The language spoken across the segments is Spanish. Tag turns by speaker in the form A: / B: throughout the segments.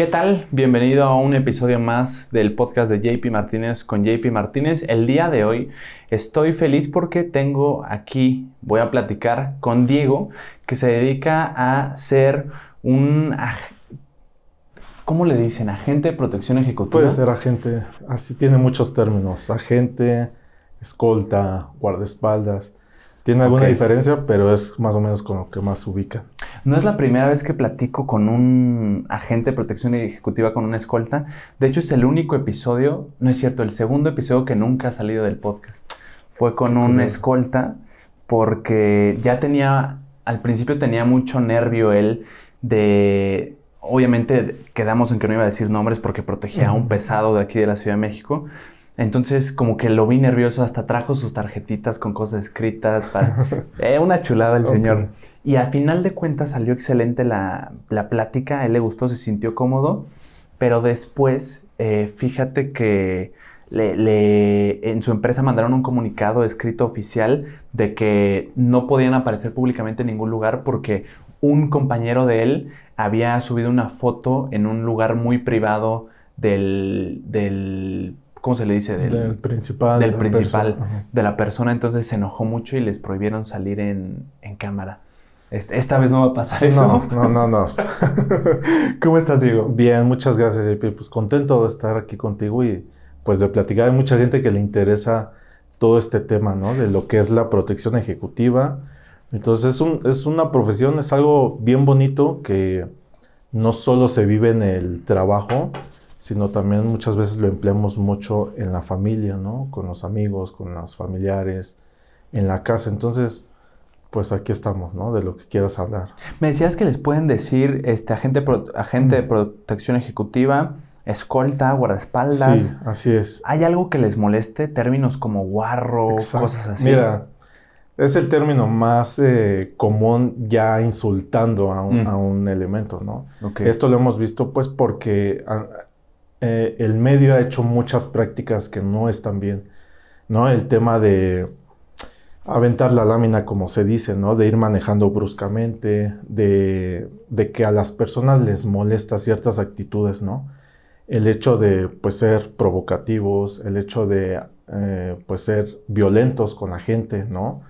A: ¿Qué tal? Bienvenido a un episodio más del podcast de JP Martínez con JP Martínez. El día de hoy estoy feliz porque tengo aquí, voy a platicar con Diego, que se dedica a ser un... ¿Cómo le dicen? ¿Agente de protección ejecutiva? Puede ser agente,
B: así tiene muchos términos. Agente, escolta, guardaespaldas. Tiene alguna diferencia, pero es más
A: o menos con lo que más ubica. No es la primera vez que platico con un agente de protección ejecutiva con una escolta. De hecho, es el único episodio, no es cierto, el segundo episodio que nunca ha salido del podcast. Fue con una escolta porque ya tenía, al principio tenía mucho nervio él de, obviamente quedamos en que no iba a decir nombres porque protegía a un pesado de aquí de la Ciudad de México, entonces, como que lo vi nervioso, hasta trajo sus tarjetitas con cosas escritas. Para... Eh, una chulada el señor. Y al final de cuentas salió excelente la, plática, a él le gustó, se sintió cómodo, pero después, eh, fíjate que en su empresa mandaron un comunicado escrito oficial de que no podían aparecer públicamente en ningún lugar porque un compañero de él había subido una foto en un lugar muy privado del ¿cómo se le dice? Del,
B: principal.
A: Del principal, de la persona. Entonces se enojó mucho y les prohibieron salir en, cámara. esta vez no va a pasar eso. No, no, no. ¿Cómo estás, Diego?
B: Bien, muchas gracias, Pues contento de estar aquí contigo y pues de platicar. Hay mucha gente que le interesa todo este tema, ¿no? De lo que es la protección ejecutiva. Entonces es, un, es una profesión, es algo bien bonito que no solo se vive en el trabajo, sino también muchas veces lo empleamos mucho en la familia, ¿no? Con los amigos, con los familiares, en la casa. Entonces, pues aquí estamos,
A: ¿no? De lo que quieras hablar. Me decías que les pueden decir este, agente, agente de mm. protección ejecutiva, escolta, guardaespaldas. Sí, así es. ¿Hay algo que les moleste? Términos como guarro, cosas así. Mira, es el término más eh,
B: común ya insultando a un, mm. elemento, ¿no? Esto lo hemos visto pues porque... Ah, eh, el medio ha hecho muchas prácticas que no están bien, ¿no? El tema de aventar la lámina, como se dice, ¿no? De ir manejando bruscamente, de, que a las personas les molesta ciertas actitudes, ¿no? El hecho de, pues, ser provocativos, el hecho de, eh, pues, ser violentos con la gente, ¿no?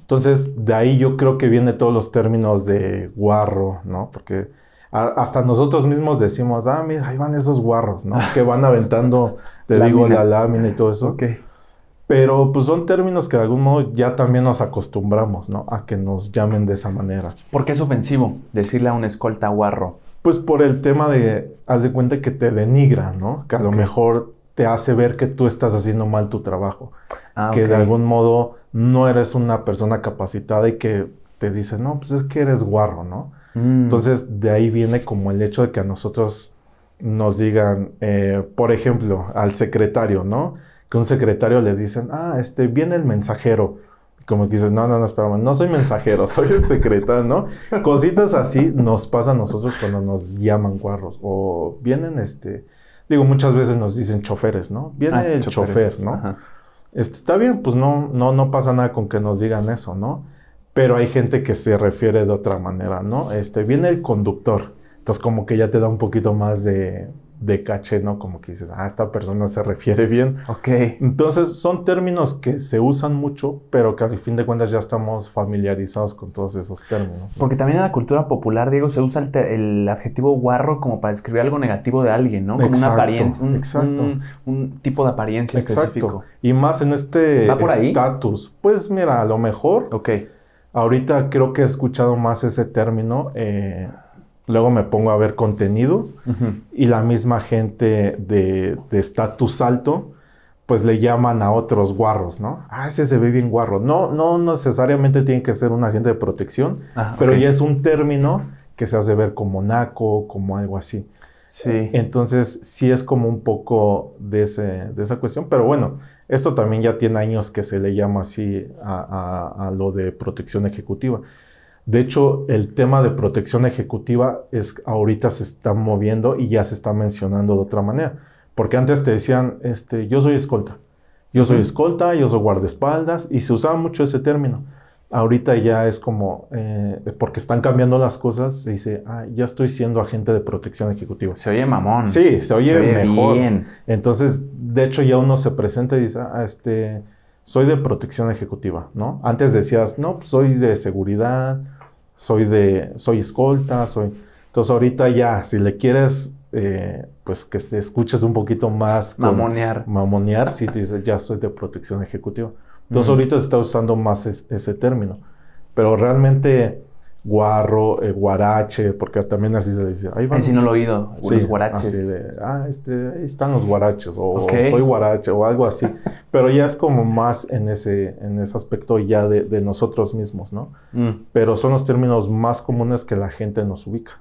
B: Entonces, de ahí yo creo que viene todos los términos de guarro, ¿no? Porque hasta nosotros mismos decimos, ah, mira, ahí van esos guarros, ¿no? Que van aventando, te digo, la lámina y todo eso. Pero pues son términos que de algún modo ya también nos acostumbramos, ¿no? A que nos llamen de esa manera. ¿Por qué es ofensivo decirle a un escolta guarro? Pues por el tema de, haz de cuenta que te denigra, ¿no? Que a lo mejor te hace ver que tú estás haciendo mal tu trabajo.
C: Ah, que de algún
B: modo no eres una persona capacitada y que te dice, no, pues es que eres guarro, ¿no? Mm. Entonces, de ahí viene como el hecho de que a nosotros nos digan, eh, por ejemplo, al secretario, ¿no? Que un secretario le dicen, ah, este, viene el mensajero. Como que dices, no, no, no, espérame, no soy mensajero, soy el secretario, ¿no? Cositas así nos pasa a nosotros cuando nos llaman guarros. O vienen, este, digo, muchas veces nos dicen choferes, ¿no? Viene ah, el chofer, ¿no? Este, está bien, pues no, no, no pasa nada con que nos digan eso, ¿no? pero hay gente que se refiere de otra manera, ¿no? Este, viene el conductor, entonces como que ya te da un poquito más de, de caché, ¿no? Como que dices, ah, esta persona se refiere bien. Ok. Entonces son términos que se usan mucho, pero que al fin de cuentas ya estamos familiarizados con todos esos
A: términos. Porque también en la cultura popular, Diego, se usa el, adjetivo guarro como para describir algo negativo de alguien, ¿no? Como una apariencia, un, exacto. Un, tipo de apariencia exacto. específico. Y más
B: en este estatus. Pues mira, a lo mejor. Ok Ahorita creo que he escuchado más ese término. Eh, luego me pongo a ver contenido y la misma gente de estatus alto pues le llaman a otros guarros, ¿no? Ah, ese se ve bien guarro. No, no necesariamente tiene que ser un agente de protección,
C: ah, pero ya es
B: un término que se hace ver como naco, como algo así. Sí. Entonces, sí es como un poco de esa cuestión, pero bueno, esto también ya tiene años que se le llama así a, lo de protección ejecutiva. De hecho, el tema de protección ejecutiva es ahorita se está moviendo y ya se está mencionando de otra manera. Porque antes te decían, este, yo soy escolta, yo soy escolta, yo soy guardaespaldas, y se usaba mucho ese término ahorita ya es como, eh, porque están cambiando las cosas, se dice, ah, ya estoy siendo agente de protección ejecutiva. Se oye mamón. Sí, se oye, mejor. Bien. Entonces, de hecho, ya uno se presenta y dice, ah, este, soy de protección ejecutiva, ¿no? Antes decías, no, pues, soy de seguridad, soy de, soy escolta, soy... Entonces, ahorita ya, si le quieres... Eh, pues que te escuches un poquito más. mamonear. Mamonear, sí, te dice, ya soy de protección ejecutiva. Entonces ahorita se está usando más ese término. Pero realmente guarro, eh, guarache, porque también así se le dice. Ahí van, no lo
A: oído, los
B: guaraches. Ah, este, ahí están los guaraches, o soy guarache, o algo así. Pero ya es como más en ese, en ese aspecto ya de, nosotros mismos, ¿no? Mm. Pero son
A: los términos más comunes que la gente nos ubica.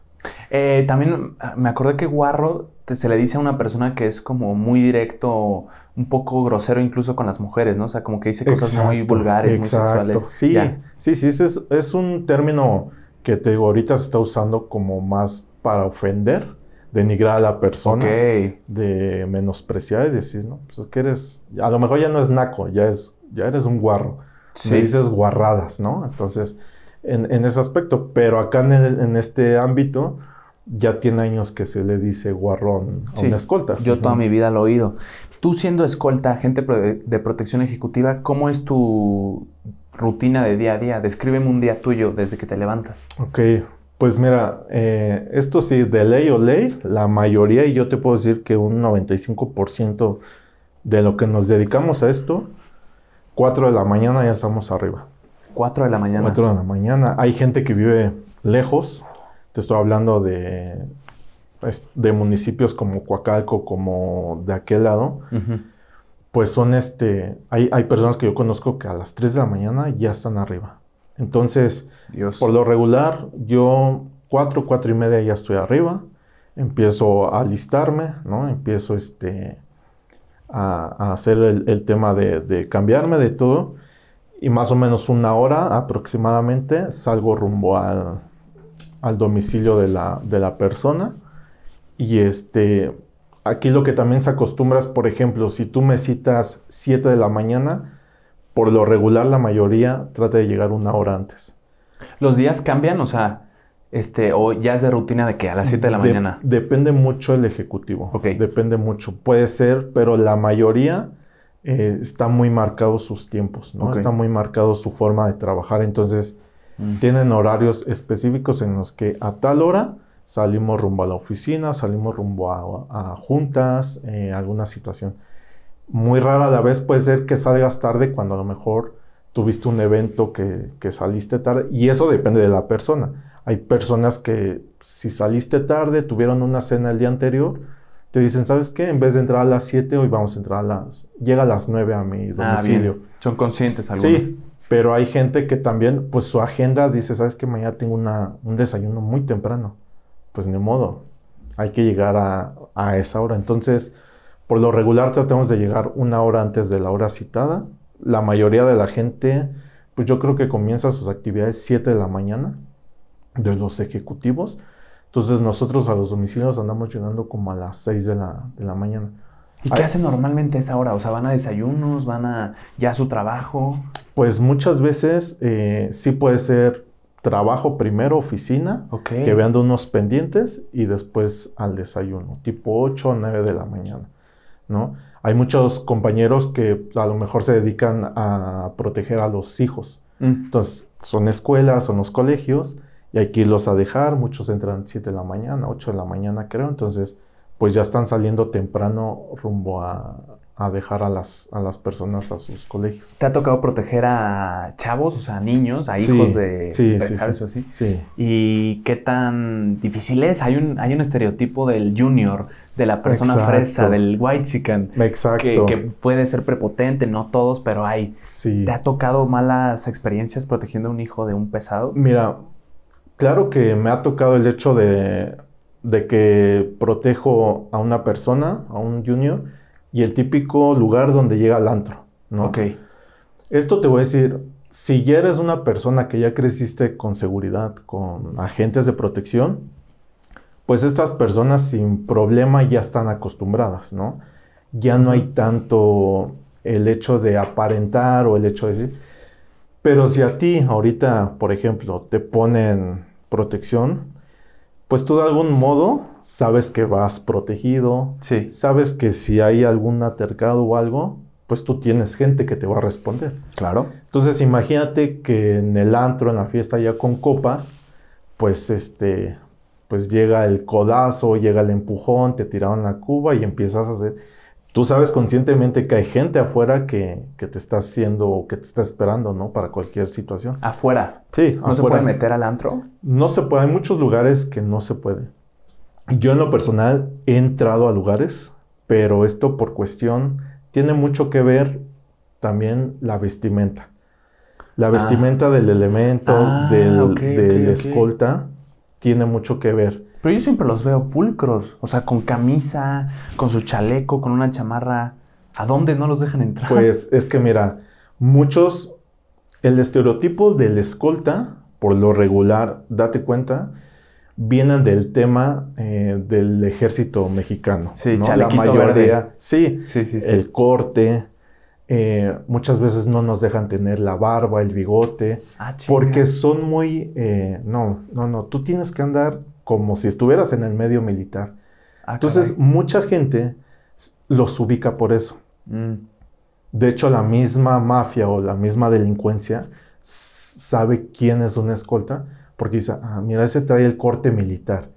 A: Eh, también ah, me acordé que guarro se le dice a una persona que es como muy directo un poco grosero incluso con las mujeres, ¿no? O sea, como que dice cosas muy vulgares, muy sexuales. Sí,
B: sí, sí, es, es, un término que te digo, ahorita se está usando como más para ofender, denigrar a la persona, de menospreciar y decir, no, pues es que eres, a lo mejor ya no es naco, ya, es, ya eres un guarro. Sí. Me dices guarradas, ¿no? Entonces, en, ese aspecto, pero acá en, en este ámbito, ya tiene años que se le dice
A: guarrón a escolta. Yo toda mi vida lo he oído. Tú siendo escolta, agente de protección ejecutiva, ¿cómo es tu rutina de día a día? Descríbeme un día tuyo desde que te levantas. Ok, pues mira, eh, esto sí, de ley o ley, la mayoría,
B: y yo te puedo decir que un 95% de lo que nos dedicamos a esto, 4 de la mañana ya estamos arriba. 4 de la mañana. 4 de la mañana. Hay gente que vive lejos. Te estoy hablando de pues, de municipios como Coacalco, como de aquel lado, pues son este, hay, personas que yo conozco que a las 3 de la mañana ya están arriba. Entonces, por lo regular, yo 4, 4 y media ya estoy arriba, empiezo a alistarme, ¿no? Empiezo este, a, hacer el, tema de, de, cambiarme de todo y más o menos una hora aproximadamente salgo rumbo al, al domicilio de la, de la persona y este, aquí lo que también se acostumbras, por ejemplo, si tú me citas 7 de la mañana, por lo regular la mayoría trata de llegar una hora antes.
A: ¿Los días cambian? O sea, este, o ya es de rutina de que a las 7 de la mañana. depende mucho el
B: ejecutivo. Depende mucho. Puede ser, pero la mayoría eh, está muy marcado sus tiempos, ¿no? Está muy marcado su forma de trabajar. Entonces, mm. tienen horarios específicos en los que a tal hora salimos rumbo a la oficina, salimos rumbo a, juntas, eh, alguna situación. Muy rara la vez puede ser que salgas tarde cuando a lo mejor tuviste un evento que, que saliste tarde y eso depende de la persona. Hay personas que si saliste tarde, tuvieron una cena el día anterior, te dicen, ¿sabes qué? En vez de entrar a las 7, hoy vamos a entrar a las... Llega a las 9 a mi ah, domicilio.
A: Son conscientes algunos. Sí,
B: pero hay gente que también, pues su agenda dice, ¿sabes qué? Mañana tengo una, un desayuno muy temprano pues ni modo, hay que llegar a, esa hora. Entonces, por lo regular tratamos de llegar una hora antes de la hora citada. La mayoría de la gente, pues yo creo que comienza sus actividades 7 de la mañana de los ejecutivos. Entonces nosotros a los domicilios andamos llenando como
A: a las 6 de la, de la mañana. ¿Y qué hacen normalmente esa hora? O sea, ¿van a desayunos? ¿Van a ya a su trabajo?
B: Pues muchas veces eh, sí puede ser trabajo primero oficina, que vean de unos pendientes y después al desayuno, tipo 8 o 9 de la mañana, ¿no? Hay muchos compañeros que a lo mejor se dedican a proteger a los hijos. Mm. Entonces, son escuelas, son los colegios y hay que irlos a dejar, muchos entran 7 de la mañana, 8 de la mañana creo, entonces pues ya están saliendo temprano rumbo a, a dejar a las, a las personas a sus
A: colegios. ¿Te ha tocado proteger a chavos, o sea, niños, a hijos de sí, sí, o así? Sí. ¿Y qué tan difícil es? Hay un, hay un estereotipo del junior, de la persona fresa, del white chicken, Que, puede ser prepotente, no todos, pero hay. Sí. ¿Te ha tocado malas experiencias protegiendo a un hijo de un pesado? Mira,
B: claro que me ha tocado el hecho de, de que protejo a una persona, a un junior, y el típico lugar donde llega el antro, ¿no? Ok. Esto te voy a decir, si ya eres una persona que ya creciste con seguridad, con agentes de protección, pues estas personas sin problema ya están acostumbradas, ¿no? Ya no hay tanto el hecho de aparentar o el hecho de decir. Pero si a ti ahorita, por ejemplo, te ponen protección, pues tú de algún modo sabes que vas protegido, sí. sabes que si hay algún atercado o algo, pues tú tienes gente que te va a responder. Claro. Entonces imagínate que en el antro, en la fiesta ya con copas, pues este, pues llega el codazo, llega el empujón, te tiraban la cuba y empiezas a hacer... Tú sabes conscientemente que hay gente afuera que, que te está haciendo o que te está esperando, ¿no? Para cualquier situación. ¿Afuera? Sí. ¿No se puede meter al antro? No se puede. Hay muchos lugares que no se puede. Yo en lo personal he entrado a lugares, pero esto por cuestión tiene mucho que ver también la vestimenta. La ah. vestimenta del elemento, ah, del, escolta,
A: tiene mucho que ver. Pero yo siempre los veo pulcros, o sea, con camisa, con su chaleco, con una chamarra. ¿A dónde no los dejan entrar? Pues es que
B: mira, muchos, el estereotipo del escolta, por lo regular, date cuenta, vienen del tema eh, del ejército mexicano. Sí, ¿no? La mayoría. Sí, sí, sí, El corte. Eh, muchas veces no nos dejan tener la barba, el bigote,
A: ah, porque
B: son muy... Eh, no, no, no, tú tienes que andar como si estuvieras en el medio militar. Ah, Entonces, mucha gente los ubica por eso. Mm. De hecho, la misma mafia o la misma delincuencia sabe quién es una escolta porque dice, ah, mira, ese trae el corte militar.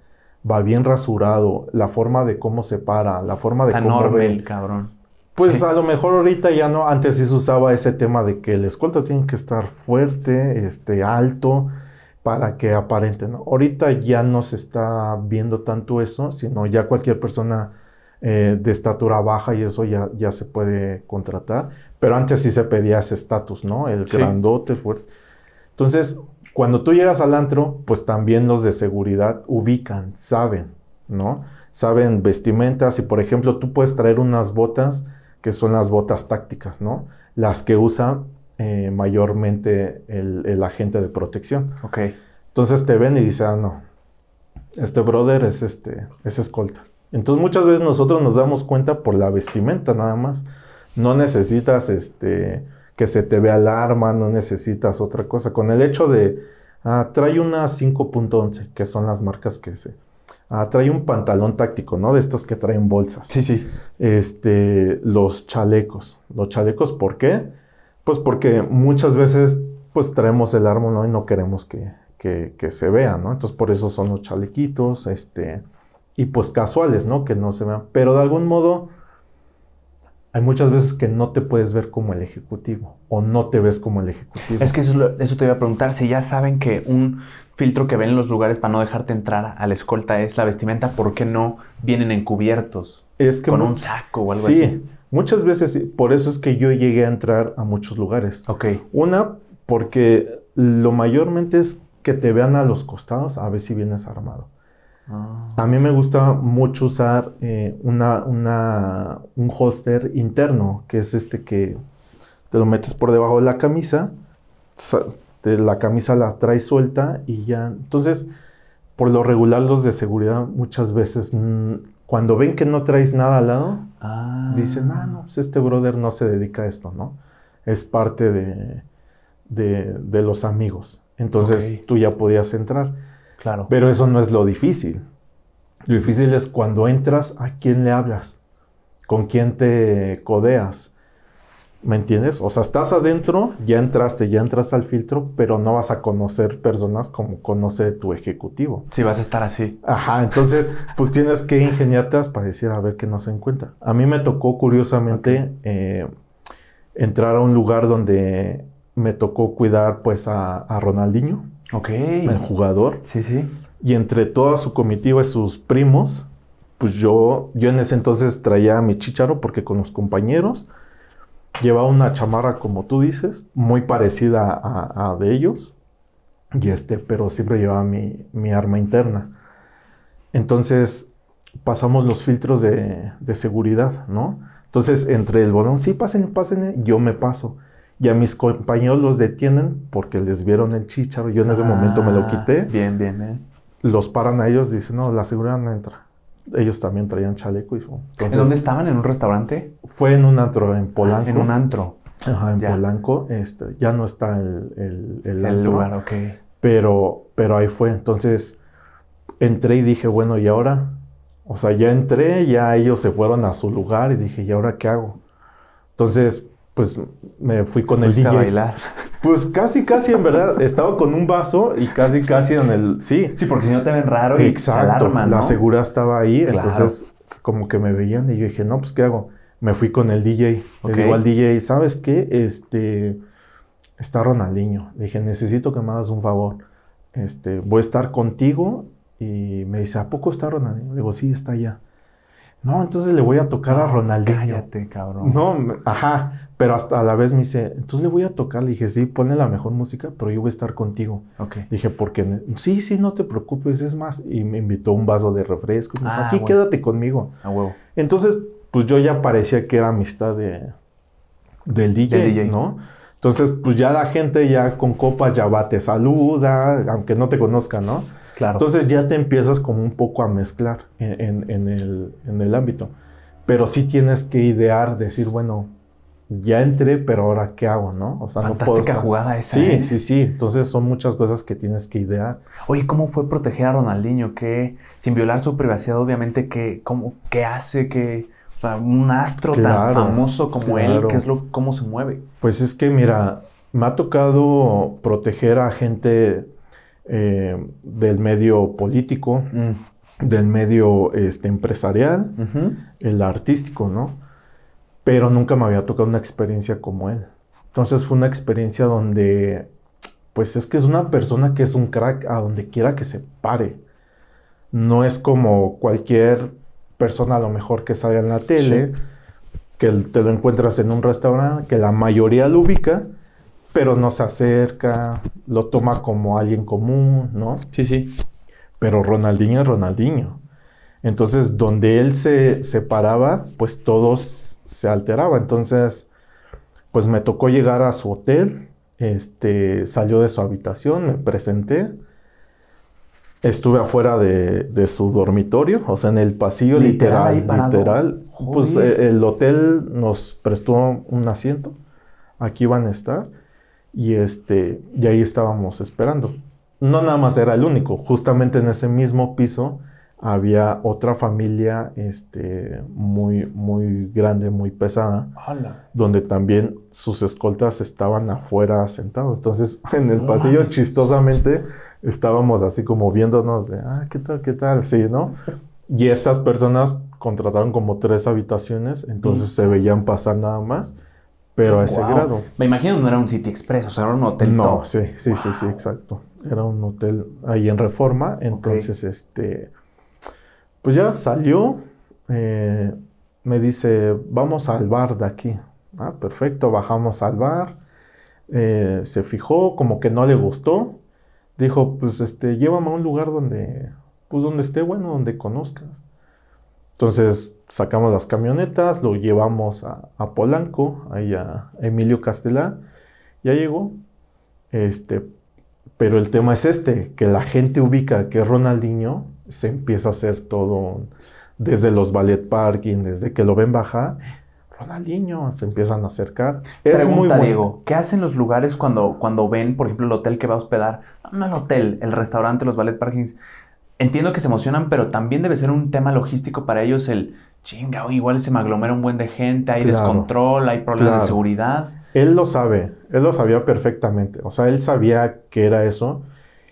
B: Va bien rasurado, la forma de cómo se para, la forma de cómo... Enorme ve. el cabrón. Pues a lo mejor ahorita ya no, antes sí se usaba ese tema de que el escolta tiene que estar fuerte, este, alto, para que aparente, ¿no? Ahorita ya no se está viendo tanto eso, sino ya cualquier persona eh, de estatura baja y eso ya, ya se puede contratar, pero antes sí se pedía ese estatus, ¿no? El grandote, fuerte. Entonces, cuando tú llegas al antro, pues también los de seguridad ubican, saben, ¿no? Saben vestimentas y, por ejemplo, tú puedes traer unas botas que son las botas tácticas, ¿no? Las que usa eh, mayormente el, agente de protección. Ok. Entonces te ven y dicen, ah, no, este brother es, este, es escolta. Entonces muchas veces nosotros nos damos cuenta por la vestimenta nada más. No necesitas este, que se te vea el arma, no necesitas otra cosa. Con el hecho de, ah, trae una 5.11, que son las marcas que se... Ah, trae un pantalón táctico, ¿no? De estos que traen bolsas. Sí, sí. Este, los chalecos. Los chalecos, ¿por qué? Pues porque muchas veces, pues traemos el arma, ¿no? Y no queremos que, que se vea, ¿no? Entonces, por eso son los chalequitos, este, y pues casuales, ¿no? Que no se vean. Pero de algún modo, hay muchas veces que no te puedes ver como el
A: ejecutivo o no te ves como el ejecutivo. Es que eso, te iba a preguntar, si ya saben que un filtro que ven en los lugares para no dejarte entrar a la escolta es la vestimenta, ¿por qué no vienen encubiertos? Es que con un saco o algo así. Sí,
B: muchas veces, por eso es que yo llegué a entrar a muchos lugares. Ok. Una, porque lo mayormente es que te vean a los costados a ver si vienes armado. A ah. mí me gusta mucho usar eh, un holster interno, que es este que te lo metes por debajo de la camisa, la camisa la traes suelta y ya. Entonces, por lo regular, los de seguridad muchas veces, mm, cuando ven que no traes nada al lado, ah. dicen, ah, no, pues este brother no se dedica a esto, ¿no? Es parte de, los amigos. Entonces, tú ya podías entrar. Pero eso no es lo difícil. Lo difícil es cuando entras, ¿a quién le hablas? ¿Con quién te codeas? ¿Me entiendes? O sea, estás adentro, ya entraste, ya entras al filtro, pero no vas a conocer personas como conoce tu ejecutivo. Sí, vas a estar así. Ajá, entonces, pues tienes que ingeniarte para decir a ver qué nos encuentra. A mí me tocó, curiosamente, eh, entrar a un lugar donde me tocó cuidar, pues, a Ronaldinho. El jugador. Sí, sí. Y entre toda su comitiva y sus primos, pues yo, yo en ese entonces traía mi chicharo porque con los compañeros llevaba una chamarra, como tú dices, muy parecida a, de ellos. Y este, pero siempre llevaba mi, mi arma interna. Entonces pasamos los filtros de, seguridad, ¿no? Entonces, entre el botón, sí, pasen, pasen, yo me paso y a mis compañeros los detienen porque les vieron el chicharro. Yo en ese momento me lo ah, quité. Bien, bien, bien. Eh. Los paran a ellos, dicen, no, la seguridad no entra. Ellos también traían chaleco y fue. Entonces, ¿En dónde estaban? ¿En un restaurante? Fue en un antro, en Polanco. Ah, en un antro. Ajá, en Polanco. Este, ya no está el, el, el, lugar, ok. Pero, pero ahí fue. Entonces entré y dije, bueno, ¿y ahora? O sea, ya entré, ya ellos se fueron a su lugar y dije, ¿y ahora qué hago? Entonces pues me fui con el DJ. bailar? Pues casi, casi, en verdad. Estaba con un vaso y casi, casi en
A: el... Sí. Sí, porque si no te ven raro y se alarman, La segura
B: estaba ahí, entonces como que me veían y yo dije, no, pues, ¿qué hago? Me fui con el DJ. Le digo al DJ, ¿sabes qué? Este... Está Ronaldinho. Le dije, necesito que me hagas un favor. Este, voy a estar contigo. Y me dice, ¿a poco está Ronaldinho? Le digo, sí, está allá
C: no, entonces le voy a tocar a
B: Ronaldinho. Cállate, cabrón. No, ajá, pero hasta a la vez me dice, entonces le voy a tocar. Le dije, sí, ponle la mejor música, pero yo voy a estar contigo. Dije, porque sí, sí, no te preocupes, es más. Y me invitó un vaso de refresco. Aquí ah, quédate conmigo. A huevo. Entonces, pues yo ya parecía que era amistad de, del DJ, ¿no? Entonces, pues ya la gente ya con copas ya va, te saluda, aunque no te conozca, ¿no? Entonces ya te empiezas como un poco a mezclar en, el, ámbito. Pero sí tienes que idear, decir, bueno, ya entré, pero ahora
A: qué hago, ¿no? Fantástica jugada esa. Sí, ¿eh? sí, sí. Entonces son muchas cosas que tienes que idear. Oye, ¿cómo fue proteger a Ronaldinho? Que sin violar su privacidad, obviamente, qué, cómo, qué hace? que o sea, un astro tan famoso como él, es lo, cómo se mueve? Pues
B: es que, mira, me ha tocado proteger a gente eh, del medio político, mm. del medio este, empresarial, el artístico, ¿no? Pero nunca me había tocado una experiencia como él. Entonces fue una experiencia donde, pues es que es una persona que es un crack a donde quiera que se pare. No es como cualquier persona a lo mejor que salga en la tele, que te lo encuentras en un restaurante, que la mayoría lo ubica pero no se acerca, lo toma como alguien común, ¿no? Sí, sí. Pero Ronaldinho es Ronaldinho. Entonces, donde él se separaba, pues todos se alteraba. Entonces, pues me tocó llegar a su hotel, este, salió de su habitación, me presenté, estuve afuera de, su dormitorio, o sea, en el pasillo literal, literal. literal. Pues eh, el hotel nos prestó un asiento, aquí van a estar. Y, este, y ahí estábamos esperando. No nada más era el único, justamente en ese mismo piso había otra familia este, muy, muy grande, muy pesada, donde también sus escoltas estaban afuera sentados. Entonces, en el pasillo, chistosamente, estábamos así como viéndonos de, ah, ¿qué tal? ¿Qué tal? Sí, ¿no? Y estas personas contrataron como tres habitaciones, entonces se veían pasar nada más.
C: Pero a oh, ese grado.
B: Me imagino no era un City Express, o sea, era un hotel. No, sí, sí, sí, sí, exacto. Era un hotel ahí en Reforma. Entonces, este, pues ya salió. Eh, me dice, vamos al bar de aquí. Ah, perfecto, bajamos al bar. Eh, se fijó, como que no le gustó. Dijo, pues, este, llévame a un lugar donde, pues, donde esté bueno, donde conozcas. Entonces sacamos las camionetas, lo llevamos a, Polanco, ahí a Emilio Castelar, ya llegó. Este, pero el tema es este, que la gente ubica que Ronaldinho se empieza a hacer todo, desde los ballet
A: parking, desde que lo ven bajar,
B: Ronaldinho,
A: se empiezan a acercar. Es muy bueno. ¿qué hacen los lugares cuando, cuando ven, por ejemplo, el hotel que va a hospedar? No el hotel, el restaurante, los ballet parkings entiendo que se emocionan, pero también debe ser un tema logístico para ellos el chinga, igual se me aglomera un buen de gente, hay descontrol, hay problemas de seguridad. Él lo
B: sabe, él lo sabía perfectamente. O sea, él sabía que era eso.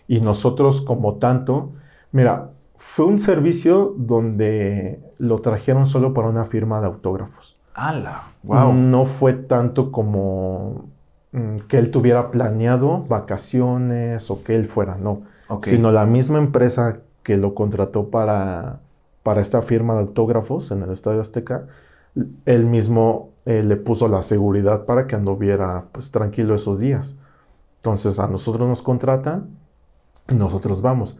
B: Y nosotros, como tanto, mira, fue un servicio donde lo trajeron solo para una firma de autógrafos.
A: ¡Hala! ¡Wow!
B: No fue tanto como mm, que él tuviera planeado vacaciones o que él fuera, no. Sino la misma empresa que lo contrató para, para esta firma de autógrafos en el Estadio Azteca, él mismo eh, le puso la seguridad para que anduviera pues, tranquilo esos días. Entonces a nosotros nos contratan, nosotros vamos.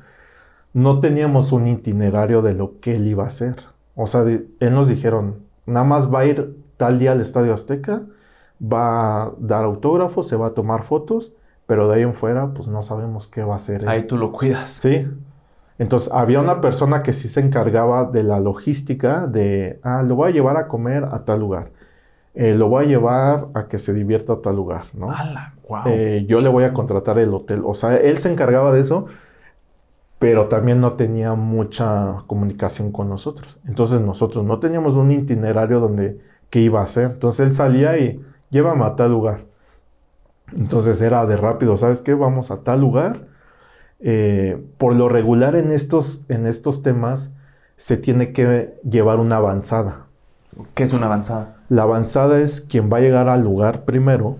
B: No teníamos un itinerario de lo que él iba a hacer. O sea, él nos dijeron, nada más va a ir tal día al Estadio Azteca, va a dar autógrafos, se va a tomar fotos, pero de ahí en fuera, pues no sabemos qué va a hacer. Él. Ahí
A: tú lo cuidas.
B: Sí, entonces había una persona que sí se encargaba de la logística de, ah, lo voy a llevar a comer a tal lugar. Eh, lo voy a llevar a que se divierta a tal lugar, ¿no? Eh, yo le voy a contratar el hotel. O sea, él se encargaba de eso, pero también no tenía mucha comunicación con nosotros. Entonces nosotros no teníamos un itinerario donde qué iba a hacer. Entonces él salía y llévame a tal lugar. Entonces era de rápido, ¿sabes qué? Vamos a tal lugar eh, por lo regular en estos, en estos temas se tiene que llevar una avanzada. ¿Qué es una avanzada? La avanzada es quien va a llegar al lugar primero,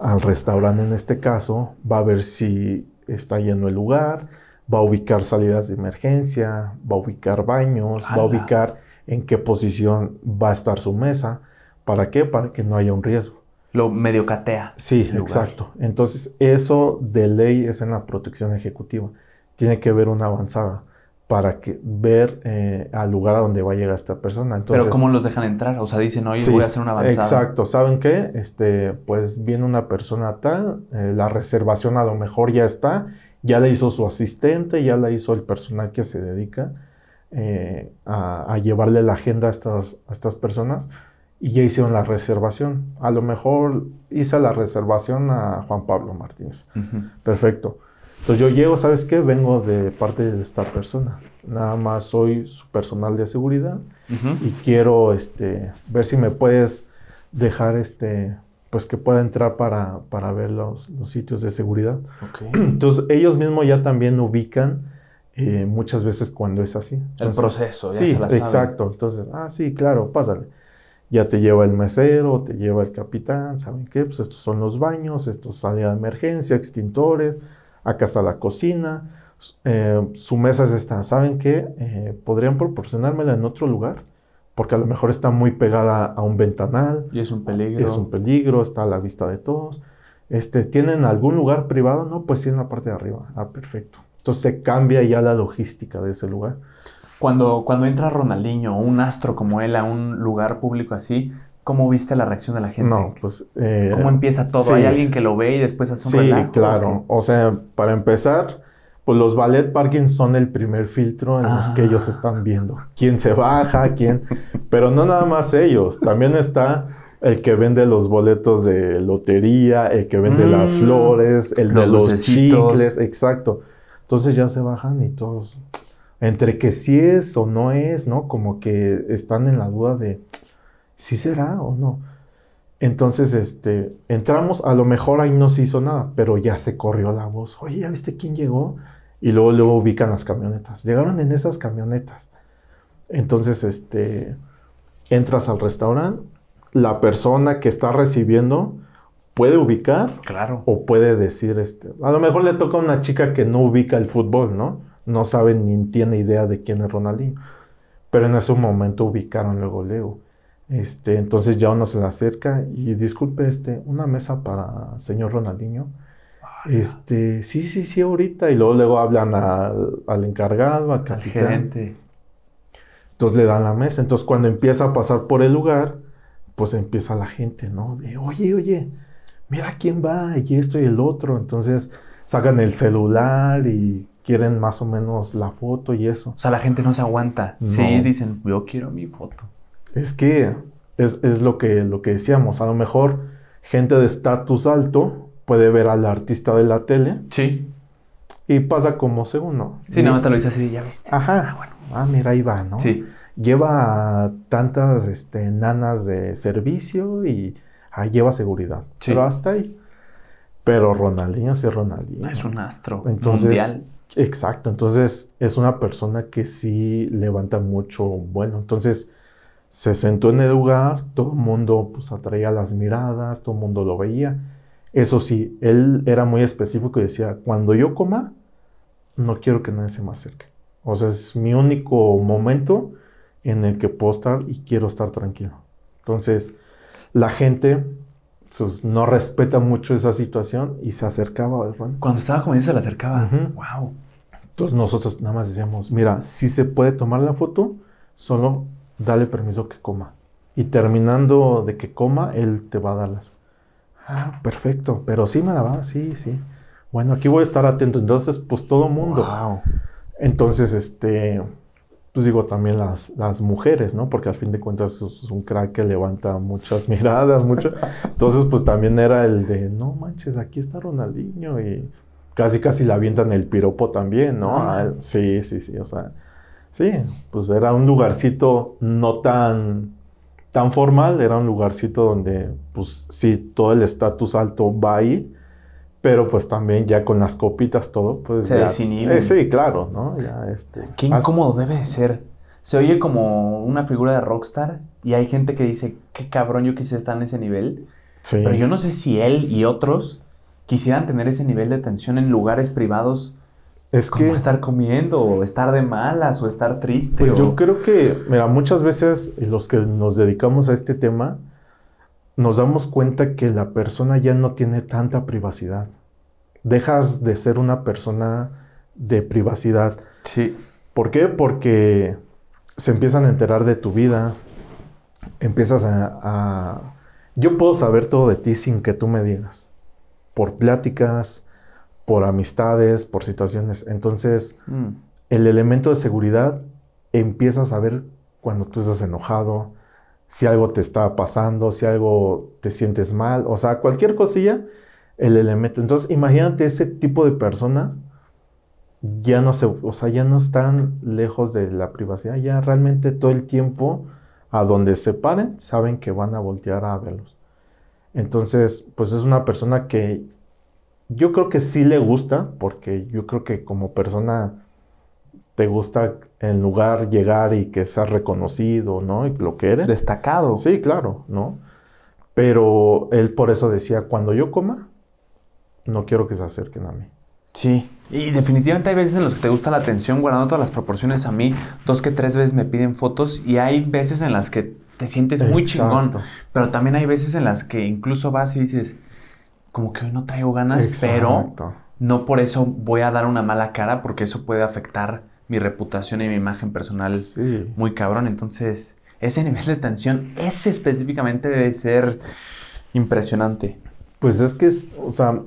B: al restaurante en este caso, va a ver si está lleno el lugar, va a ubicar salidas de emergencia, va a ubicar baños, va a ubicar en qué posición va a estar su mesa. ¿Para qué? Para que no haya un riesgo
A: lo medio catea. Sí, exacto.
B: Entonces, eso de ley es en la protección ejecutiva. Tiene que haber una avanzada para que, ver eh, al lugar a donde va a llegar esta persona. Pero ¿cómo
A: los dejan entrar? O sea, dicen, oye, voy a hacer una avanzada. Exacto.
B: ¿Saben qué? Este, pues viene una persona tal, eh, la reservación a lo mejor ya está, ya la hizo su asistente, ya la hizo el personal que se dedica eh, a, llevarle la agenda a estas, a estas personas y ya hicieron la reservación. A lo mejor hice la reservación a Juan Pablo Martínez. Perfecto. Entonces yo llego, ¿sabes qué? Vengo de parte de esta persona. Nada más soy su personal de seguridad y quiero este, ver si me puedes dejar este, pues que pueda entrar para, para ver los, los, sitios de seguridad. Entonces ellos mismos ya también ubican eh, muchas veces cuando es así. El proceso, ya sí, exacto. Entonces, ah, sí, claro, pásale ya te lleva el mesero, te lleva el capitán, ¿saben qué? Pues estos son los baños, es salida de emergencia, extintores, acá está la cocina, eh, su mesa está, ¿saben qué? Eh, ¿Podrían proporcionármela en otro lugar? Porque a lo mejor está muy pegada a un ventanal. Y
A: es un ah, peligro. Es un
B: peligro, está a la vista de todos. Este, ¿Tienen algún lugar privado? No, pues sí, en la parte de arriba. Ah, perfecto.
A: Entonces se cambia ya la logística de ese lugar. Cuando, entra Ronaldinho o un astro como él a un lugar público así, ¿cómo viste la reacción de la gente? No, pues... Eh, ¿Cómo empieza todo? ¿Hay alguien que lo ve y después hace un Sí,
B: claro. O, sea, para empezar, pues los ballet parking son el primer filtro en los que ellos ah. están viendo. ¿Quién se baja? ¿Quién? Pero no nada más ellos. También está el que vende los boletos de lotería, el que vende las mm, flores, el de los chicles. Exacto. Entonces ya se bajan y todos entre que sí es o no es, ¿no? Como que están en la duda de si será o no. Entonces, este, entramos, a lo mejor ahí no se hizo nada, pero ya se corrió la voz. Oye, ¿ya viste quién llegó? Y luego, luego ubican las camionetas. Llegaron en esas camionetas. Entonces, este, entras al restaurante, la persona que está recibiendo puede ubicar. Claro. O puede decir, este, a lo mejor le toca a una chica que no ubica el fútbol, ¿no? no sabe ni tiene idea de quién es Ronaldinho. Pero en ese momento ubicaron luego Leo. Este, entonces ya uno se le acerca y disculpe, este, una mesa para señor Ronaldinho. Ah, este, sí, sí, sí, ahorita. Y luego, luego hablan al, encargado, al capitán. Gerente. Entonces le dan la mesa. Entonces cuando empieza a pasar por el lugar, pues empieza la gente, ¿no? De, oye, oye, mira quién va y esto y el otro. Entonces sacan el celular y quieren más o menos la foto y eso. O sea, la gente no se aguanta. Sí, dicen,
A: yo quiero mi foto.
B: Es que es, lo, que, lo que decíamos. A lo mejor gente de estatus alto puede ver al artista de la tele. Sí. Y pasa como segundo. Sí, nada más te lo dice así, ya viste. Ajá. Ah, bueno. Ah, mira, ahí va, ¿no? Sí. Lleva tantas este, nanas de servicio y ahí lleva seguridad. Sí. Pero hasta ahí. Pero Ronaldinho sí Ronaldinho. Es un astro Entonces, Exacto, entonces es una persona que sí levanta mucho bueno. Entonces se sentó en el lugar, todo el mundo pues, atraía las miradas, todo el mundo lo veía. Eso sí, él era muy específico y decía, cuando yo coma, no quiero que nadie se me acerque. O sea, es mi único momento en el que puedo estar y quiero estar tranquilo. Entonces, la gente pues, no respeta mucho esa situación y se acercaba. Cuando estaba comiendo se le
A: acercaba. ¡Wow!
B: Entonces nosotros nada más decíamos, mira, si se puede tomar la foto, solo dale permiso que coma. Y terminando de que coma, él te va a dar las... Ah, perfecto, pero sí me la va, sí, sí. Bueno, aquí voy a estar atento. Entonces, pues todo mundo. Wow. Entonces, este, pues digo también las, las mujeres, ¿no? Porque al fin de cuentas es un crack que levanta muchas miradas, mucho. Entonces, pues también era el de, no manches, aquí está Ronaldinho y casi casi la avientan el piropo también, ¿no? Ah. sí, sí, sí, o sea, sí, pues era un lugarcito no tan, tan formal, era un lugarcito donde, pues sí, todo el estatus alto va ahí, pero pues también ya con las copitas todo, pues... Se desinhibe. Eh, sí,
A: claro, ¿no? Ya, este, Qué incómodo debe de ser. Se oye como una figura de rockstar y hay gente que dice, qué cabrón, yo quise estar en ese nivel. Pero yo no sé si él y otros quisieran tener ese nivel de atención en lugares privados. Es como que estar comiendo, o estar de malas, o estar triste. Pues yo
B: creo que, mira, muchas veces los que nos dedicamos a este tema, nos damos cuenta que la persona ya no tiene tanta privacidad. Dejas de ser una persona de privacidad. Sí. ¿Por qué? Porque se empiezan a enterar de tu vida, empiezas a... Yo puedo saber todo de ti sin que tú me digas por pláticas, por amistades, por situaciones. Entonces, mm. el elemento de seguridad empiezas a ver cuando tú estás enojado, si algo te está pasando, si algo te sientes mal, o sea, cualquier cosilla, el elemento. Entonces, imagínate ese tipo de personas ya no se, o sea, ya no están lejos de la privacidad, ya realmente todo el tiempo a donde se paren saben que van a voltear a verlos. Entonces, pues es una persona que yo creo que sí le gusta, porque yo creo que como persona te gusta en lugar llegar y que seas reconocido, ¿no? Y lo que eres. Destacado. Sí, claro, ¿no? Pero él por eso decía, cuando yo coma, no quiero que se acerquen a mí.
A: Sí, y definitivamente hay veces en los que te gusta la atención, guardando todas las proporciones a mí, dos que tres veces me piden fotos y hay veces en las que te sientes muy chingón. Pero también hay veces en las que incluso vas y dices, como que hoy no traigo ganas, pero no por eso voy a dar una mala cara, porque eso puede afectar mi reputación y mi imagen personal muy cabrón. Entonces, ese nivel de tensión, ese específicamente debe ser impresionante.
B: Pues es que, es, o sea,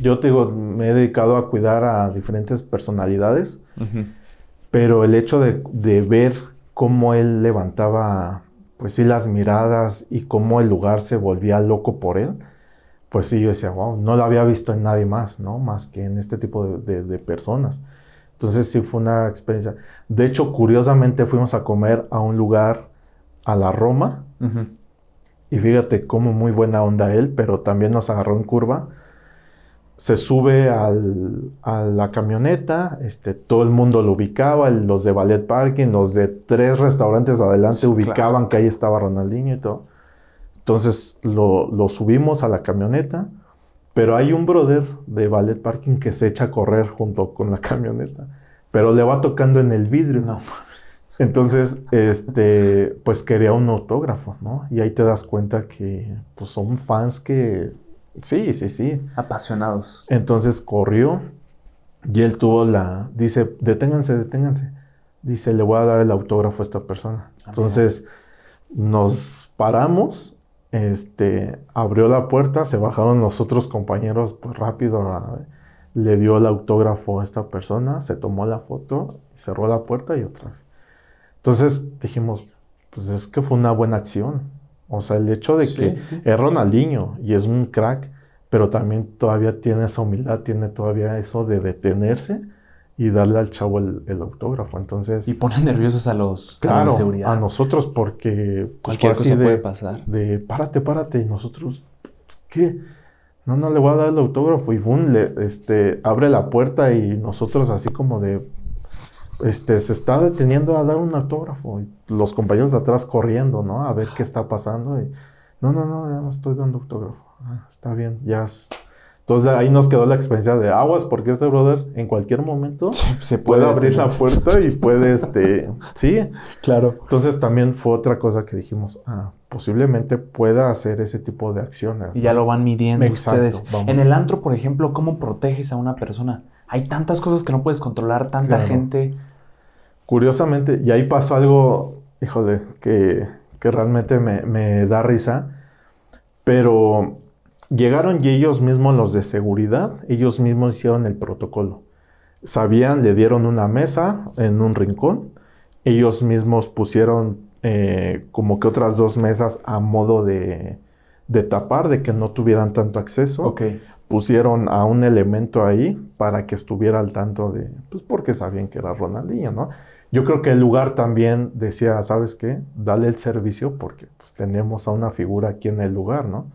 B: yo te digo, me he dedicado a cuidar a diferentes personalidades, pero el hecho de, de ver cómo él levantaba pues sí, las miradas y cómo el lugar se volvía loco por él, pues sí, yo decía, wow, no lo había visto en nadie más, ¿no? Más que en este tipo de, personas. Entonces sí fue una experiencia. De hecho, curiosamente fuimos a comer a un lugar, a la Roma, y fíjate cómo muy buena onda él, pero también nos agarró en curva se sube a la camioneta, este, todo el mundo lo ubicaba, los de Ballet Parking, los de tres restaurantes adelante ubicaban que ahí estaba Ronaldinho y todo. Entonces lo, lo, subimos a la camioneta, pero hay un brother de Ballet Parking que se echa a correr junto con la camioneta, pero le va tocando en el vidrio. No. Entonces, este, pues quería un autógrafo, ¿no? Y ahí te das cuenta que pues, son fans que Sí, sí, sí. Apasionados. Entonces corrió y él tuvo la... Dice, deténganse, deténganse. Dice, le voy a dar el autógrafo a esta persona. Ah, Entonces nos paramos, este, abrió la puerta, se bajaron los otros compañeros pues, rápido, le dio el autógrafo a esta persona, se tomó la foto, cerró la puerta y otras. Entonces dijimos, pues es que fue una buena acción. O sea, el hecho de que sí. es Ronaldinho y es un crack, pero también todavía tiene esa humildad, tiene todavía eso de detenerse y darle al chavo el, autógrafo. Entonces. Y ponen nerviosos a los a seguridad. A nosotros, porque pues, cualquier cosa puede pasar. De párate, párate, y nosotros, pues, ¿qué? No, no le voy a dar el autógrafo. Y boom, le, este, abre la puerta y nosotros así como de este, se está deteniendo a dar un autógrafo. Y los compañeros de atrás corriendo, ¿no? A ver qué está pasando. Y, no, no, no, Nada más estoy dando autógrafo. Ah, está bien, ya. Entonces ahí nos quedó la experiencia de aguas, porque este brother en cualquier momento se puede, abrir la puerta y puede, este, sí, claro. Entonces también fue otra
A: cosa que dijimos, ah, posiblemente pueda hacer ese tipo de acciones. Y ya lo van midiendo ustedes. En el antro, por ejemplo, ¿cómo proteges a una persona? hay tantas cosas que no puedes controlar, tanta gente. Curiosamente, y ahí pasó algo, híjole, que,
B: que realmente me, da risa, pero llegaron y ellos mismos, los de seguridad, ellos mismos hicieron el protocolo. Sabían, le dieron una mesa en un rincón, ellos mismos pusieron eh, como que otras dos mesas a modo de, tapar, de que no tuvieran tanto acceso. Okay pusieron a un elemento ahí para que estuviera al tanto de, pues porque sabían que era Ronaldinho, ¿no? Yo creo que el lugar también decía, ¿sabes qué? Dale el servicio porque pues, tenemos a una figura aquí en el lugar, ¿no?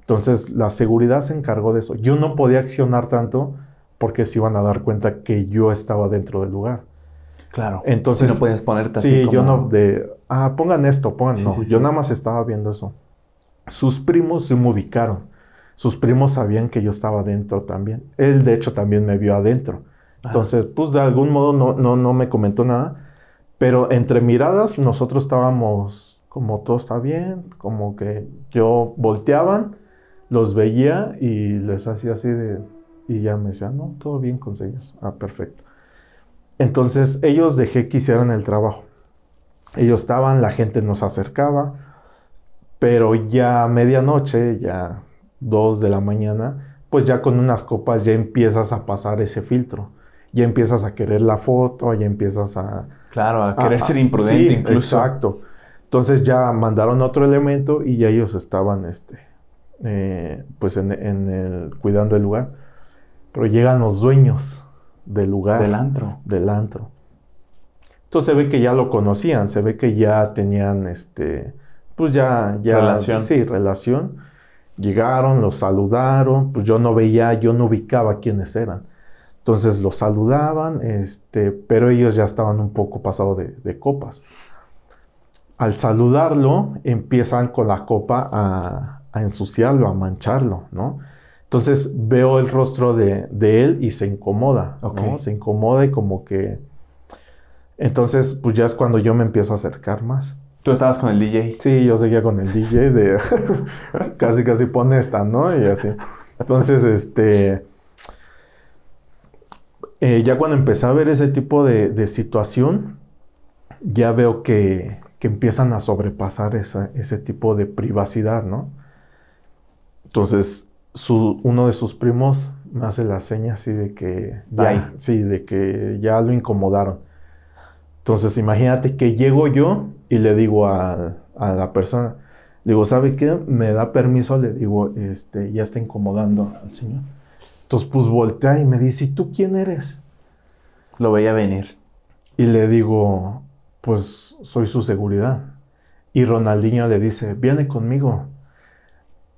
B: Entonces la seguridad se encargó de eso. Yo no podía accionar tanto porque se iban a dar cuenta que yo estaba dentro del lugar.
A: Claro. Entonces. no puedes ponerte
B: así. Sí, yo no. De, ah, pongan esto, pongan. no, yo nada más estaba viendo eso. Sus primos se me ubicaron sus primos sabían que yo estaba adentro también. Él, de hecho, también me vio adentro. Entonces, pues de algún modo no, no, no me comentó nada. Pero entre miradas nosotros estábamos como todo está bien, como que yo volteaban, los veía y les hacía así de... Y ya me decían, no, todo bien con ellos. Ah, perfecto. Entonces ellos dejé que hicieran el trabajo. Ellos estaban, la gente nos acercaba, pero ya a medianoche ya Dos de la mañana, pues ya con unas copas ya empiezas a pasar ese filtro. Ya empiezas a querer la foto, ya empiezas a...
A: Claro, a querer ser imprudente incluso. Exacto.
B: Entonces ya mandaron otro elemento y ya ellos estaban, este, eh, pues, en, el, cuidando el lugar. Pero llegan los dueños del lugar. Del antro. Del antro. Entonces se ve que ya lo conocían, se ve que ya tenían, este, pues ya... ya relación. Sí, relación Llegaron, los saludaron, pues yo no veía, yo no ubicaba quiénes eran. Entonces los saludaban, este, pero ellos ya estaban un poco pasados de, copas. Al saludarlo, empiezan con la copa a, ensuciarlo, a mancharlo, ¿no? Entonces veo el rostro de, él y se incomoda, Se incomoda y como que... Entonces, pues ya es cuando yo me empiezo a acercar más. ¿Tú estabas con el DJ? Sí, yo seguía con el DJ de casi casi pone esta, ¿no? Y así. Entonces, este. Eh, ya cuando empecé a ver ese tipo de, situación, ya veo que, empiezan a sobrepasar ese tipo de privacidad, ¿no? Entonces, uno de sus primos me hace la seña así de que. sí, de que ya lo incomodaron. Entonces, imagínate que llego yo y le digo a, la persona, le digo, ¿sabe qué? Me da permiso, le digo, este, ya está incomodando al señor. Entonces, pues voltea y me dice, ¿y tú quién eres? Lo veía venir. Y le digo, pues soy su seguridad. Y Ronaldinho le dice, viene conmigo.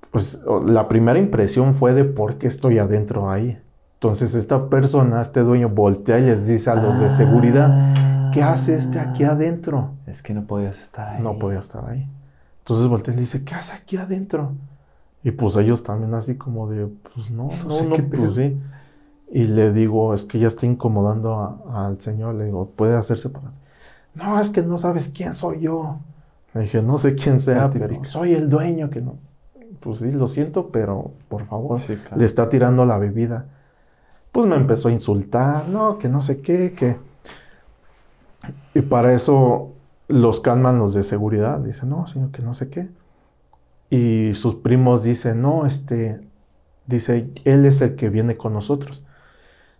B: Pues la primera impresión fue de por qué estoy adentro ahí. Entonces esta persona, este dueño, voltea y les dice a los de seguridad, ¿qué hace este aquí adentro?
A: Es que no podías estar ahí. No podía
B: estar ahí. Entonces volteé y le dice, ¿qué hace aquí adentro? Y pues ellos también así como de, pues no, no, no, pues sí. Y le digo, es que ya está incomodando al Señor. Le digo, ¿puede hacerse para ti? No, es que no sabes quién soy yo. Le dije, no sé quién sea, ah, pero soy el dueño que no. Pues sí, lo siento, pero por favor, le está tirando la bebida. Pues me empezó a insultar, no, que no sé qué, que y para eso los calman los de seguridad. Dicen, no, sino que no sé qué. Y sus primos dicen, no, este, dice, él es el que viene con nosotros.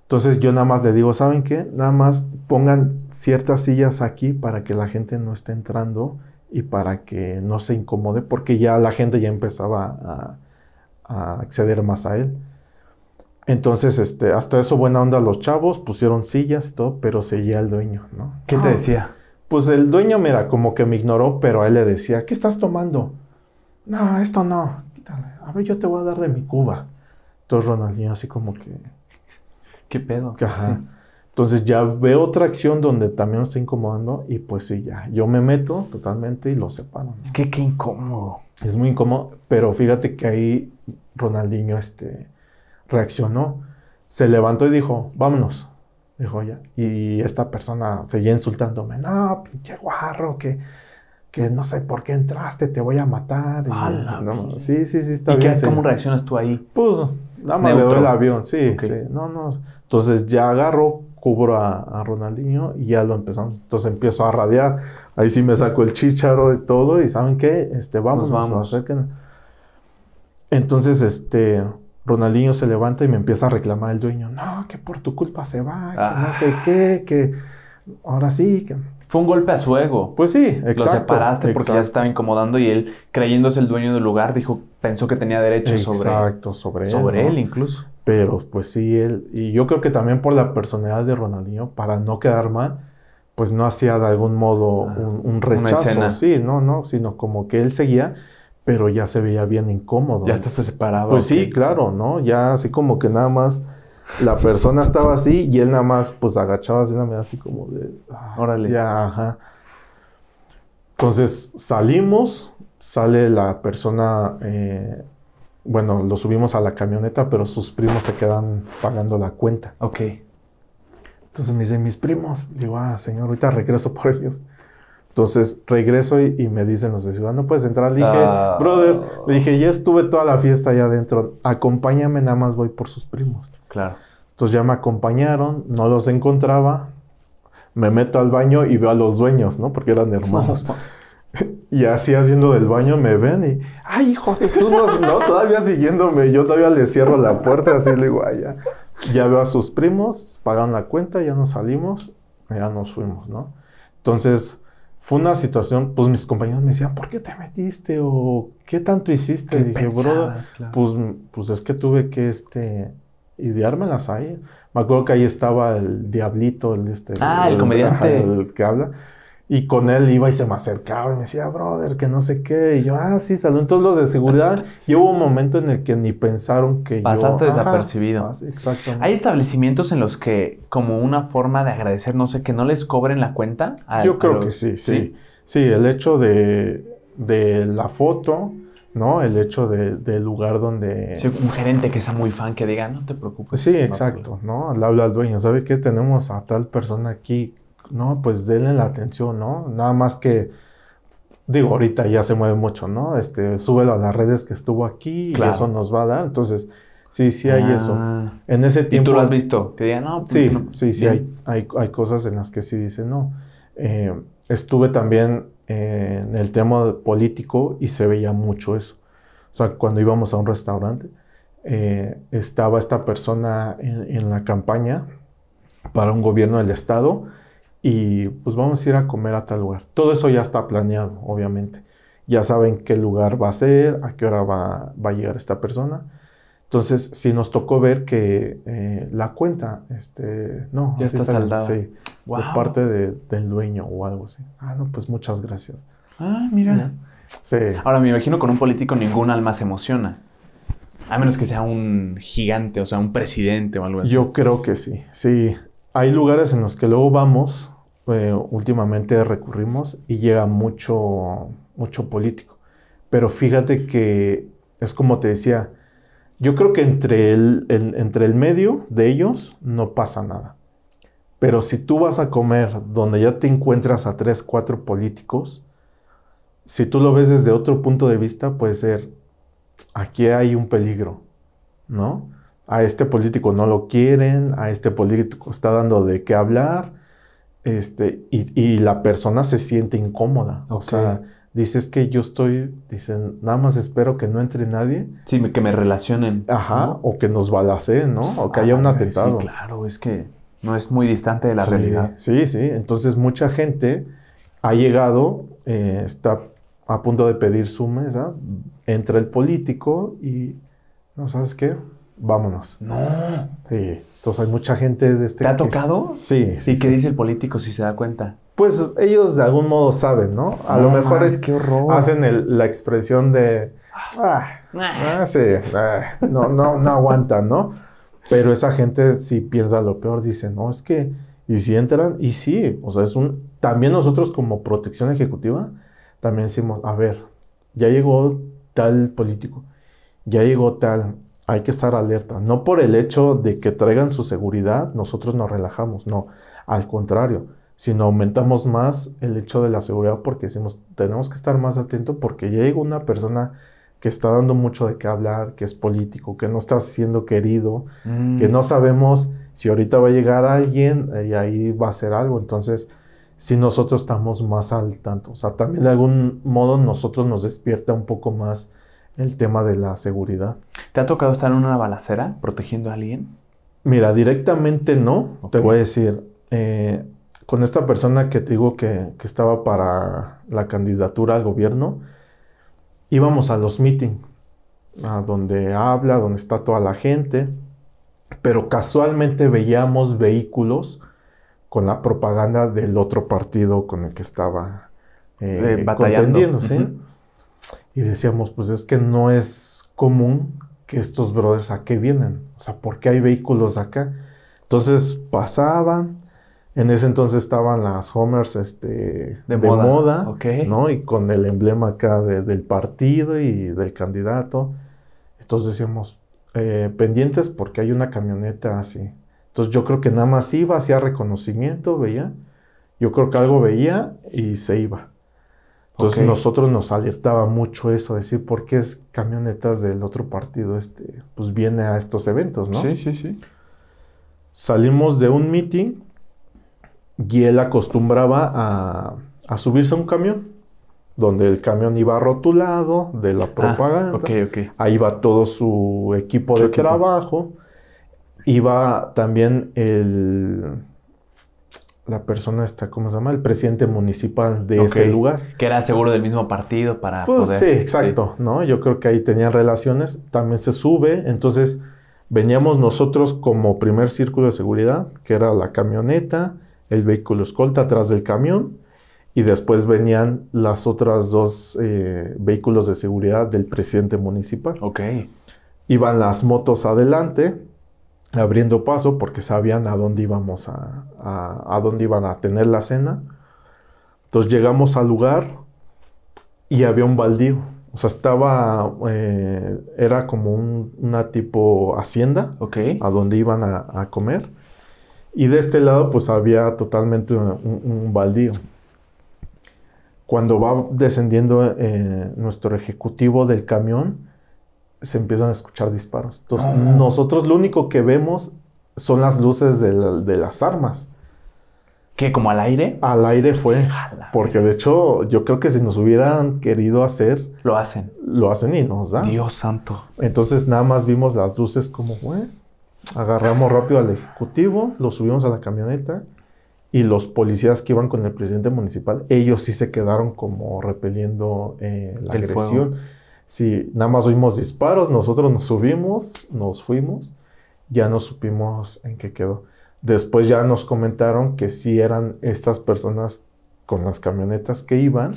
B: Entonces yo nada más le digo, ¿saben qué? Nada más pongan ciertas sillas aquí para que la gente no esté entrando y para que no se incomode, porque ya la gente ya empezaba a acceder más a él. Entonces, este, hasta eso buena onda los chavos, pusieron sillas y todo, pero seguía el dueño, ¿no? ¿Qué te ah. decía? Pues el dueño, mira, como que me ignoró, pero a él le decía, ¿qué estás tomando? No, esto no, A ver, yo te voy a dar de mi cuba. Entonces Ronaldinho así como que... ¿Qué pedo? Ajá. Entonces ya veo otra acción donde también me está incomodando y pues sí, ya, yo me meto totalmente y lo separo. Es que qué incómodo. Es muy incómodo, pero fíjate que ahí Ronaldinho, este reaccionó, se levantó y dijo, vámonos. Dijo ya. Y esta persona seguía insultándome, no, pinche guarro, que, que no sé por qué entraste, te voy a matar. Y, no, sí, sí, sí, está ¿Y bien. ¿Y cómo reaccionas tú ahí? Pues, nada más le doy el avión, sí, sí. No, no. Entonces ya agarro, cubro a, Ronaldinho y ya lo empezamos. Entonces empiezo a radiar. Ahí sí me saco el chicharo de todo y ¿saben qué? Este, vamos, vamos. Entonces, este, Ronaldinho se levanta y me empieza a reclamar el dueño, no, que por tu culpa se va, que no ah. sé qué, que ahora sí, que...
A: Fue un golpe a su ego. Pues sí, exacto. Lo separaste porque ya se estaba incomodando y él, creyéndose el dueño del lugar, dijo, pensó que tenía derecho sobre él. Exacto, sobre él. Sobre él,
B: incluso. Pero pues sí, él, y yo creo que también por la personalidad de Ronaldinho, para no quedar mal, pues no hacía de algún modo ah, un, un, rechazo, sí, no, no, sino como que él seguía pero ya se veía bien incómodo. Ya estás se Pues sí, claro, ¿no? Ya así como que nada más la persona estaba así y él nada más pues agachaba así, así como de, ah, órale. Ya, ajá. Entonces salimos, sale la persona, eh, bueno, lo subimos a la camioneta, pero sus primos se quedan pagando la cuenta. Ok. Entonces me dicen, mis primos. Digo, ah, señor, ahorita regreso por ellos. Entonces regreso y, me dicen los de ciudad, no puedes entrar. Le dije, ah. brother, le dije, ya estuve toda la fiesta allá adentro, acompáñame, nada más voy por sus primos. Claro. Entonces ya me acompañaron, no los encontraba, me meto al baño y veo a los dueños, ¿no? Porque eran hermanos. y así haciendo del baño me ven y, ay, hijo de tú no, todavía siguiéndome, yo todavía le cierro la puerta, así le digo, allá. ya. ya veo a sus primos, pagan la cuenta, ya nos salimos, ya nos fuimos, ¿no? Entonces fue una situación, pues mis compañeros me decían, ¿por qué te metiste? ¿O qué tanto hiciste? dije, bro, pues, pues es que tuve que este, ideármelas ahí. Me acuerdo que ahí estaba el diablito, el este. Ah, el, comediante. que habla. Y con él iba y se me acercaba y me decía, brother, que no sé qué. Y yo, ah, sí, saludos los de seguridad, y hubo un momento en el que ni pensaron que Pasaste yo... desapercibido.
A: exacto Hay establecimientos en los que, como una forma de agradecer, no sé, que no les cobren la cuenta. yo creo que sí, sí,
B: sí, el hecho de, de la foto, ¿no? El hecho del lugar donde... Sí, un
A: gerente que sea muy fan, que diga, no te preocupes. Sí, exacto, ¿no? Le
B: habla al dueño, ¿sabe qué? Tenemos a tal persona aquí no, pues denle la atención, ¿no? Nada más que, digo, ahorita ya se mueve mucho, ¿no? Este, súbelo a las redes que estuvo aquí y eso nos va a dar. Entonces, sí, sí hay eso. Ah. En ese tiempo... ¿Y tú lo has visto? Pues no, sí, sí, sí, hay, hay, cosas en las que sí dicen, no. Eh, estuve también eh, en el tema político y se veía mucho eso. O sea, cuando íbamos a un restaurante, eh, estaba esta persona en la campaña para un gobierno del Estado y pues vamos a ir a comer a tal lugar. Todo eso ya está planeado, obviamente. Ya saben qué lugar va a ser, a qué hora va, va a llegar esta persona. Entonces, sí nos tocó ver que eh, la cuenta, este, no, ya está, saldada.
C: Sí, wow. parte
A: de, del dueño o algo así. Ah, no, pues muchas gracias. Ah, mira. Sí. Ahora, me imagino con un político ningún alma se emociona. A menos que sea un gigante, o sea, un presidente o algo así. Yo
B: creo que sí, sí. Hay lugares en los que luego vamos eh, últimamente recurrimos y llega mucho, mucho político. Pero fíjate que es como te decía, yo creo que entre el, entre el medio de ellos no pasa nada. Pero si tú vas a comer donde ya te encuentras a tres, cuatro políticos, si tú lo ves desde otro punto de vista, puede ser, aquí hay un peligro, ¿no? A este político no lo quieren, a este político está dando de qué hablar, este, y, la persona se siente incómoda. O sea, dices que yo estoy, dicen, nada más espero que no entre nadie.
A: Sí, que me relacionen. Ajá, o que nos balacen, ¿no? O que haya un ah, atentado. Sí,
B: claro, es que
A: no es muy distante de la
B: realidad. Sí, sí. Entonces, mucha gente ha llegado, eh, está a punto de pedir su mesa, entra el político y, ¿no sabes qué? Vámonos. No. Sí. Entonces hay mucha gente de este... ¿Te ha tocado? Sí. sí ¿Y qué dice el político si se da cuenta? Pues ellos de algún modo saben, ¿no? A lo mejor es que hacen la expresión de...
C: Ah, ah
B: sí, ah, ah, no, no, no aguantan, ¿no? Pero esa gente si piensa lo peor, dice, no, es que... Y si entran, y sí, o sea, es un... También nosotros como protección ejecutiva, también decimos, a ver, ya llegó tal político, ya llegó tal, hay que estar alerta. No por el hecho de que traigan su seguridad, nosotros nos relajamos, no. Al contrario, sino aumentamos más el hecho de la seguridad porque decimos, tenemos que estar más atentos porque llega una persona que está dando mucho de qué hablar, que es político, que no está siendo querido, mm. que no sabemos si ahorita va a llegar alguien eh, y ahí va a ser algo. Entonces, si nosotros estamos más al tanto, o sea, también de algún modo nosotros nos despierta un poco más el tema de la seguridad. ¿Te ha tocado estar en una balacera protegiendo a alguien? Mira, directamente no. Te voy a decir, eh, con esta persona que te digo que, estaba para la candidatura al gobierno, íbamos a los meetings, a donde habla, donde está toda la gente, pero casualmente veíamos vehículos con la propaganda del otro partido con el que estaba eh, eh batallando. ¿sí? Y decíamos, pues es que no es común que estos brothers a qué vienen. O sea, ¿por qué hay vehículos acá? Entonces pasaban, en ese entonces estaban las Homers este, de, moda, ¿no? Y con el emblema acá del partido y del candidato. Entonces decíamos, eh, pendientes porque hay una camioneta así. Entonces yo creo que nada más iba, hacía reconocimiento, veía. Yo creo que algo veía y se iba. Entonces nosotros nos alertaba mucho eso, decir, ¿por qué es camionetas del otro partido este, pues viene a estos eventos, no? Sí, sí, sí. Salimos de un meeting y él acostumbraba a, subirse a un camión, donde el camión iba rotulado de la ah, propaganda. Ahí va todo su equipo de trabajo. Iba también el la persona está, ¿cómo se llama? El presidente municipal de ese lugar.
A: Que era seguro del mismo partido para pues Sí, exacto,
B: ¿no? Yo creo que ahí tenían relaciones, también se sube, entonces veníamos nosotros como primer círculo de seguridad, que era la camioneta, el vehículo escolta atrás del camión, y después venían las otras dos eh, vehículos de seguridad del presidente municipal. Ok. Iban las motos adelante, abriendo paso porque sabían a dónde íbamos a, a, dónde iban a tener la cena. Entonces llegamos al lugar y había un baldío. O sea, estaba, eh, era como una tipo hacienda okay. a donde iban a, comer. Y de este lado pues había totalmente un, baldío. Cuando va descendiendo eh, nuestro ejecutivo del camión, se empiezan a escuchar disparos. Entonces, ah. nosotros lo único que vemos son las luces de, las armas. ¿Qué? ¿Como al aire? Al aire fue. porque de hecho, yo creo que si nos hubieran querido hacer. Lo hacen. Lo hacen y nos dan. Dios santo. Entonces nada más vimos las luces como, güey. Agarramos rápido al ejecutivo, lo subimos a la camioneta y los policías que iban con el presidente municipal, ellos sí se quedaron como repeliendo eh, la el agresión. Si nada más oímos disparos, nosotros nos subimos, nos fuimos, ya no supimos en qué quedó. Después ya nos comentaron que sí eran estas personas con las camionetas que iban,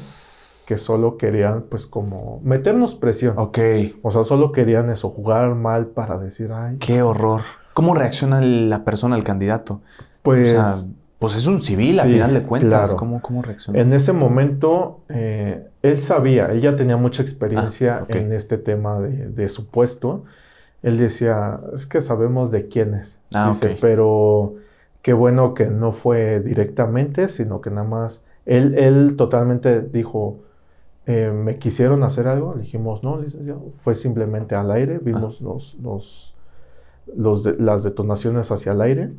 B: que solo querían pues como meternos presión. Ok. O sea, solo querían eso, jugar mal para decir, ay.
A: Qué horror. ¿Cómo reacciona la persona, el candidato? Pues pues es un civil, al final de cuentas. ¿Cómo,
B: reaccionó? En ese momento, eh, él sabía, él ya tenía mucha ah, experiencia en este tema de, su puesto. Él decía, es que sabemos de quién es. Ah, dice, pero qué bueno que no fue directamente, sino que nada más. Él, él totalmente dijo, eh, ¿me quisieron hacer algo? dijimos, no, licenciado. Fue simplemente al aire, vimos los, los, las detonaciones hacia el aire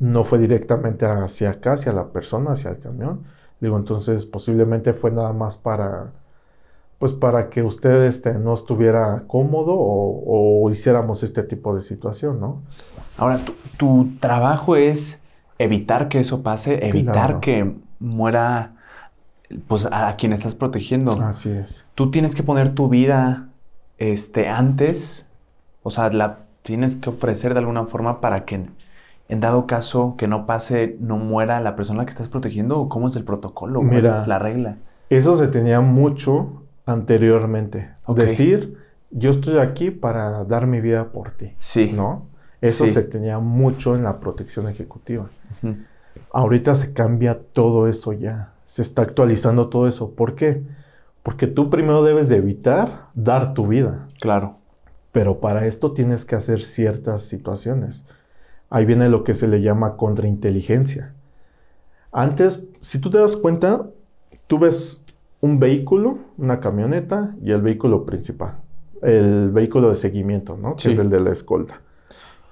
B: no fue directamente hacia acá, hacia la persona, hacia el camión. Digo, entonces posiblemente fue nada más para, pues para que usted este, no estuviera cómodo o, hiciéramos este tipo
A: de situación, ¿no? Ahora, tu, trabajo es evitar que eso pase, evitar que muera pues a quien estás protegiendo. Así es. Tú tienes que poner tu vida este, antes, o sea, la tienes que ofrecer de alguna forma para que en dado caso que no pase, no muera la persona que estás protegiendo? cómo es el protocolo? ¿Cuál es la regla?
B: Eso se tenía mucho anteriormente. Decir, yo estoy aquí para dar mi vida por ti. Sí. ¿No? Eso se tenía mucho en la protección ejecutiva. Ahorita se cambia todo eso ya. Se está actualizando todo eso. ¿Por qué? Porque tú primero debes de evitar dar tu vida. Claro. Pero para esto tienes que hacer ciertas situaciones ahí viene lo que se le llama contrainteligencia. Antes, si tú te das cuenta, tú ves un vehículo, una
A: camioneta y el vehículo principal, el vehículo de seguimiento, ¿no? Que es el de la escolta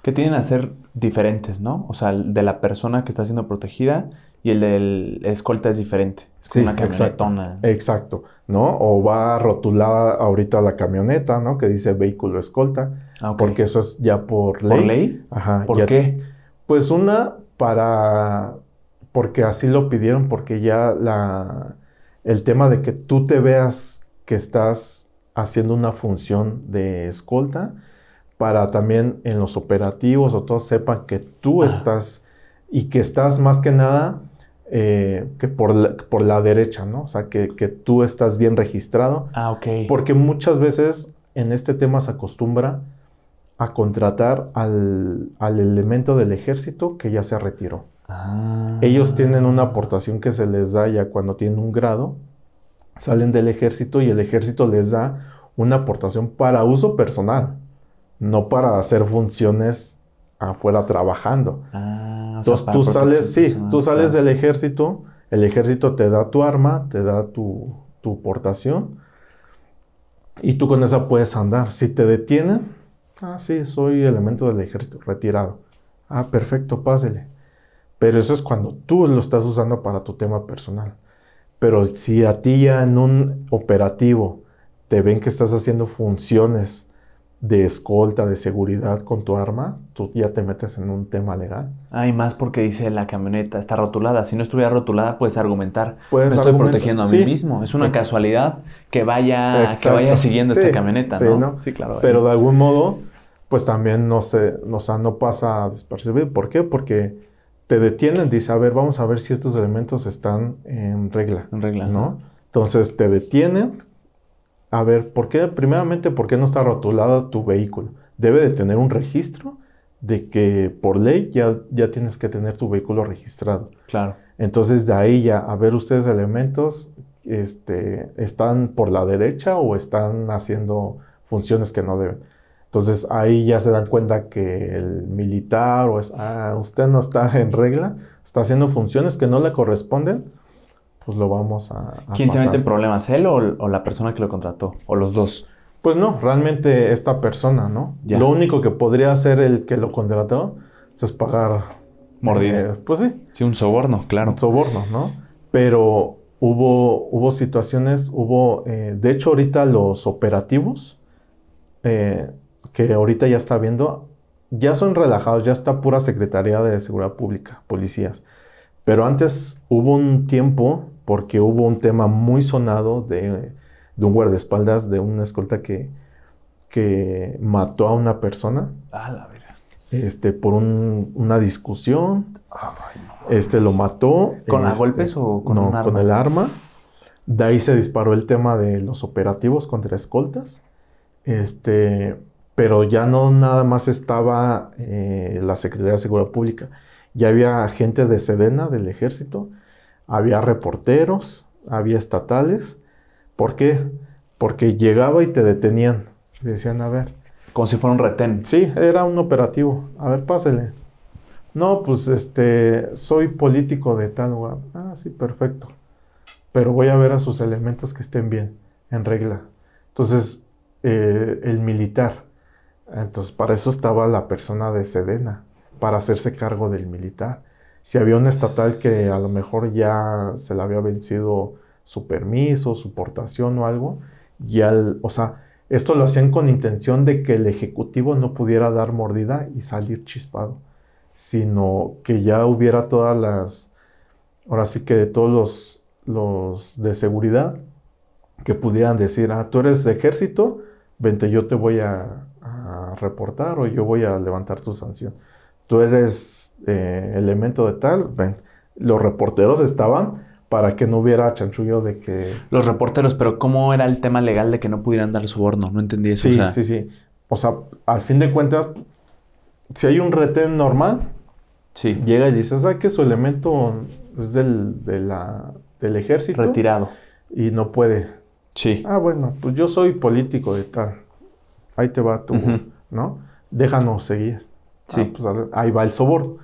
A: que tienen a ser diferentes, ¿no? O sea, el de la persona que está siendo protegida y el del escolta es diferente. sí, Exacto, exacto, ¿no?
B: O va rotulada ahorita la camioneta, ¿no? Que dice vehículo escolta. Ah, porque eso es ya por ley. ¿Por ley? Ajá. ¿Por qué? Pues una para... Porque así lo pidieron, porque ya la... El tema de que tú te veas que estás haciendo una función de escolta, para también en los operativos o todos sepan que tú estás y que estás más que nada eh, que por la, por la derecha, ¿no? O sea, que, que, tú estás bien registrado.
A: Ah, ok. Porque
B: muchas veces en este tema se acostumbra a contratar al, al elemento del ejército que ya se retiró.
C: Ah.
B: Ellos tienen una aportación que se les da ya cuando tienen un grado, salen del ejército y el ejército les da una aportación para uso personal no para hacer funciones afuera trabajando. Ah, Entonces tú sales, sí, tú ah, sales del ejército, el ejército te da tu arma, te da tu, tu portación y tú con esa puedes andar. Si te detienen, ah, sí, soy elemento del ejército, retirado. Ah, perfecto, pásele. Pero eso es cuando tú lo estás usando para tu tema personal. Pero si a ti ya en un operativo te ven que estás haciendo funciones de escolta, de seguridad con
A: tu arma, tú ya te metes en un tema legal. Ah, más porque dice la camioneta está rotulada. Si no estuviera rotulada, puedes argumentar. Puedes me estoy protegiendo a mí mismo. Es una casualidad que vaya, vaya siguiendo esta camioneta, sí, ¿no?
B: Sí, claro. Pero de algún modo, pues también no se, a despercibir. no pasa ¿Por qué? Porque te detienen, dice, a ver, vamos a ver si estos elementos están en regla. En regla. ¿No? Entonces te detienen, a ver, ¿por qué? Primeramente, ¿por qué no está rotulado tu vehículo? Debe de tener un registro de que por ley ya, ya tienes que tener tu vehículo registrado. Claro. Entonces, de ahí ya, a ver ustedes elementos, este, están por la derecha o están haciendo funciones que no deben. Entonces ahí ya se dan cuenta que el militar o es, ah, usted no está en regla, está haciendo funciones que no le corresponden pues lo vamos a... ¿Quién se mete en
A: problemas? ¿Él o, la persona que lo contrató? ¿O los dos?
B: Pues no, realmente esta persona, ¿no?
A: Lo único que podría
B: hacer el que lo contrató pues, es pagar...
A: Mordida. Eh, pues sí. Sí, un soborno, claro. Un soborno,
B: ¿no? Pero hubo, hubo situaciones, hubo, eh, de hecho ahorita los operativos, eh, que ahorita ya está viendo, ya son relajados, ya está pura Secretaría de Seguridad Pública, policías. Pero antes hubo un tiempo porque hubo un tema muy sonado de, un guardaespaldas, de una escolta que, que mató a una persona.
C: Ah, la verdad.
B: Este, por una discusión. Ah, este lo mató. ¿Con este, golpes o con el arma. De ahí se disparó el tema de los operativos contra escoltas. Este, pero ya no nada más estaba eh, la Secretaría de Seguridad Pública. Ya había gente de Sedena, del ejército, había reporteros, había estatales. ¿Por qué? Porque llegaba y te detenían. Decían, a ver. Como si fuera un retén. Sí, era un operativo. A ver, pásele. No, pues este, soy político de tal lugar. Ah, sí, perfecto. Pero voy a ver a sus elementos que estén bien, en regla. Entonces, eh, el militar. Entonces, para eso estaba la persona de Sedena, para hacerse cargo del militar si había un estatal que a lo mejor ya se le había vencido su permiso, su portación o algo, ya, o sea, esto lo hacían con intención de que el ejecutivo no pudiera dar mordida y salir chispado, sino que ya hubiera todas las, ahora sí que de todos los, los de seguridad que pudieran decir, ah, tú eres de ejército, vente, yo te voy a reportar o yo voy a levantar tu sanción tú eres eh, elemento de tal, ven. Los reporteros estaban para que no hubiera chanchullo de que...
A: Los reporteros, pero ¿cómo era el tema legal de que no pudieran dar soborno? No entendí eso. Sí, sí, sí. O sea, al fin de cuentas,
B: si hay un retén normal, sí. llega y dices, ah, que su elemento es del, del ejército. Retirado. Y no puede. Sí. Ah, bueno, pues yo soy político de tal. Ahí te va tú, ¿no? Déjanos seguir. Ah, sí. pues, ahí va el soborno.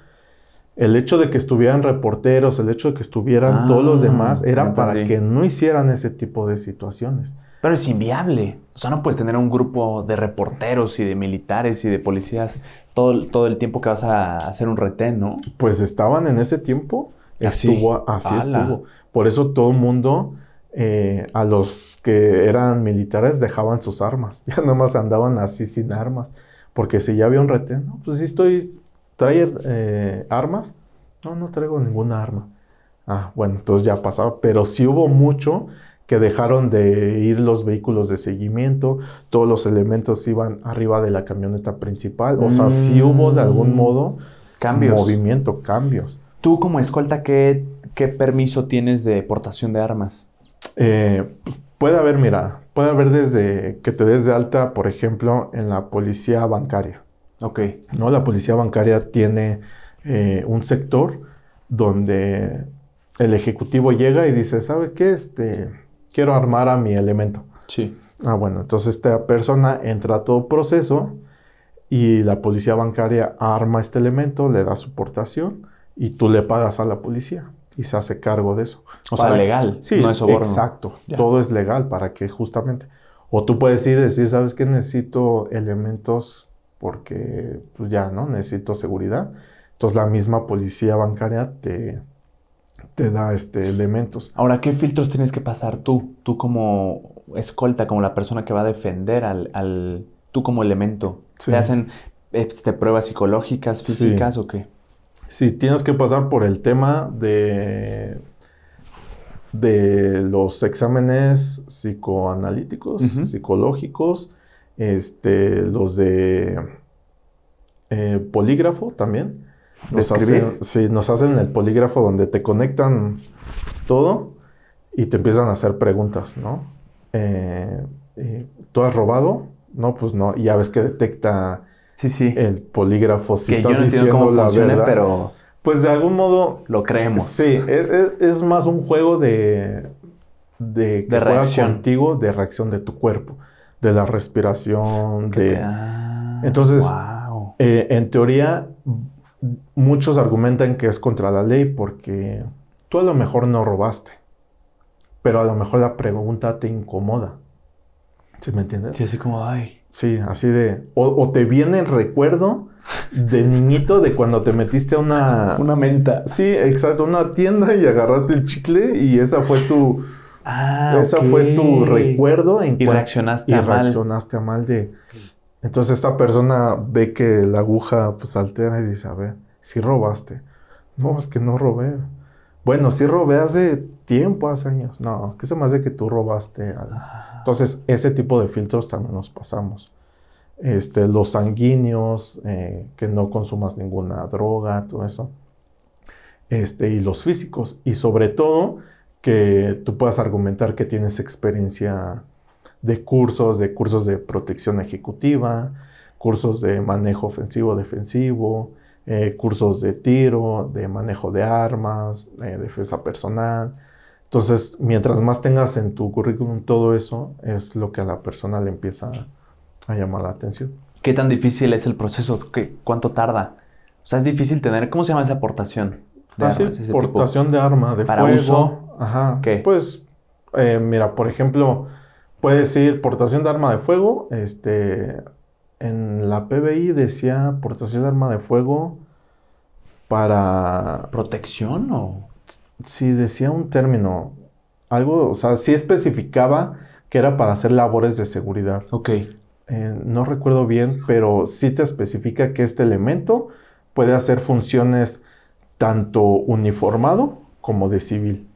B: El hecho de que estuvieran reporteros, el hecho de que
A: estuvieran todos los ah, demás, era para
B: que no hicieran ese tipo de situaciones.
A: Pero es inviable. O sea, no puedes tener un grupo de reporteros y de militares y de policías todo, todo el tiempo que vas a hacer un retén, ¿no?
B: Pues estaban en ese tiempo. Así ah, estuvo. Así estuvo. Por eso todo el mundo, eh, a los que eran militares, dejaban sus armas. Ya nomás andaban así sin armas. Porque si ya había un reten, pues si estoy, traer eh, armas. No, no traigo ninguna arma. Ah, bueno, entonces ya pasaba, pero sí hubo mucho que dejaron de ir los vehículos de seguimiento, todos los elementos iban arriba de la camioneta principal, o sea, si sí hubo de algún mm.
A: modo cambios. movimiento, cambios. Tú como escolta, ¿qué, permiso tienes de portación de armas? Eh, puede haber, mira,
B: Puede haber desde que te des de alta, por ejemplo, en la policía bancaria. Ok. ¿No? La policía bancaria tiene eh, un sector donde el ejecutivo llega y dice, ¿sabe qué? Este, quiero armar a mi elemento. Sí. Ah, bueno, entonces esta persona entra a todo proceso y la policía bancaria arma este elemento, le da su portación y tú le pagas a la policía y se hace cargo de eso. O sea, legal, no es soborno. Exacto, todo es legal para que justamente. O tú puedes ir y decir, ¿sabes qué? Necesito elementos porque pues, ya, ¿no? Necesito seguridad. Entonces la misma policía bancaria te, te da este, elementos.
A: Ahora, ¿qué filtros tienes que pasar tú? Tú como escolta, como la persona que va a defender al... tú como elemento. ¿Te hacen este, pruebas psicológicas, físicas o qué? si tienes que pasar por el tema de,
B: de los exámenes psicoanalíticos, psicológicos, este, los de eh, polígrafo también. Nos hacen, sí, nos hacen el polígrafo donde te conectan todo y te empiezan a hacer preguntas, ¿no? Eh, eh, ¿Tú has robado? No, pues no. Y ya ves que detecta Sí, sí. El polígrafo, si que no diciendo cómo pero... Pues de algún modo... Lo creemos. Sí, es, más un juego de... De, que de reacción. contigo, de reacción de tu cuerpo. De la respiración, de... Entonces, eh, en teoría, muchos argumentan que es contra la ley porque tú a lo mejor no robaste. Pero a lo mejor la pregunta te incomoda. ¿Sí me entiendes? Sí, así como, ay... Sí, así de. O, te viene el recuerdo de niñito de cuando te metiste a una. Una menta. Sí, exacto, una tienda y agarraste el chicle y esa fue tu. Ah, esa fue tu recuerdo. En y reaccionaste y a mal. reaccionaste a mal de. Entonces esta persona ve que la aguja pues altera y dice, a ver, si robaste. No, es que no robé. Bueno, si sí robé hace tiempo, hace años. No, que se más de que tú robaste algo. Entonces, ese tipo de filtros también nos pasamos. Este, los sanguíneos, eh, que no consumas ninguna droga, todo eso. Este, y los físicos. Y sobre todo, que tú puedas argumentar que tienes experiencia de cursos, de cursos de protección ejecutiva, cursos de manejo ofensivo-defensivo, eh, cursos de tiro, de manejo de armas, de eh, defensa personal, entonces, mientras más tengas en tu currículum todo eso, es
A: lo que a la persona le empieza a llamar la atención. ¿Qué tan difícil es el proceso? ¿Qué, ¿Cuánto tarda? O sea, es difícil tener, ¿cómo se llama esa aportación? Ah, portación de arma, de ¿Para Uso? Ajá. ¿Qué? Pues, eh, mira, por ejemplo, puede
B: decir portación de arma de fuego. Este, en la PBI decía portación de arma de fuego para... ¿Protección o...? Si decía un término, algo, o sea, sí especificaba que era para hacer labores de seguridad. Ok. Eh, no recuerdo bien, pero sí te especifica que este elemento puede hacer funciones tanto uniformado como de civil.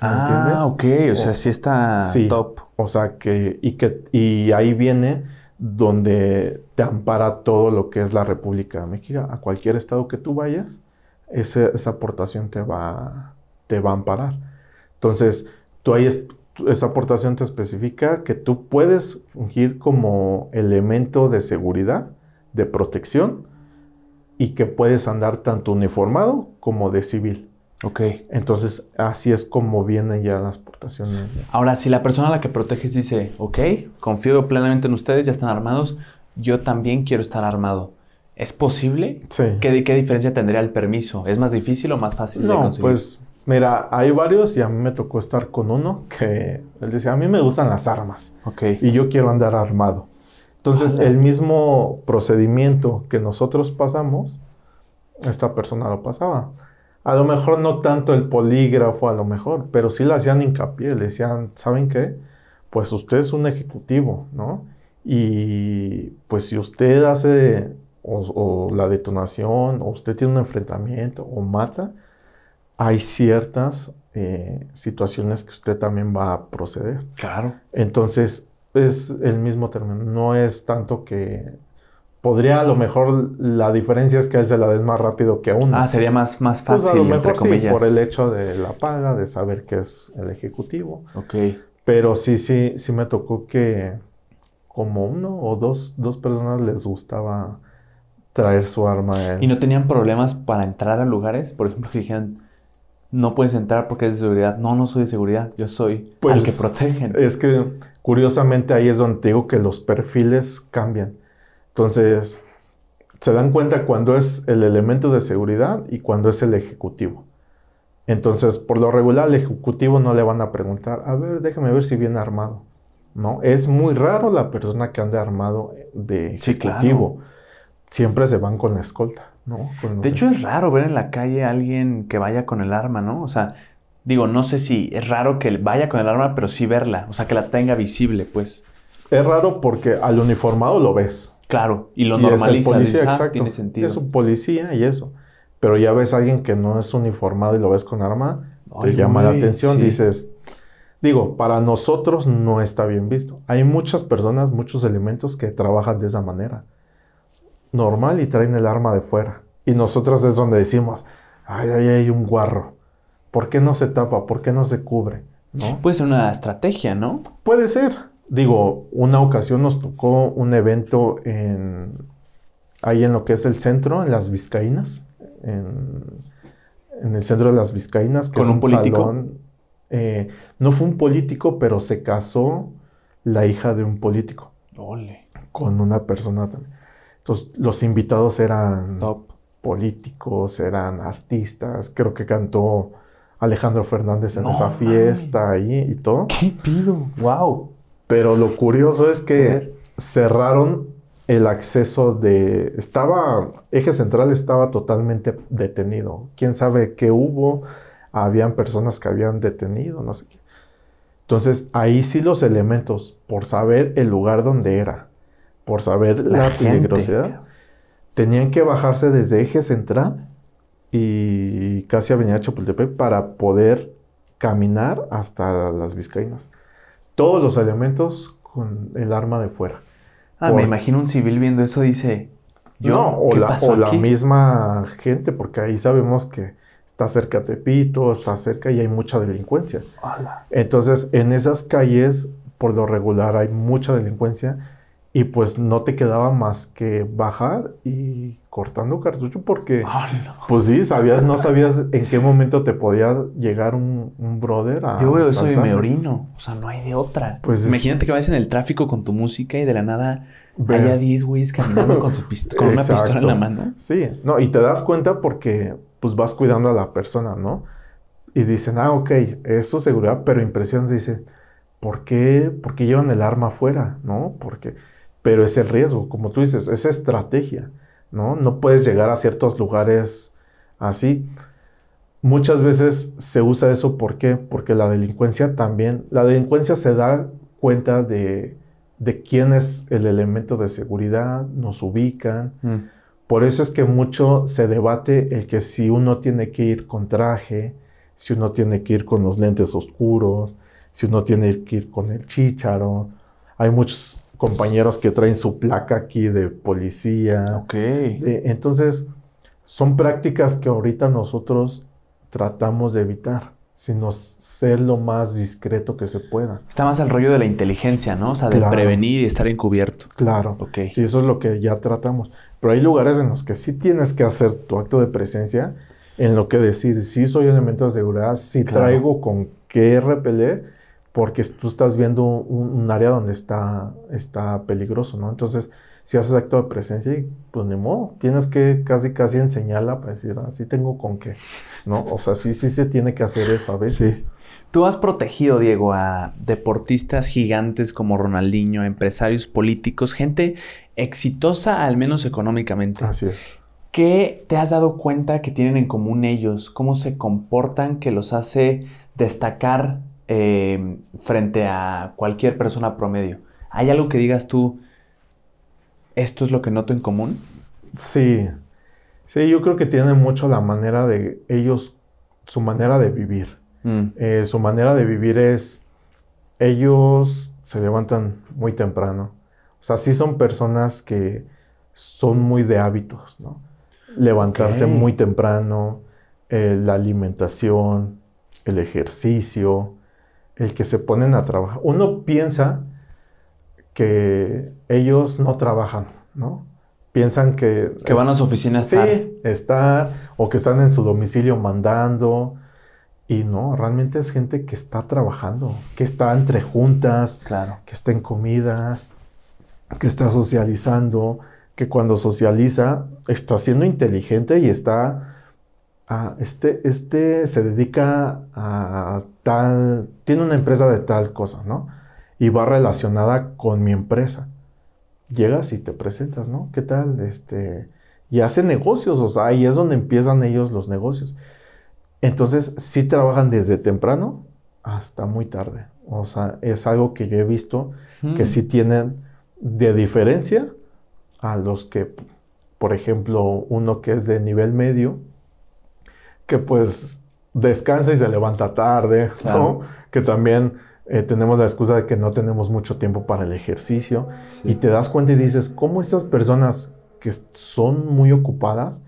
B: ah, ok, o, sea, sí está top. O sea, que y, que y ahí viene donde te ampara todo lo que es la República de México, a cualquier estado que tú vayas esa aportación te va, te va a amparar. Entonces, tú ahí esa aportación te especifica que tú puedes fungir como elemento de seguridad, de protección, y que puedes andar tanto uniformado como de civil. Ok.
A: Entonces, así es como vienen ya las
B: aportaciones.
A: Ahora, si la persona a la que proteges dice, ok, confío plenamente en ustedes, ya están armados, yo también quiero estar armado. ¿Es posible? Sí. ¿Qué, diferencia tendría el permiso? ¿Es más difícil o más fácil de conseguir? Pues
B: mira, hay varios y a mí me tocó estar con uno que él decía, a mí me gustan las armas. Ok. Y yo quiero andar armado. Entonces, ah. el mismo procedimiento que nosotros pasamos, esta persona lo pasaba. A lo mejor no tanto el polígrafo, a lo mejor, pero sí le hacían hincapié, le decían, ¿saben qué? Pues usted es un ejecutivo, ¿no? Y pues si usted hace o, la detonación, o usted tiene un enfrentamiento, o mata, hay ciertas eh, situaciones que usted también va a proceder. Claro. Entonces, es el mismo término. No es tanto que. Podría, a lo mejor, la diferencia es que él se la des más rápido que uno. Ah, sería más, más pues, fácil, entre comillas. por el hecho de la paga, de saber que es el ejecutivo. Ok. Pero sí, sí, sí me tocó que como uno o dos, dos personas les gustaba
A: traer su arma él. ¿Y no tenían problemas para entrar a lugares? Por ejemplo, que dijeran, no puedes entrar porque eres de seguridad. No, no soy de seguridad, yo soy pues, que protegen. Es que
B: curiosamente ahí es donde te digo que los perfiles cambian. Entonces, se dan cuenta cuando es el elemento de seguridad y cuando es el ejecutivo. Entonces, por lo regular, al ejecutivo no le van a preguntar, a ver, déjame ver si viene armado. No, es muy raro la persona que anda armado de ejecutivo siempre se van con la escolta,
C: ¿no?
A: de hecho, es raro ver en la calle a alguien que vaya con el arma, ¿no? O sea, digo, no sé si es raro que vaya con el arma, pero sí verla, o sea, que la tenga visible, pues.
B: Es raro porque al uniformado lo ves. Claro, y lo y Es policía, ah, tiene sentido. Es un policía y eso. Pero ya ves a alguien que no es uniformado y lo ves con arma, te llama la atención, dices, digo, para nosotros no está bien visto. Hay muchas personas, muchos elementos que trabajan de esa manera normal y traen el arma de fuera. Y nosotros es donde decimos, ay, ay hay un guarro. ¿Por qué no se tapa? ¿Por qué no se cubre?
C: ¿No?
A: Puede ser una estrategia, ¿no? Puede ser.
B: Digo, una ocasión nos tocó un evento en, ahí en lo que es el centro, en las Vizcaínas, en, el centro de las Vizcaínas, que ¿Con un, político? Eh, no fue un político, pero se casó la hija de un político. Con una persona también. Entonces, los invitados eran políticos, eran artistas. Creo que cantó Alejandro Fernández en esa fiesta y todo. ¿Qué pido? ¡Wow! Pero lo curioso es que cerraron el acceso de... Estaba... Eje Central estaba totalmente detenido. ¿Quién sabe qué hubo? Habían personas que habían detenido, no sé qué. Entonces, ahí sí los elementos, por saber el lugar donde era por saber la, peligrosidad, tenían que bajarse desde eje central y casi avenida Chapultepec para poder caminar hasta las Vizcaínas. Todos los elementos con el arma de fuera. Ah, me imagino un civil viendo eso dice... ¿Yo? No, o, la, misma gente, porque ahí sabemos que está cerca Tepito, está cerca y hay mucha delincuencia. Entonces, en esas calles, por lo regular, hay mucha delincuencia y pues no te quedaba más que bajar y cortando cartucho porque, oh, no. pues sí, sabías, no sabías en qué momento te
A: podía llegar un, brother a... Yo veo eso o sea, no hay de otra. Pues Imagínate que vas en el tráfico con tu música y de la nada haya 10 güeyes caminando con, su con una pistola en la mano.
B: Sí, no, y te das cuenta porque pues vas cuidando a la persona, ¿no? Y dicen, ah, ok, eso seguridad, pero impresión, dicen, ¿por qué, ¿por qué llevan el arma afuera? ¿No? Porque pero es el riesgo, como tú dices, es estrategia, ¿no? No puedes llegar a ciertos lugares así. Muchas veces se usa eso, ¿por qué? Porque la delincuencia también, la delincuencia se da cuenta de, quién es el elemento de seguridad, nos ubican. Mm. Por eso es que mucho se debate el que si uno tiene que ir con traje, si uno tiene que ir con los lentes oscuros, si uno tiene que ir con el chícharo. Hay muchos compañeros que traen su placa aquí de policía. Ok. entonces, son prácticas que ahorita nosotros tratamos de evitar, sino ser lo más discreto que se pueda. Está más al rollo de la
A: inteligencia, ¿no? O sea, de prevenir y estar encubierto. Claro. Ok. Sí, eso es lo que ya tratamos. Pero hay
B: lugares en los que sí tienes que hacer tu acto de presencia, en lo que decir, sí soy elemento de seguridad, sí traigo con qué repeler porque tú estás viendo un, área donde está, está peligroso, ¿no? Entonces, si haces acto de presencia, pues ni modo, tienes que casi casi enseñarla para decir, así ah, tengo con qué,
A: ¿no? O sea, sí, sí se tiene que hacer eso a veces. Tú has protegido, Diego, a deportistas gigantes como Ronaldinho, empresarios políticos, gente exitosa, al menos económicamente. Así es. ¿Qué te has dado cuenta que tienen en común ellos? ¿Cómo se comportan que los hace destacar Em, frente a cualquier persona promedio? ¿Hay algo que digas tú, esto es lo que noto en común?
B: Sí, sí, yo creo que tiene mucho la manera de ellos, su manera de vivir. Mm. Eh, su manera de vivir es, ellos se levantan muy temprano. O sea, sí son personas que son muy de hábitos, ¿no? Levantarse muy temprano, eh, la alimentación, el ejercicio, el que se ponen a trabajar. Uno piensa que ellos no trabajan, ¿no? Piensan que... Que van a su oficina a estar. Sí, estar, o que están en su domicilio mandando. Y no, realmente es gente que está trabajando, que está entre juntas, claro. que está en comidas, que está socializando, que cuando socializa está siendo inteligente y está Ah, este, este se dedica a tal, tiene una empresa de tal cosa, ¿no? Y va relacionada con mi empresa. Llegas y te presentas, ¿no? ¿Qué tal? Este, y hace negocios, o sea, ahí es donde empiezan ellos los negocios. Entonces, sí trabajan desde temprano hasta muy tarde. O sea, es algo que yo he visto que hmm. sí tienen de diferencia a los que, por ejemplo, uno que es de nivel medio, que pues descansa y se levanta tarde, ¿no? Que también eh, tenemos la excusa de que no tenemos mucho tiempo para el ejercicio. Y te das cuenta y dices, ¿cómo estas personas que son muy ocupadas,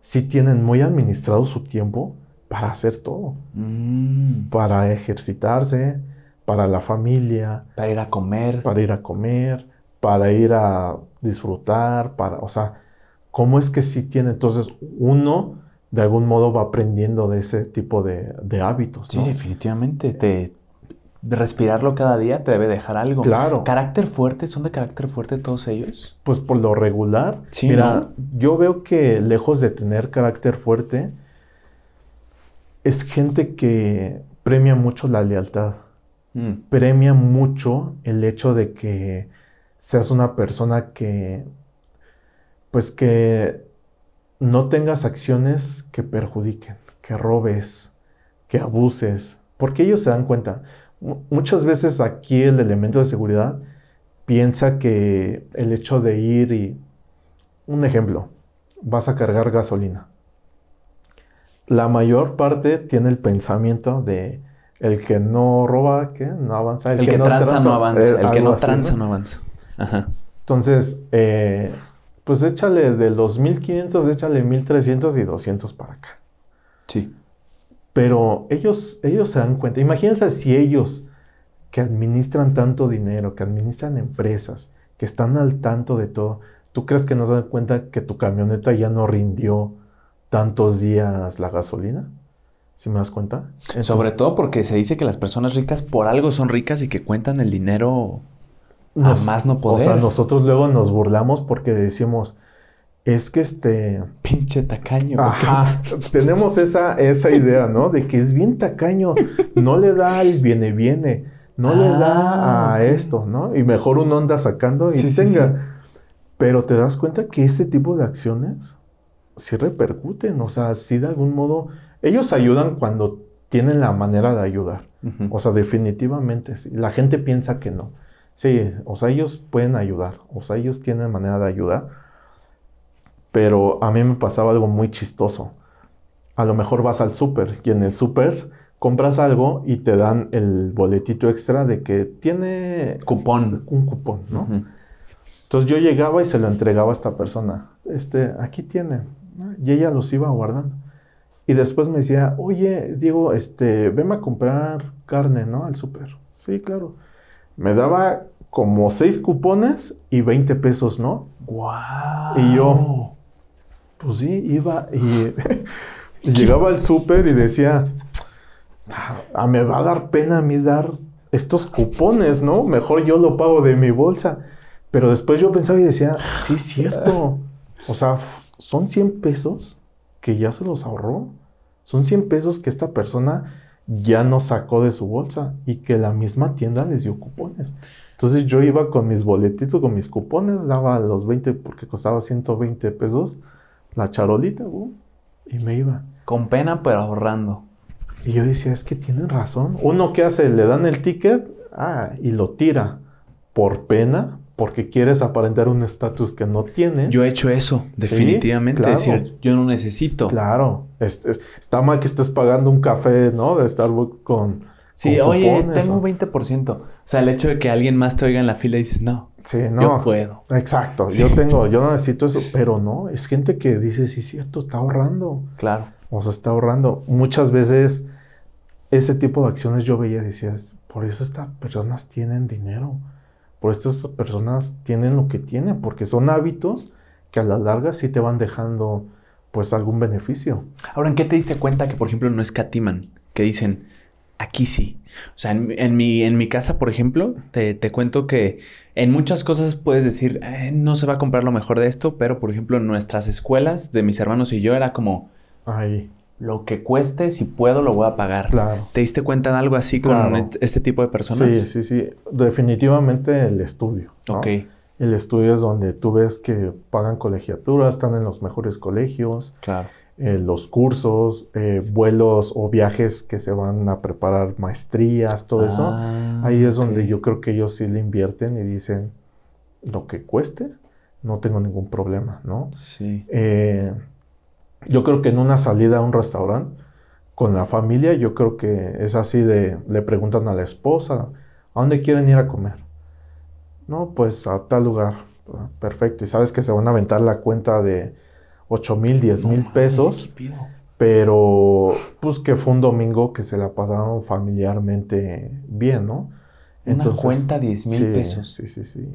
B: sí tienen muy administrado su tiempo para hacer todo?
C: Mm.
B: Para ejercitarse, para la familia. Para ir a comer. Para ir a comer, para ir a disfrutar, para, o sea, ¿cómo es que sí tiene? Entonces, uno de algún modo va aprendiendo de ese tipo de,
A: hábitos. ¿no? Sí, definitivamente. Te, respirarlo cada día te debe dejar algo. Claro. ¿Carácter fuerte? ¿Son de carácter fuerte todos ellos? Pues por lo regular. mira,
B: yo veo que lejos de tener carácter fuerte, es gente que premia mucho la lealtad. Mm. Premia mucho el hecho de que seas una persona que, pues que no tengas acciones que perjudiquen, que robes, que abuses, porque ellos se dan cuenta. Muchas veces aquí el elemento de seguridad piensa que el hecho de ir y, un ejemplo, vas a cargar gasolina. La mayor parte tiene el pensamiento de el que no roba, que no avanza. El, que, no no avanza. el que no tranza ¿no?
A: avanza. Eh,
B: Entonces, eh, pues échale de los 1500, échale 1300 y 200 para acá. Sí. Pero ellos, ellos se dan cuenta, imagínate si ellos que administran tanto dinero, que administran empresas, que están al tanto de todo, ¿tú crees que no se dan cuenta que tu camioneta ya no rindió tantos días la gasolina? ¿Sí me das
A: cuenta? Sobre todo porque se dice que las personas ricas por algo son ricas y que cuentan el dinero
B: más no poder. O sea, nosotros luego nos burlamos porque decimos, es que este... Pinche tacaño. Ajá. Tenemos esa, esa idea, ¿no? De que es bien tacaño, no le da el viene, viene, no le da a ah, esto, ¿no? Y mejor uno anda sacando y tenga. Pero te das cuenta que este tipo de acciones sí repercuten, o sea, sí de algún modo... Ellos ayudan cuando tienen la manera de ayudar. O sea, definitivamente La gente piensa que no. Sí, o sea, ellos pueden ayudar, o sea, ellos tienen manera de ayudar, pero a mí me pasaba algo muy chistoso. A lo mejor vas al súper y en el súper compras algo y te dan el boletito extra de que tiene... Cupón. Un cupón, ¿no? Entonces yo llegaba y se lo entregaba a esta persona. Este, aquí tiene. Y ella los iba guardando. Y después me decía, oye, Diego, este, veme a comprar carne, ¿no? Al súper. Sí, claro me daba como seis cupones y 20 pesos, ¿no? ¡Guau! Y yo, pues sí, iba y, llegaba al súper y decía, ah, me va a dar pena a mí dar estos cupones, ¿no? Mejor yo lo pago de mi bolsa. Pero después yo pensaba y decía, sí, es cierto. O sea, son 100 pesos que ya se los ahorró. Son 100 pesos que esta persona ya no sacó de su bolsa y que la misma tienda les dio cupones. Entonces yo iba con mis boletitos, con mis cupones, daba los 20 porque costaba 120 pesos la charolita uh,
A: y me iba. Con pena pero ahorrando.
B: Y yo decía, es que tienen razón. Uno que hace, le dan el ticket ah, y lo tira por pena, porque quieres aparentar un estatus que no tienes. Yo he hecho
A: eso, definitivamente. decir,
B: yo no necesito. Claro. está mal que estés pagando un café,
A: ¿no? De Starbucks con. Sí, oye, tengo un 20%. O sea, el hecho de que alguien más te oiga en la fila y dices, no. Sí, no. Yo puedo. Exacto. Yo tengo, yo no necesito eso. Pero no,
B: es gente que dice, sí, cierto, está ahorrando. Claro. O sea, está ahorrando. Muchas veces ese tipo de acciones yo veía y decías, por eso estas personas tienen dinero por estas personas tienen lo que tienen, porque son hábitos que a la larga sí te
A: van dejando pues algún beneficio. Ahora, ¿en qué te diste cuenta que, por ejemplo, no es escatiman? Que dicen, aquí sí. O sea, en, mi, en mi casa, por ejemplo, te, cuento que en muchas cosas puedes decir, eh, no se va a comprar lo mejor de esto, pero, por ejemplo, en nuestras escuelas de mis hermanos y yo era como... Ay lo que cueste, si puedo, lo voy a pagar. Claro. ¿Te diste cuenta de algo así con este tipo de personas? Sí, sí, sí.
B: Definitivamente el estudio. Ok. El estudio es donde tú ves que pagan colegiaturas, están en los mejores colegios. Claro. Eh, los cursos, eh, vuelos o viajes que se van a preparar, maestrías, todo eso. Ah, Ahí es donde yo creo que ellos sí le invierten y dicen lo que cueste, no tengo ningún problema, ¿no? Sí. Eh, yo creo que en una salida a un restaurante con la familia, yo creo que es así de, le preguntan a la esposa, ¿a dónde quieren ir a comer? No, pues a tal lugar. Perfecto. Y sabes que se van a aventar la cuenta de 8 mil, 10 mil pesos. Pero, pues que fue un domingo que se la pasaron familiarmente bien, ¿no? Entonces, Una cuenta 10 mil pesos. Sí, sí, sí.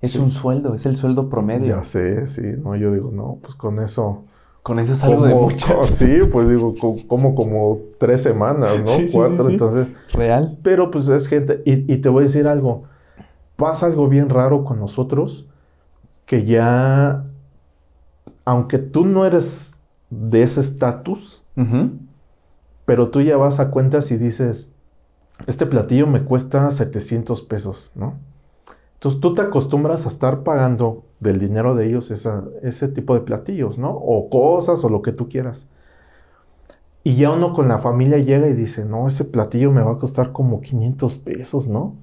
B: Es un sueldo, es el sueldo promedio. Ya sé, sí, no, yo digo, no, pues con eso con eso algo de mucho Sí, pues digo, como como tres semanas, ¿no? Cuatro, entonces. Real. Pero pues es gente, y, te voy a decir algo, pasa algo bien raro con nosotros, que ya, aunque tú no eres de ese estatus, pero tú ya vas a cuentas y dices, este platillo me cuesta 700 pesos, ¿no? Entonces tú te acostumbras a estar pagando del dinero de ellos ese tipo de platillos, ¿no? O cosas o lo que tú quieras. Y ya uno con la familia llega y dice, no, ese platillo me va a costar como 500 pesos, ¿no?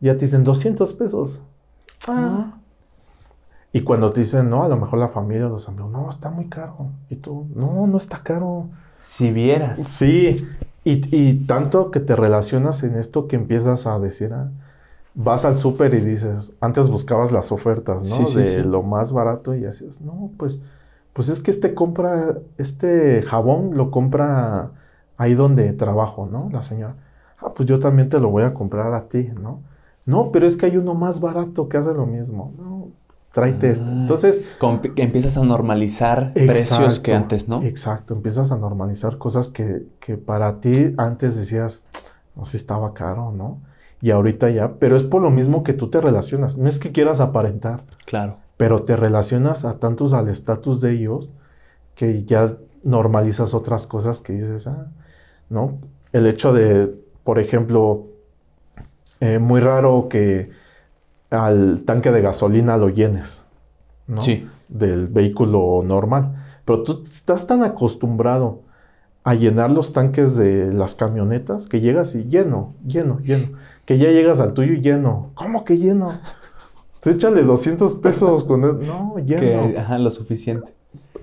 B: Ya te dicen 200 pesos. Ah. ah. Y cuando te dicen, no, a lo mejor la familia, los amigos, no, está muy caro. Y tú, no, no está caro. Si vieras. Sí. Y, y tanto que te relacionas en esto que empiezas a decir, ah, vas al súper y dices, antes buscabas las ofertas, ¿no? de lo más barato y decías, no, pues, pues es que este compra, este jabón lo compra ahí donde trabajo, ¿no? La señora, ah, pues yo también te lo voy a comprar a ti, ¿no? No, pero es que hay uno más barato que hace lo mismo, ¿no? Tráete esto. este. Ah. Entonces. empiezas a normalizar precios que antes, ¿no? Exacto, empiezas a normalizar cosas que, que para ti antes decías, no sé, si estaba caro, ¿no? y ahorita ya, pero es por lo mismo que tú te relacionas. No es que quieras aparentar. Claro. Pero te relacionas a tantos al estatus de ellos que ya normalizas otras cosas que dices, ah", ¿no? El hecho de, por ejemplo, eh, muy raro que al tanque de gasolina lo llenes, ¿no? Del vehículo normal. Pero tú estás tan acostumbrado a llenar los tanques de las camionetas que llegas y lleno, lleno, lleno que ya llegas al tuyo lleno. ¿Cómo que lleno? Pues échale 200 pesos con él. No, lleno. ajá, lo suficiente.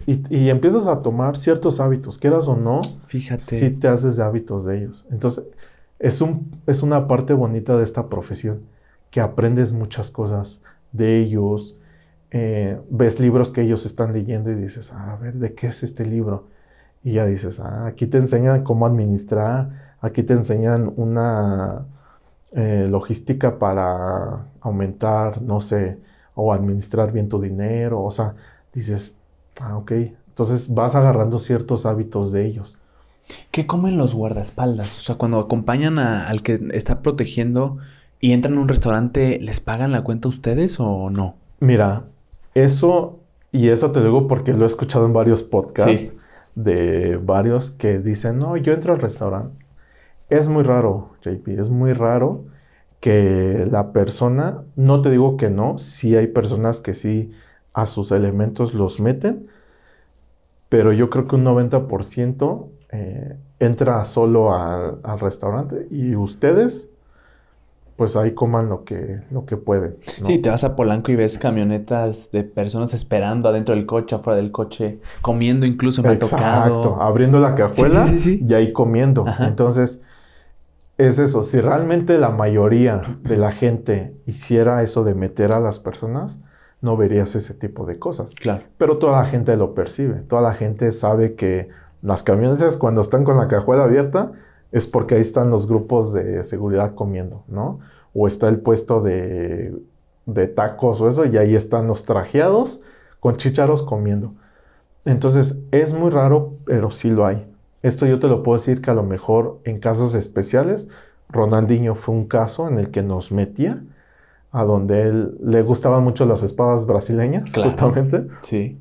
B: Y, empiezas a tomar ciertos hábitos, quieras o no. Fíjate. Si te haces de hábitos de ellos. Entonces, es, un, es una parte bonita de esta profesión, que aprendes muchas cosas de ellos. Eh, ves libros que ellos están leyendo y dices, ah, a ver, ¿de qué es este libro? Y ya dices, ah, aquí te enseñan cómo administrar, aquí te enseñan una, eh, logística para aumentar, no sé, o administrar bien tu dinero, o sea, dices,
A: ah, ok, entonces vas agarrando ciertos hábitos de ellos. ¿Qué comen los guardaespaldas? O sea, cuando acompañan al que está protegiendo y entran a un restaurante, ¿les pagan la cuenta a ustedes o no? Mira, eso, y eso
B: te digo porque lo he escuchado en varios podcasts de varios que dicen, no, yo entro al restaurante es muy raro, JP, es muy raro que la persona, no te digo que no, sí hay personas que sí a sus elementos los meten, pero yo creo que un 90% eh, entra
A: solo al, restaurante y ustedes pues ahí coman lo que, lo que pueden. Sí, te vas a Polanco y ves camionetas de personas esperando adentro del coche, afuera del coche, comiendo incluso, me Exacto. ha abriendo la cajuela
B: y ahí comiendo. Entonces, es eso, si realmente la mayoría de la gente hiciera eso de meter a las personas, no verías ese tipo de cosas. Claro. Pero toda la gente lo percibe, toda la gente sabe que las camionetas cuando están con la cajuela abierta es porque ahí están los grupos de seguridad comiendo, ¿no? O está el puesto de, de tacos o eso y ahí están los trajeados con chicharos comiendo. Entonces es muy raro, pero sí lo hay. Esto yo te lo puedo decir que a lo mejor en casos especiales, Ronaldinho fue un caso en el que nos metía, a donde él le gustaban mucho las espadas brasileñas, justamente. Sí.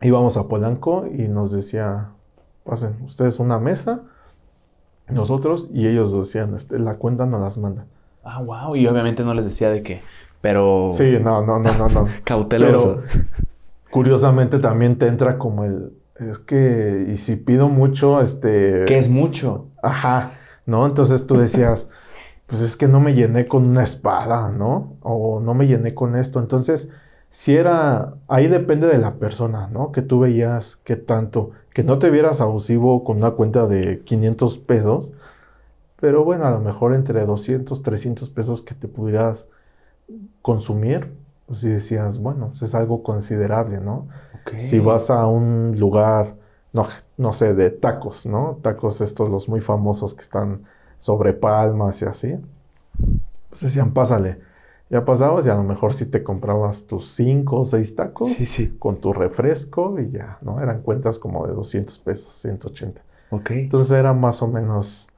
B: Íbamos a Polanco y nos decía, pasen ustedes una mesa, nosotros, y ellos decían, este, la cuenta no las manda
A: Ah, wow, y obviamente no les decía
B: de qué, pero... Sí, no, no, no, no, no. Cauteloso. curiosamente también te entra como el, es que, y si pido mucho, este... ¿Qué es mucho? Ajá, ¿no? Entonces tú decías, pues es que no me llené con una espada, ¿no? O no me llené con esto. Entonces, si era, ahí depende de la persona, ¿no? Que tú veías qué tanto, que no te vieras abusivo con una cuenta de 500 pesos, pero bueno, a lo mejor entre 200, 300 pesos que te pudieras consumir, pues si decías, bueno, pues, es algo considerable, ¿no? Si vas a un lugar, no, no sé, de tacos, ¿no? Tacos estos, los muy famosos que están sobre palmas y así, pues decían, pásale. Ya pasabas y a lo mejor si te comprabas tus cinco o seis tacos sí, sí. con tu refresco y ya, ¿no? Eran cuentas como de 200 pesos, 180. Ok. Entonces era más o menos,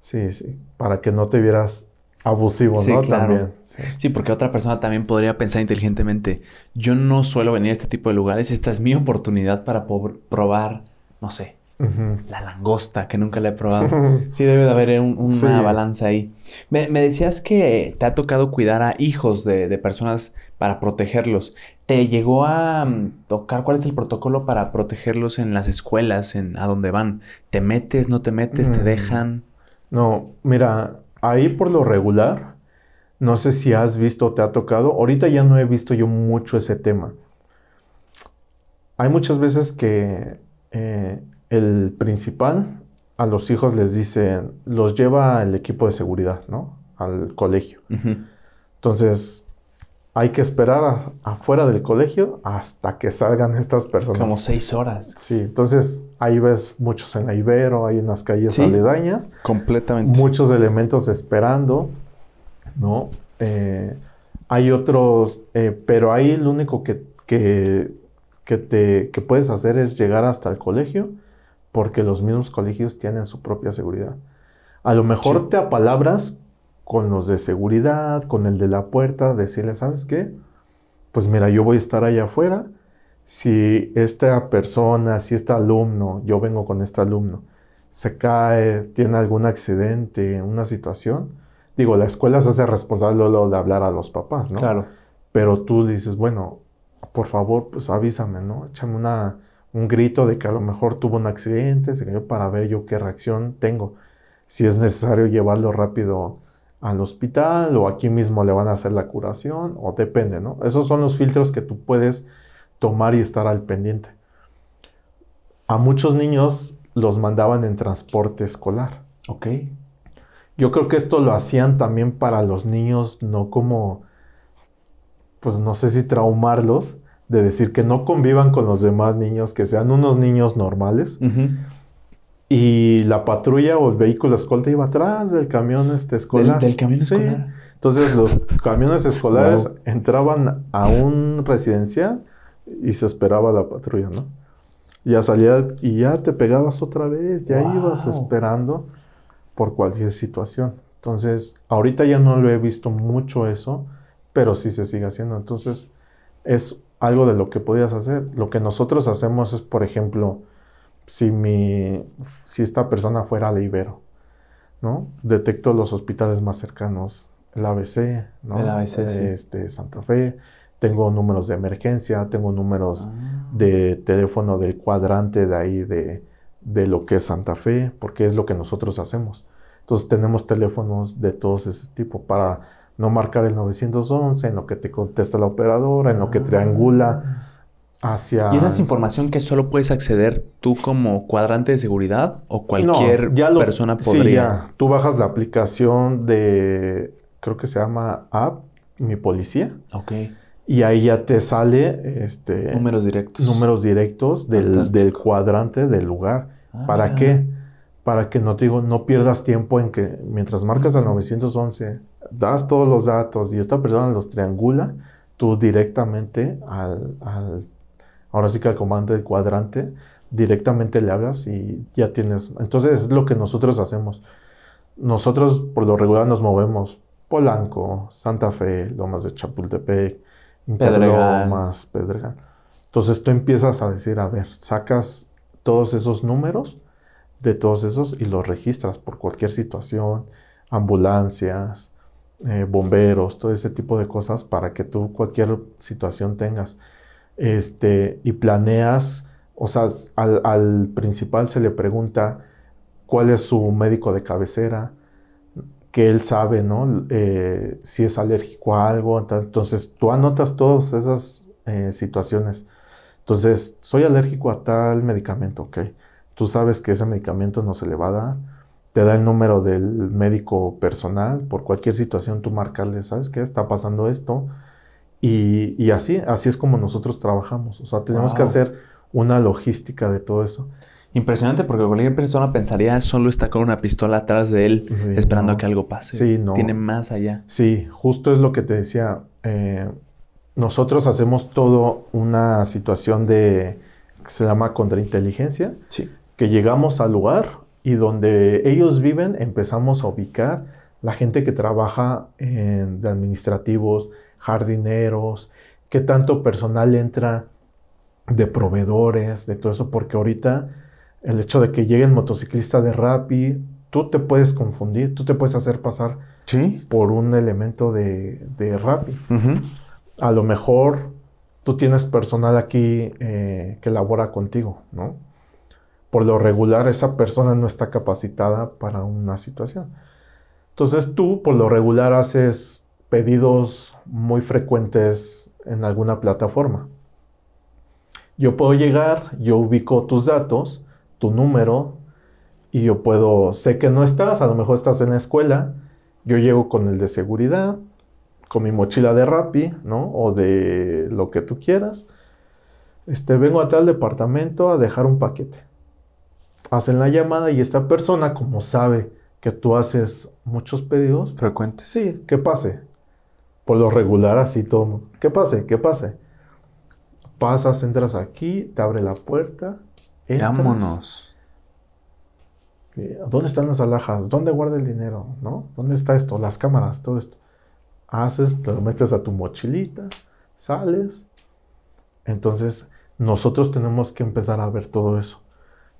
B: sí, sí, para que no te vieras abusivo, sí, ¿no? También.
A: Sí. porque otra persona también podría pensar inteligentemente, yo no suelo venir a este tipo de lugares, esta es mi oportunidad para probar, no sé, la langosta que nunca la he probado. sí, debe de haber una balanza ahí. Me, decías que te ha tocado cuidar a hijos de, personas para protegerlos. ¿Te llegó a mm, tocar cuál es el protocolo para protegerlos en las escuelas, en a dónde van? ¿Te metes, no te metes, te mm. dejan? No, mira, ahí por lo regular, no sé si has
B: visto o te ha tocado, ahorita ya no he visto yo mucho ese tema. Hay muchas veces que eh, el principal a los hijos les dice, los lleva el equipo de seguridad, ¿no? Al colegio. Entonces, hay que esperar afuera del colegio hasta que salgan estas personas. Como seis horas. Sí, entonces ahí ves muchos en la Ibero, hay en las calles aledañas. Completamente. Muchos elementos esperando, ¿no? Eh, hay otros, eh, pero ahí lo único que, que, te, puedes hacer es llegar hasta el colegio, porque los mismos colegios tienen su propia seguridad. A lo mejor te apalabras con los de seguridad, con el de la puerta, decirle, ¿sabes qué? Pues mira, yo voy a estar allá afuera. Si esta persona, si este alumno, yo vengo con este alumno, se cae, tiene algún accidente, una situación, digo, la escuela se hace responsable de hablar a los papás, ¿no? Claro. Pero tú dices, bueno, por favor, pues avísame, ¿no? Échame un grito de que a lo mejor tuvo un accidente, se para ver yo qué reacción tengo. Si es necesario llevarlo rápido al hospital o aquí mismo le van a hacer la curación o depende, ¿no? Esos son los filtros que tú puedes tomar y estar al pendiente. A muchos niños los mandaban en transporte escolar. Ok. Yo creo que esto lo hacían también para los niños, no como, pues no sé si traumarlos, de decir que no convivan con los demás niños, que sean unos niños normales. Y la patrulla o el vehículo escolta iba atrás del camión este, escolar. Del, camión escolar. Entonces los camiones escolares entraban a un residencial y se esperaba la patrulla, ¿no? Ya salía y ya te pegabas otra vez, ya ibas esperando por cualquier situación. Entonces, ahorita ya no lo he visto mucho eso, pero sí se sigue haciendo. Entonces, es algo de lo que podías hacer. Lo que nosotros hacemos es, por ejemplo, si, mi, si esta persona fuera de Ibero, ¿no? Detecto los hospitales más cercanos, el ABC, ¿no? El ABC, este, Santa Fe, tengo números de emergencia, tengo números ah. de teléfono del cuadrante de ahí de, lo que es Santa Fe, porque es lo que nosotros hacemos. Entonces tenemos teléfonos de todos ese tipo para no marcar el
A: 911, en lo que te contesta la operadora, en lo que ah. triangula ¿Y esa es información que solo puedes acceder tú como cuadrante de seguridad o cualquier ya lo, persona podría? Sí, Tú bajas la aplicación de, creo que se llama App,
B: Mi Policía. Ok. Y ahí ya te sale este, números directos. Números directos del, del cuadrante del lugar. Ah, ¿Para qué? Para que no digo, no pierdas tiempo en que mientras marcas al 911, das todos los datos y esta persona los triangula, tú directamente al ahora sí que al comandante del cuadrante, directamente le hablas y ya tienes. Entonces es lo que nosotros hacemos. Nosotros por lo regular nos movemos. Polanco, Santa Fe, Lomas de Chapultepec, Pedregal, Lomas, Pedregal. Entonces tú empiezas a decir, a ver, sacas todos esos números de todos esos y los registras por cualquier situación, ambulancias, eh, bomberos, todo ese tipo de cosas para que tú cualquier situación tengas este, y planeas, o sea, al, principal se le pregunta cuál es su médico de cabecera, que él sabe, ¿no? Eh, si es alérgico a algo. Entonces, tú anotas todas esas eh, situaciones. Entonces, soy alérgico a tal medicamento, ok. Tú sabes que ese medicamento no se le va a dar. Te da el número del médico personal. Por cualquier situación, tú marcarle, ¿sabes qué? Está pasando esto. Y, así, así es como nosotros trabajamos. O sea, tenemos que hacer
A: una logística de todo eso. Impresionante porque cualquier persona pensaría solo está con una pistola atrás de él esperando a que algo pase. Sí, no. Tiene más allá. Sí, justo es lo que te
B: decía. Eh, nosotros hacemos todo una situación de que se llama contrainteligencia. Sí. Que llegamos al lugar y donde ellos viven empezamos a ubicar la gente que trabaja en, de administrativos, jardineros, qué tanto personal entra de proveedores, de todo eso, porque ahorita el hecho de que lleguen motociclista de Rappi, tú te puedes confundir, tú te puedes hacer pasar por un elemento de, de Rappi. A lo mejor tú tienes personal aquí eh, que labora contigo, ¿no? Por lo regular esa persona no está capacitada para una situación. Entonces tú por lo regular haces pedidos muy frecuentes en alguna plataforma. Yo puedo llegar, yo ubico tus datos, tu número, y yo puedo, sé que no estás, a lo mejor estás en la escuela, yo llego con el de seguridad, con mi mochila de Rappi, ¿no? O de lo que tú quieras. Este, vengo a tal departamento a dejar un paquete. Hacen la llamada y esta persona, como sabe que tú haces muchos pedidos. Frecuentes. Sí, que pase. Por pues lo regular así todo. ¿Qué pase? ¿Qué pase? Pasas, entras aquí, te abre la puerta. Entras. Vámonos. Eh, ¿Dónde están las alhajas? ¿Dónde guarda el dinero? ¿No? ¿Dónde está esto? Las cámaras, todo esto. Haces, te lo metes a tu mochilita, sales. Entonces, nosotros tenemos que empezar a ver todo eso.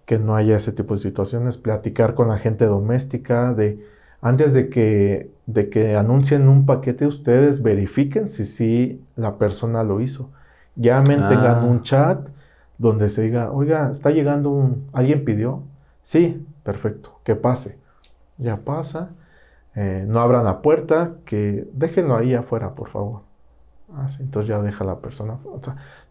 B: Que no haya ese tipo de situaciones. Platicar con la gente doméstica de antes de que, de que anuncien un paquete, ustedes verifiquen si sí la persona lo hizo. Llamen, me tengan un ah. chat donde se diga, oiga, está llegando un... ¿Alguien pidió? Sí, perfecto, que pase. Ya pasa. Eh, no abran la puerta, que déjenlo ahí afuera, por favor. Ah, entonces ya deja la persona.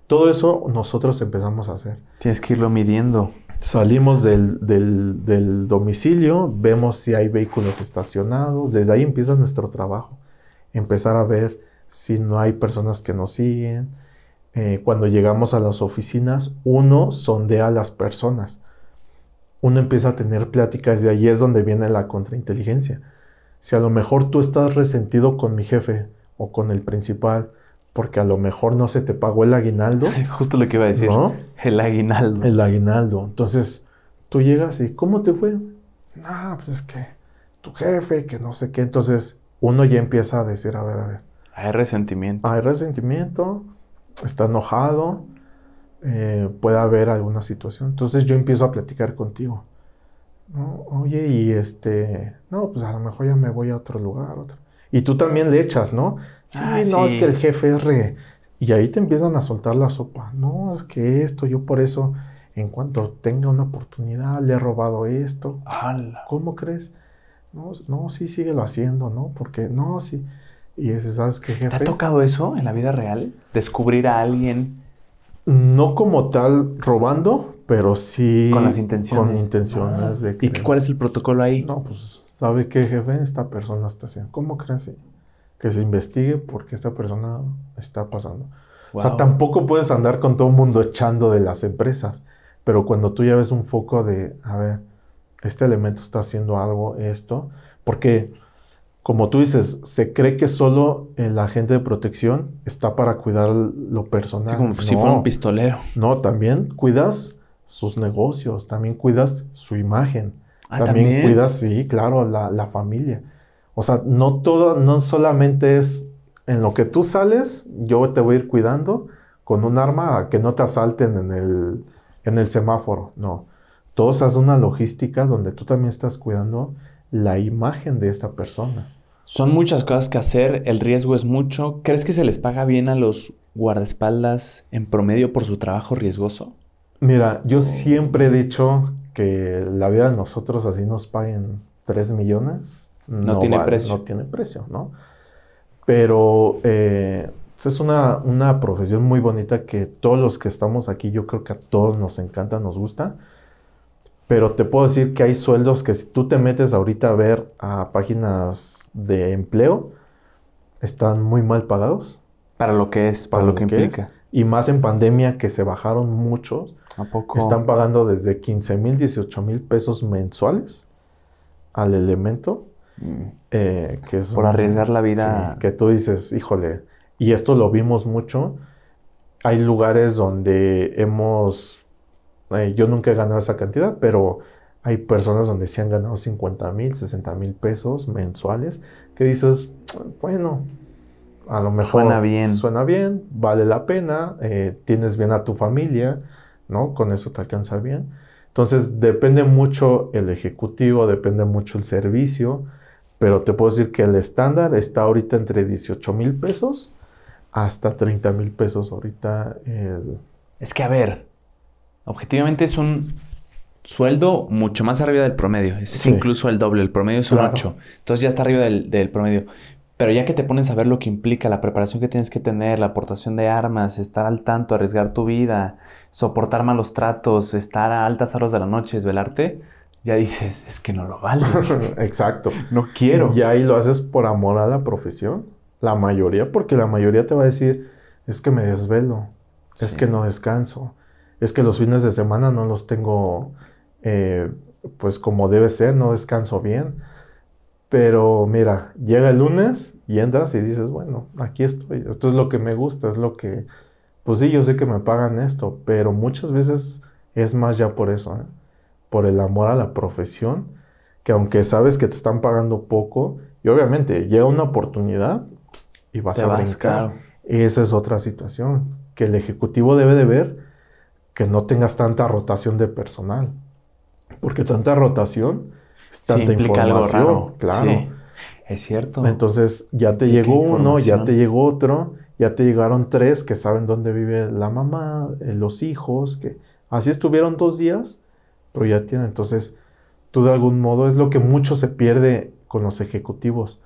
B: todo eso nosotros empezamos a hacer. Tienes que irlo midiendo. Salimos del, domicilio, vemos si hay vehículos estacionados, desde ahí empieza nuestro trabajo, empezar a ver si no hay personas que nos siguen. Eh, cuando llegamos a las oficinas, uno sondea a las personas, uno empieza a tener pláticas, de ahí es donde viene la contrainteligencia. Si a lo mejor tú estás resentido con mi jefe o con el principal, porque a lo mejor no se te pagó el aguinaldo. Justo lo que iba a decir. ¿no? El aguinaldo. El aguinaldo. Entonces, tú llegas y, ¿cómo te fue? nada pues es que tu jefe, que no sé qué. Entonces, uno ya empieza a decir, a ver, a ver. Hay resentimiento. Hay resentimiento, está enojado, eh, puede haber alguna situación. Entonces, yo empiezo a platicar contigo. Oye, y este, no, pues a lo mejor ya me voy a otro lugar, otro y tú también le echas, ¿no? Sí, ah, no, es que el jefe es re... Y ahí te empiezan a soltar la sopa. No, es que esto, yo por eso, en cuanto tenga una oportunidad, le he robado esto. ¿Cómo crees? No, no, sí, síguelo haciendo, ¿no? Porque, no, sí. Y ese, ¿sabes que jefe? ¿Te ha
A: tocado eso en la vida real? ¿Descubrir a alguien? No como tal robando, pero sí. Con las intenciones. Con intenciones de ah. ¿Y cuál es el protocolo ahí? No,
B: pues ¿Sabe qué, jefe? Esta persona está haciendo. ¿Cómo crees? Que se investigue por qué esta persona está pasando. O sea, tampoco puedes andar con todo el mundo echando de las empresas. Pero cuando tú ya ves un foco de, a ver, este elemento está haciendo algo, esto, porque como tú dices, se cree que solo el agente de protección está para cuidar lo personal. como si fuera un pistolero. No, también cuidas sus negocios, también cuidas su imagen. Ah, también, cuidas, sí, claro, la, la, familia. O sea, no todo, no solamente es en lo que tú sales, yo te voy a ir cuidando con un arma que no te asalten en el, en el semáforo. No. Todos hacen una logística donde tú también estás cuidando
A: la imagen de esta persona. Son muchas cosas que hacer, el riesgo es mucho. ¿Crees que se les paga bien a los guardaespaldas en promedio por su trabajo riesgoso?
B: Mira, yo siempre he dicho que la vida de nosotros así nos paguen 3 millones, no, tiene precio. No tiene precio, ¿no? Pero eh, es una, profesión muy bonita que todos los que estamos aquí, yo creo que a todos nos encanta, nos gusta. Pero te puedo decir que hay sueldos que si tú te metes ahorita a ver a páginas de empleo, están muy mal pagados.
A: Para lo que es, para, lo, que, implica.
B: Y más en pandemia que se bajaron muchos. Están pagando desde 15 mil, 18 mil pesos mensuales al elemento. Mm. Eh, que es Por arriesgar la vida. que tú dices, híjole, y esto lo vimos mucho. Hay lugares donde hemos. Eh, yo nunca he ganado esa cantidad, pero hay personas donde sí han ganado 50 mil, 60 mil pesos mensuales, que dices, bueno, a lo mejor suena bien, suena bien vale la pena, eh, tienes bien a tu familia, ¿no? Con eso te alcanza bien. Entonces depende mucho el ejecutivo, depende mucho el servicio, pero te puedo decir que el estándar está ahorita entre 18 mil pesos hasta 30 mil pesos
A: ahorita. Es que a ver, objetivamente es un sueldo mucho más arriba del promedio, es incluso el doble, el promedio es un 8, entonces ya está arriba del, del promedio, pero ya que te pones a ver lo que implica, la preparación que tienes que tener, la aportación de armas, estar al tanto, arriesgar tu vida, soportar malos tratos, estar a altas horas de la noche, desvelarte, ya dices, es que no lo vale. Exacto. No quiero. Y ahí lo haces por amor a la profesión. La mayoría, porque
B: la mayoría te va a decir, es que me desvelo, es que no descanso, es que los fines de semana no los tengo eh, pues como debe ser, no descanso bien pero mira, llega el lunes y entras y dices, bueno, aquí estoy, esto es lo que me gusta, es lo que, pues sí, yo sé que me pagan esto, pero muchas veces es más ya por eso, ¿eh? por el amor a la profesión, que aunque sabes que te están pagando poco, y obviamente llega una oportunidad y vas a brincar. Esa es otra situación, que el ejecutivo debe de ver que no tengas tanta rotación de personal, porque tanta rotación es tanta información. Claro. es cierto. Entonces ya te llegó uno, ya te llegó otro, ya te llegaron tres que saben dónde vive la mamá, eh, los hijos, que así estuvieron dos días, pero ya tienen. Entonces, tú de algún modo es lo que mucho se pierde con los ejecutivos,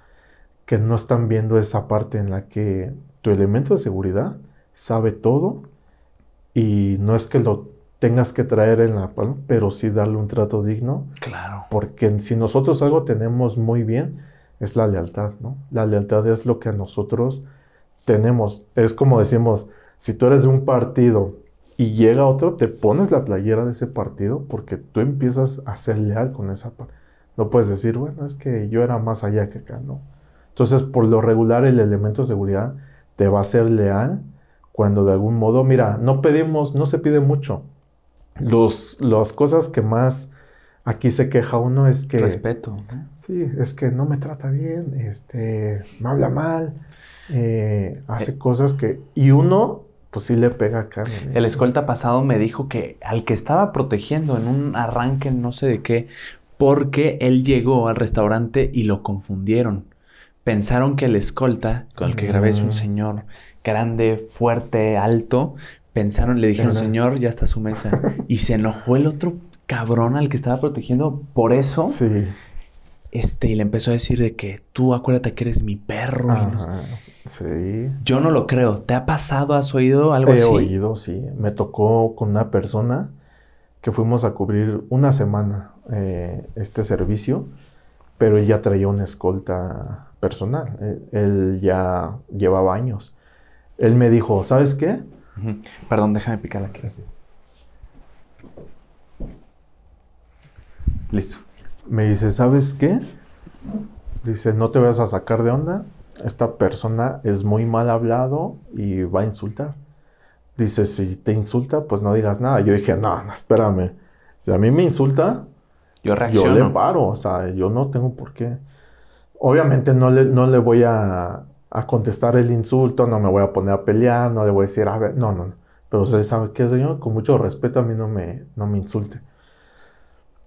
B: que no están viendo esa parte en la que tu elemento de seguridad sabe todo y no es que lo tengas que traer el napalm, pero sí darle un trato digno. Claro. Porque si nosotros algo tenemos muy bien, es la lealtad, ¿no? La lealtad es lo que a nosotros tenemos. Es como decimos, si tú eres de un partido y llega otro, te pones la playera de ese partido porque tú empiezas a ser leal con esa No puedes decir, bueno, es que yo era más allá que acá, ¿no? Entonces, por lo regular, el elemento de seguridad te va a ser leal cuando de algún modo, mira, no pedimos, no se pide mucho, las cosas que más aquí se queja uno es que... Respeto. Sí, es que no me trata bien, este, me habla mal,
A: eh, hace eh. cosas que... Y uno, pues sí le pega acá. El escolta pasado me dijo que al que estaba protegiendo en un arranque no sé de qué, porque él llegó al restaurante y lo confundieron. Pensaron que el escolta, con el que grabé es un mm. señor grande, fuerte, alto, pensaron, le dijeron, señor, ya está su mesa. y se enojó el otro cabrón al que estaba protegiendo por eso. Sí. Este, y le empezó a decir de que tú acuérdate que eres mi perro. Sí. Yo no lo creo. ¿Te ha pasado? ¿Has oído algo así? He
B: oído, sí. Me tocó con una persona que fuimos a cubrir una semana eh, este servicio, pero él ya traía una escolta personal. Él, e, él ya llevaba años. Él me dijo, ¿sabes qué? Perdón, déjame picar aquí. Listo. Me dice, ¿sabes qué? Dice, no te vas a sacar de onda. Esta persona es muy mal hablado y va a insultar. Dice, si te insulta, pues no digas nada. Yo dije, no, espérame. Si a mí me insulta,
C: yo, le
B: paro. O sea, yo no tengo por qué. Obviamente no no le voy a a contestar el insulto, no me voy a poner a pelear, no le voy a decir, a ver, no, no, no. Pero usted sabe que, señor, con mucho respeto a mí no me, no me insulte.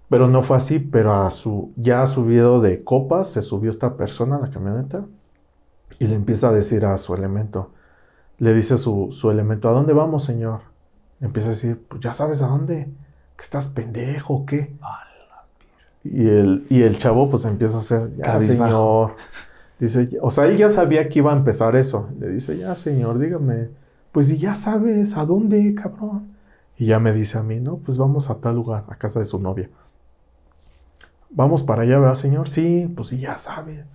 B: Pero no fue así, pero a su, ya subido de copas, se subió esta persona a la camioneta y le empieza a decir a su elemento, le dice su, su elemento, ¿a dónde vamos, señor? Le empieza a decir, pues ya sabes a dónde, que estás pendejo, ¿qué? Y el, y el chavo pues empieza a hacer, ya, señor. Dice, o sea, él ya sabía que iba a empezar eso. Le dice, ya, señor, dígame, pues ya sabes a dónde, cabrón. Y ya me dice a mí, no, pues vamos a tal lugar, a casa de su novia. Vamos para allá, ¿verdad, señor? Sí, pues ya sabes.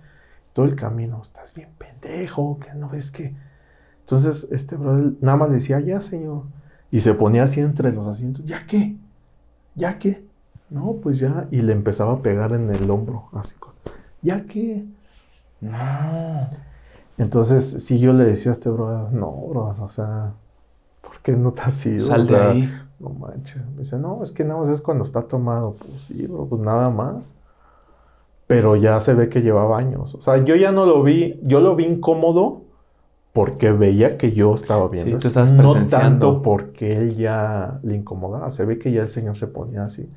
B: Todo el camino, estás bien pendejo, que no ves que. Entonces, este brother nada más le decía, ya, señor. Y se ponía así entre los asientos, ¿ya qué? ¿Ya qué? No, pues ya. Y le empezaba a pegar en el hombro, así. ¿Ya qué? No. Ah. Entonces, si yo le decía a este bro, no, bro, o sea, ¿por qué no te has ido? No manches. dice, no, es que nada más es cuando está tomado. Pues sí, bro, pues nada más. Pero ya se ve que llevaba años. O sea, yo ya no lo vi, yo lo vi incómodo porque veía que yo estaba viendo. Sí, tú estabas No tanto porque él ya le incomodaba. Se ve que ya el señor se ponía así.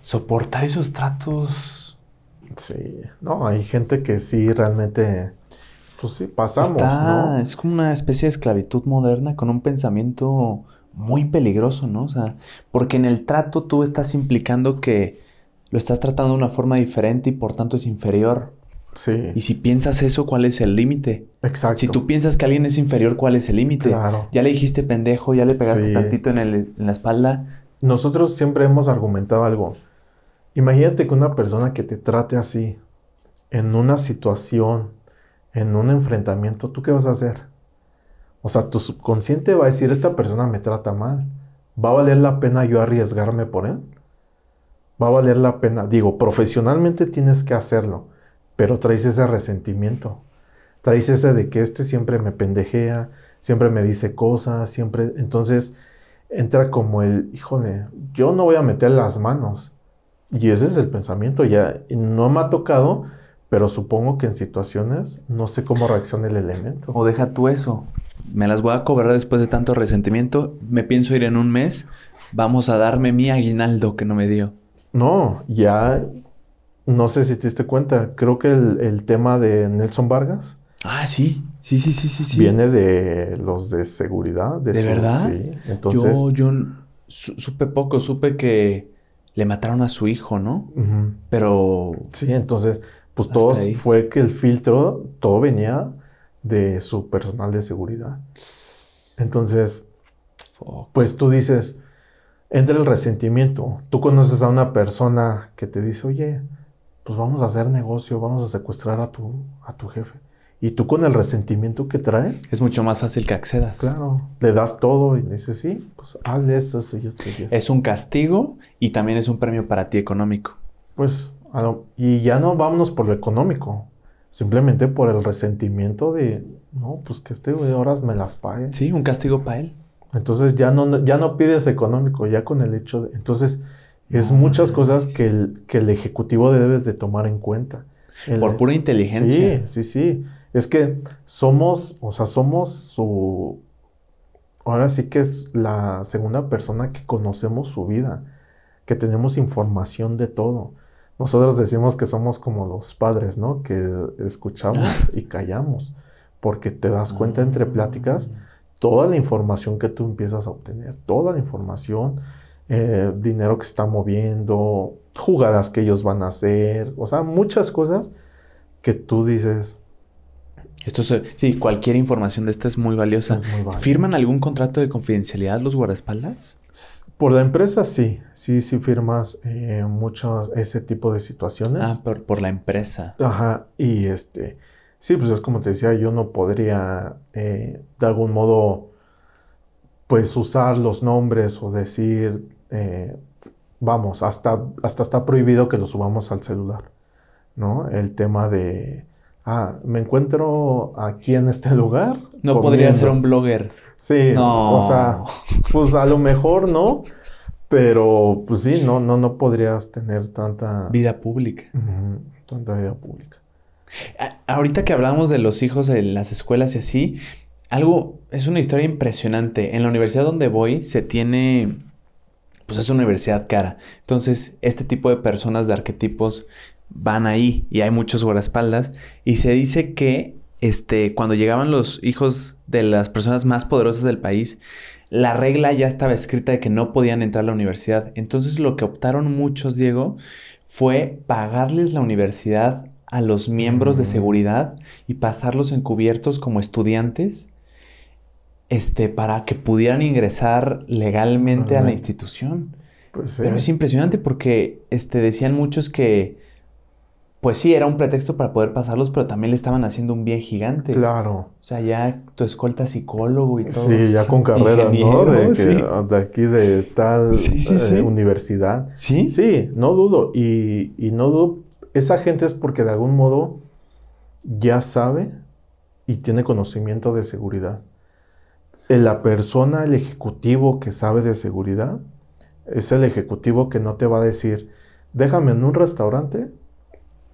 B: Soportar esos tratos Sí, no, hay gente que sí realmente, pues sí, pasamos.
A: Es como una especie de esclavitud moderna con un pensamiento muy peligroso, ¿no? O sea, porque en el trato tú estás implicando que lo estás tratando de una forma diferente y por tanto es inferior. Sí. Y si piensas eso, ¿cuál es el límite? Exacto. Si tú piensas que alguien es inferior, ¿cuál es el límite? Claro. Ya le dijiste pendejo, ya le pegaste tantito en, el, en la espalda. Nosotros siempre hemos argumentado algo. Imagínate que una persona que te trate
B: así, en una situación, en un enfrentamiento, ¿tú qué vas a hacer? O sea, tu subconsciente va a decir, esta persona me trata mal. ¿Va a valer la pena yo arriesgarme por él? Va a valer la pena. Digo, profesionalmente tienes que hacerlo, pero traes ese resentimiento. Traes ese de que este siempre me pendejea, siempre me dice cosas, siempre... Entonces entra como el, híjole, yo no voy a meter las manos y ese es el pensamiento, ya no me ha tocado,
A: pero supongo que en situaciones no sé cómo reacciona el elemento. O deja tú eso, me las voy a cobrar después de tanto resentimiento, me pienso ir en un mes, vamos a darme mi aguinaldo que no me dio. No, ya no sé si
B: te diste cuenta, creo que el, tema de Nelson Vargas. Ah, sí. Sí, sí, sí, sí,
A: Viene de los de seguridad. ¿De, verdad? Sí. Entonces... Yo, yo supe poco, supe que le mataron a su hijo, ¿no? Pero... Sí,
B: entonces, pues todo fue que el filtro, todo venía de su personal de seguridad. Entonces, pues tú dices, entra el resentimiento. Tú conoces a una persona que te dice, oye, pues vamos a hacer negocio, vamos a secuestrar a tu, a tu jefe. Y tú con el resentimiento que traes.
A: Es mucho más fácil que accedas. Claro, le das todo y dices, sí, pues hazle esto, esto y esto. Es un castigo y también es un premio para ti económico. Pues, y ya
B: no vámonos por lo económico, simplemente por el resentimiento de,
A: no, pues que
B: este güey horas me las pague. Sí, un castigo para él. Entonces ya no, ya no pides económico, ya con el hecho de... Entonces, es ah, muchas cosas que el, que el ejecutivo debes de tomar en cuenta. por pura inteligencia. Sí, sí, sí. Es que somos, o sea, somos su... Ahora sí que es la segunda persona que conocemos su vida, que tenemos información de todo. Nosotros decimos que somos como los padres, ¿no? Que escuchamos y callamos, porque te das cuenta ah. entre pláticas toda la información que tú empiezas a obtener, toda la información, eh, dinero que está moviendo, jugadas que ellos van a hacer, o sea, muchas cosas
A: que tú dices, esto sí, cualquier información de esta es muy valiosa. ¿Firman algún contrato de confidencialidad los guardaespaldas? Por la
B: empresa sí, sí, sí firmas eh, muchos ese tipo de situaciones. Ah, por, por la
A: empresa.
B: Ajá, y este, sí, pues es como te decía, yo no podría eh, de algún modo, pues usar los nombres o decir, eh, vamos, hasta, hasta está prohibido que lo subamos al celular, ¿no? El tema de ah, me encuentro aquí en este lugar. No podría ser un blogger. Sí, no. o sea, pues a lo mejor no,
A: pero pues sí, no, no, no
B: podrías tener tanta...
A: Vida pública.
B: tanta vida pública.
A: ahorita que hablamos de los hijos en las escuelas y así, algo, es una historia impresionante. En la universidad donde voy se tiene, pues es una universidad cara. Entonces, este tipo de personas de arquetipos van ahí y hay muchos guardaespaldas. Y se dice que este, cuando llegaban los hijos de las personas más poderosas del país, la regla ya estaba escrita de que no podían entrar a la universidad. Entonces lo que optaron muchos, Diego, fue pagarles la universidad a los miembros de mm. seguridad y pasarlos encubiertos como estudiantes este, para que pudieran ingresar legalmente a la institución. Pues Pero es impresionante porque este, decían muchos que pues sí, era un pretexto para poder pasarlos, pero también le estaban haciendo un bien gigante. Claro. O sea, ya tu escolta psicólogo y todo. Sí, ya con carrera, ¿no? De,
B: aquí de tal eh, universidad. Sí. Sí, no dudo. Y, y, no dudo, esa gente es porque de algún modo ya sabe y tiene conocimiento de seguridad. Eh, la persona, el ejecutivo que sabe de seguridad, es el ejecutivo que no te va a decir, déjame en un restaurante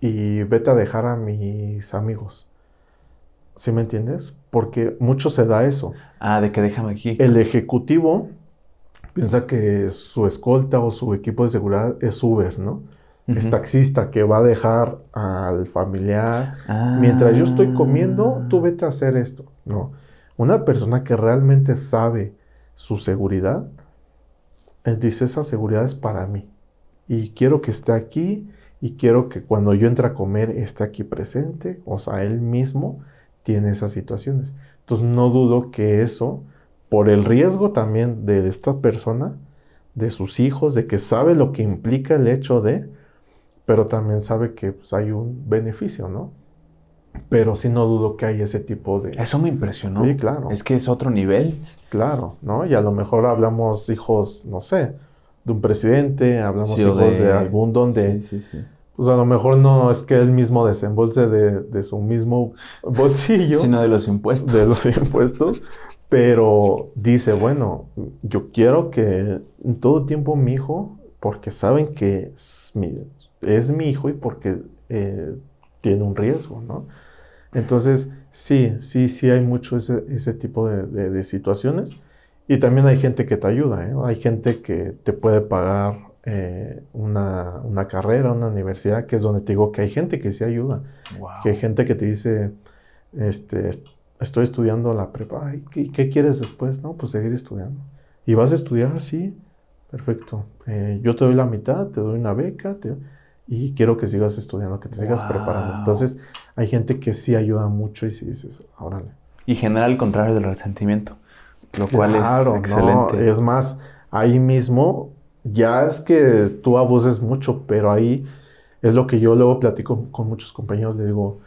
B: y vete a dejar a mis amigos. ¿Sí me entiendes? Porque mucho se da eso.
A: Ah, de que déjame aquí. El
B: ejecutivo piensa que su escolta o su equipo de seguridad es Uber, ¿no? Es taxista que va a dejar al familiar. Mientras yo estoy comiendo, tú ah. vete a hacer esto. No. Una persona que realmente sabe su seguridad, eh, dice, esa seguridad es para mí. Y quiero que esté aquí y quiero que cuando yo entre a comer esté aquí presente, o sea, él mismo tiene esas situaciones. Entonces no dudo que eso, por el riesgo también de esta persona, de sus hijos, de que sabe lo que implica el hecho de, pero también sabe que pues, hay un beneficio, ¿no? Pero sí no dudo que hay ese tipo de... Eso me impresionó. Sí, claro. Es que es otro nivel. Claro, ¿no? Y a lo mejor hablamos hijos, no sé, un presidente, hablamos de... algún donde... pues a lo mejor no es que él mismo desembolse de, su mismo bolsillo. Sino de los impuestos. De los impuestos. Pero dice, bueno, yo quiero que en todo tiempo mi hijo, porque saben que es mi, hijo y porque eh, tiene un riesgo, ¿no? Entonces, sí, sí, sí hay mucho ese, tipo de situaciones. Y también hay gente que te ayuda, ¿eh? hay gente que te puede pagar eh, una, carrera, una universidad, que es donde te digo que hay gente que sí ayuda, que hay gente que te dice, este, estoy estudiando la prepa, ¿qué, ¿qué, quieres después? No, pues seguir estudiando. ¿Y vas a estudiar? Sí, perfecto. Eh, yo te doy la mitad, te doy una beca y quiero que sigas estudiando, que te sigas preparando. Entonces hay gente que sí ayuda mucho y si dices,
A: órale. Y genera el contrario del resentimiento lo cual es excelente. es
B: más, ahí mismo ya es que tú abuses mucho, pero ahí es lo que yo luego platico con muchos compañeros, les digo,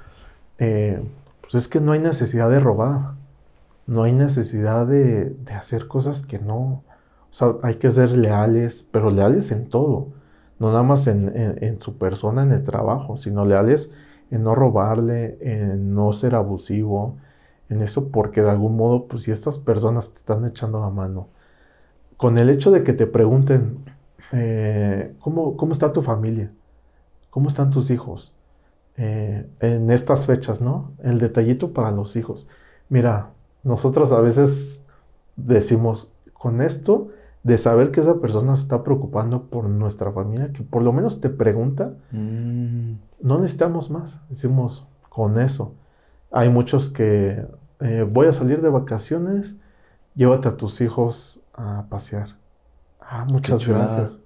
B: eh, pues es que no hay necesidad de robar, no hay necesidad de, hacer cosas que no, o sea, hay que ser leales, pero leales en todo, no nada más en su persona, en el trabajo, sino leales en no robarle, en no ser abusivo, en eso porque de algún modo, pues si estas personas te están echando la mano, con el hecho de que te pregunten, eh, ¿cómo, ¿cómo, está tu familia? ¿Cómo están tus hijos? Eh, en estas fechas, ¿no? El detallito para los hijos. Mira, nosotros a veces decimos, con esto, de saber que esa persona se está preocupando por nuestra familia, que por lo menos te pregunta,
C: mm.
B: no necesitamos más, decimos, con eso. Hay muchos que eh, voy a salir de vacaciones, llévate a tus hijos a pasear. Ah, muchas gracias.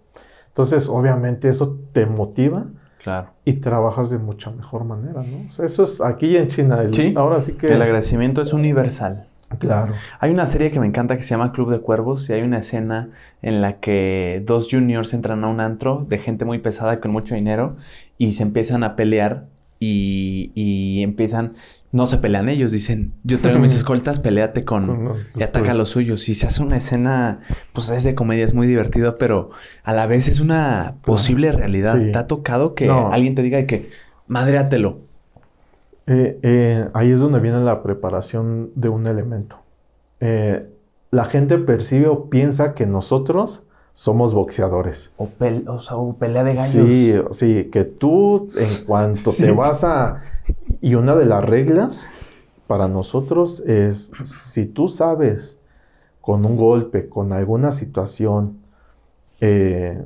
B: Entonces, obviamente eso te motiva. Claro. Y trabajas de mucha mejor manera, ¿no? eso es aquí en China. sí. Ahora
A: sí que... El agradecimiento es universal. Claro. Hay una serie que me encanta que se llama Club de Cuervos y hay una escena en la que dos juniors entran a un antro de gente muy pesada con mucho dinero y se empiezan a pelear y empiezan no se pelean ellos, dicen, yo traigo mis escoltas, peleate con, y ataca a los suyos. Y se hace una escena, pues es de comedia, es muy divertido, pero a la vez es una posible realidad. ¿Te ha tocado que alguien te diga que, madréatelo? Eh, eh, ahí es donde viene la preparación de un
B: elemento. Eh, la gente percibe o piensa que nosotros somos boxeadores. O,
A: pelea de gallos. Sí,
B: sí, que tú en cuanto te vas a... Y una de las reglas para nosotros es, si tú sabes con un golpe, con alguna situación, eh,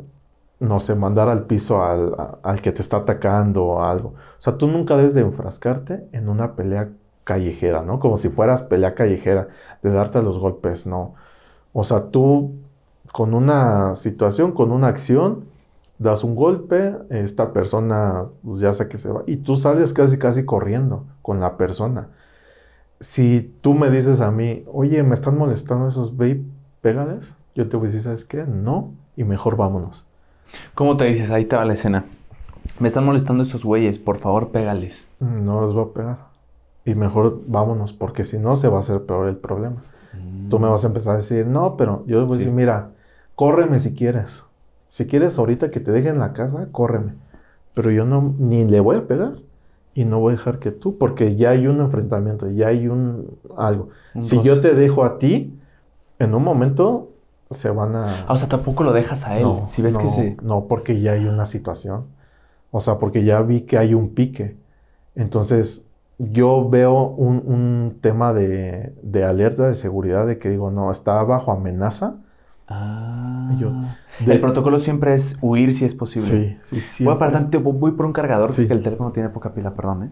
B: no sé, mandar al piso al, que te está atacando o algo. O sea, tú nunca debes de enfrascarte en una pelea callejera, ¿no? Como si fueras pelea callejera, de darte los golpes, no. O sea, tú con una situación, con una acción, das un golpe, esta persona pues, ya sé que se va y tú sales casi casi corriendo con la persona. Si tú me dices a mí, oye, me están molestando esos, ve pégales, yo te voy a decir, ¿sabes qué? No, y
A: mejor vámonos. ¿Cómo te dices? Ahí te va la escena. Me están molestando esos güeyes, por favor, pégales.
B: Mm, no los voy a pegar. Y mejor vámonos, porque si no se
A: va a hacer peor
B: el problema. Tú me mm. vas a empezar a decir, no, pero yo voy a decir, mira, córreme si quieres. Si quieres ahorita que te deje en la casa, córreme. Pero yo no, ni le voy a pegar y no voy a dejar que tú, porque ya hay un enfrentamiento, ya hay un algo. si yo te dejo a ti, en un momento se van a...
A: Ah, o sea, tampoco lo dejas a él. No,
B: No, porque ya hay una situación. O sea, porque ya vi que hay un pique. Entonces, yo veo un, tema de, de, alerta de seguridad de que digo, no, está bajo amenaza
A: Ah. Yo, El protocolo siempre es huir si es posible. Sí, Voy, por un cargador, porque el teléfono tiene poca pila, perdón, ¿eh?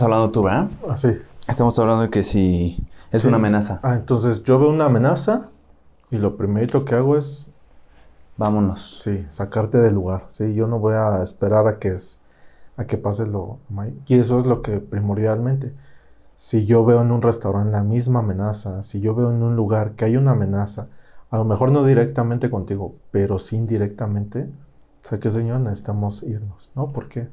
A: hablando tú, ¿verdad? Así. Ah, estamos hablando de que si es una amenaza.
B: Ah, entonces yo veo una amenaza
A: y lo primero que hago es...
B: Vámonos. Sí, sacarte del lugar. Sí, yo no voy a esperar a que, es, a que pase lo... Y eso es lo que primordialmente. Si yo veo en un restaurante la misma amenaza, si yo veo en un lugar que hay una amenaza, a lo mejor no directamente contigo, pero sí indirectamente, o sea que señor, necesitamos irnos, ¿no? ¿Por qué?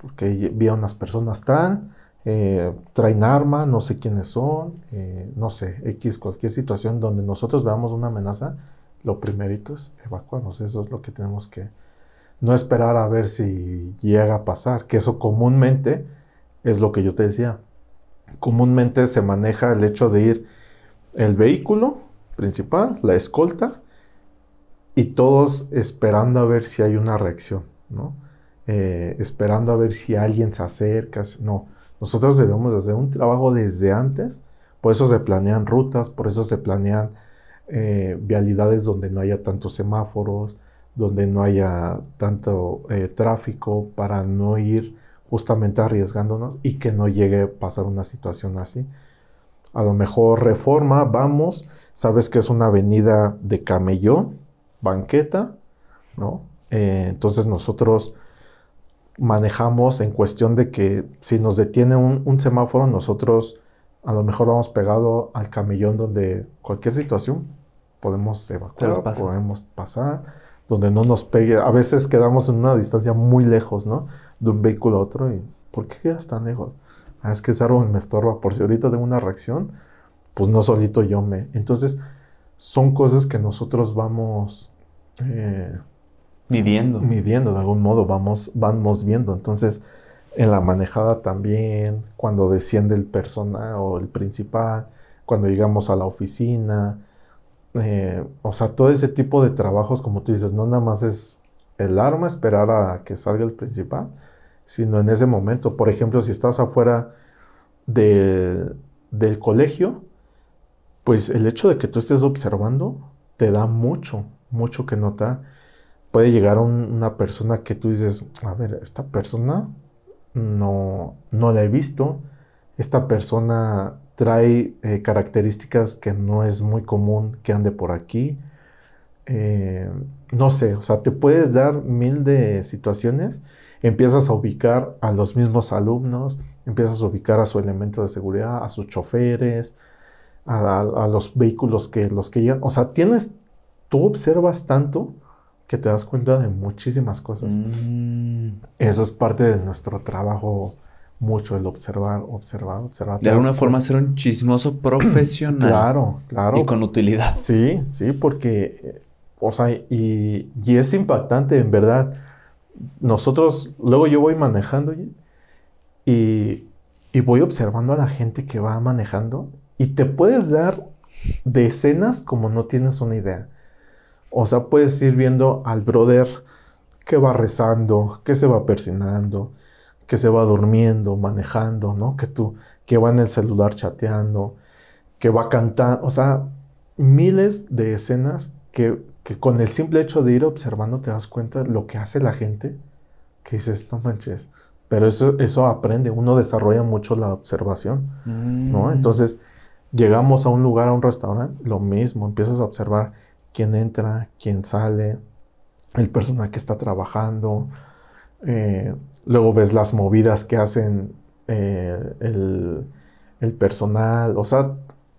B: porque vi a unas personas tan, eh, traen arma, no sé quiénes son, eh, no sé, X, cualquier situación donde nosotros veamos una amenaza, lo primerito es evacuarnos, eso es lo que tenemos que, no esperar a ver si llega a pasar, que eso comúnmente es lo que yo te decía, comúnmente se maneja el hecho de ir el vehículo principal, la escolta, y todos esperando a ver si hay una reacción, ¿no? Eh, esperando a ver si alguien se acerca. No, nosotros debemos hacer un trabajo desde antes. Por eso se planean rutas, por eso se planean eh, vialidades donde no haya tantos semáforos, donde no haya tanto eh, tráfico para no ir justamente arriesgándonos y que no llegue a pasar una situación así. A lo mejor reforma, vamos, sabes que es una avenida de camellón, banqueta, ¿no? entonces nosotros manejamos en cuestión de que si nos detiene un, semáforo, nosotros a lo mejor vamos pegado al camellón donde cualquier situación podemos evacuar, podemos pasar, donde no nos pegue. A veces quedamos en una distancia muy lejos, ¿no? De un vehículo a otro y ¿por qué quedas tan lejos? Ah, es que algo que me estorba, por si ahorita tengo una reacción, pues no solito yo me... Entonces, son cosas que nosotros vamos eh, midiendo. Mm, midiendo de algún modo, vamos, viendo. Entonces, en la manejada también, cuando desciende el personal o el principal, cuando llegamos a la oficina, eh, o sea, todo ese tipo de trabajos, como tú dices, no nada más es el arma esperar a que salga el principal, sino en ese momento. Por ejemplo, si estás afuera del colegio, pues el hecho de que tú estés observando te da mucho, mucho que notar puede llegar una persona que tú dices, a ver, esta persona no, no la he visto, esta persona trae eh, características que no es muy común que ande por aquí. Eh, no sé, o sea, te puedes dar mil de situaciones, empiezas a ubicar a los mismos alumnos, empiezas a ubicar a su elemento de seguridad, a sus choferes, a, los vehículos que los que llegan. O sea, tienes, tú observas tanto que te das cuenta de muchísimas cosas. Mm. Eso es parte de nuestro trabajo mucho, el observar, observar, observar. De alguna forma ser un
A: chismoso
B: profesional. claro, claro. Y con utilidad. Sí, sí, porque, eh, o sea, y, es impactante, en verdad. Nosotros, luego yo voy manejando y, y voy observando a la gente que va manejando y te puedes dar decenas como no tienes una idea. O sea, puedes ir viendo al brother que va rezando, que se va persinando, que se va durmiendo, manejando, ¿no? Que tú, que va en el celular chateando, que va cantando, o sea, miles de escenas que, con el simple hecho de ir observando te das cuenta lo que hace la gente, que dices, no manches, pero eso, eso aprende, uno desarrolla mucho la observación,
C: ¿no? Mm. Entonces,
B: llegamos a un lugar, a un restaurante, lo mismo, empiezas a observar quién entra, quién sale, el personal que está trabajando. Eh, luego ves las movidas que hacen eh, el, personal. O sea,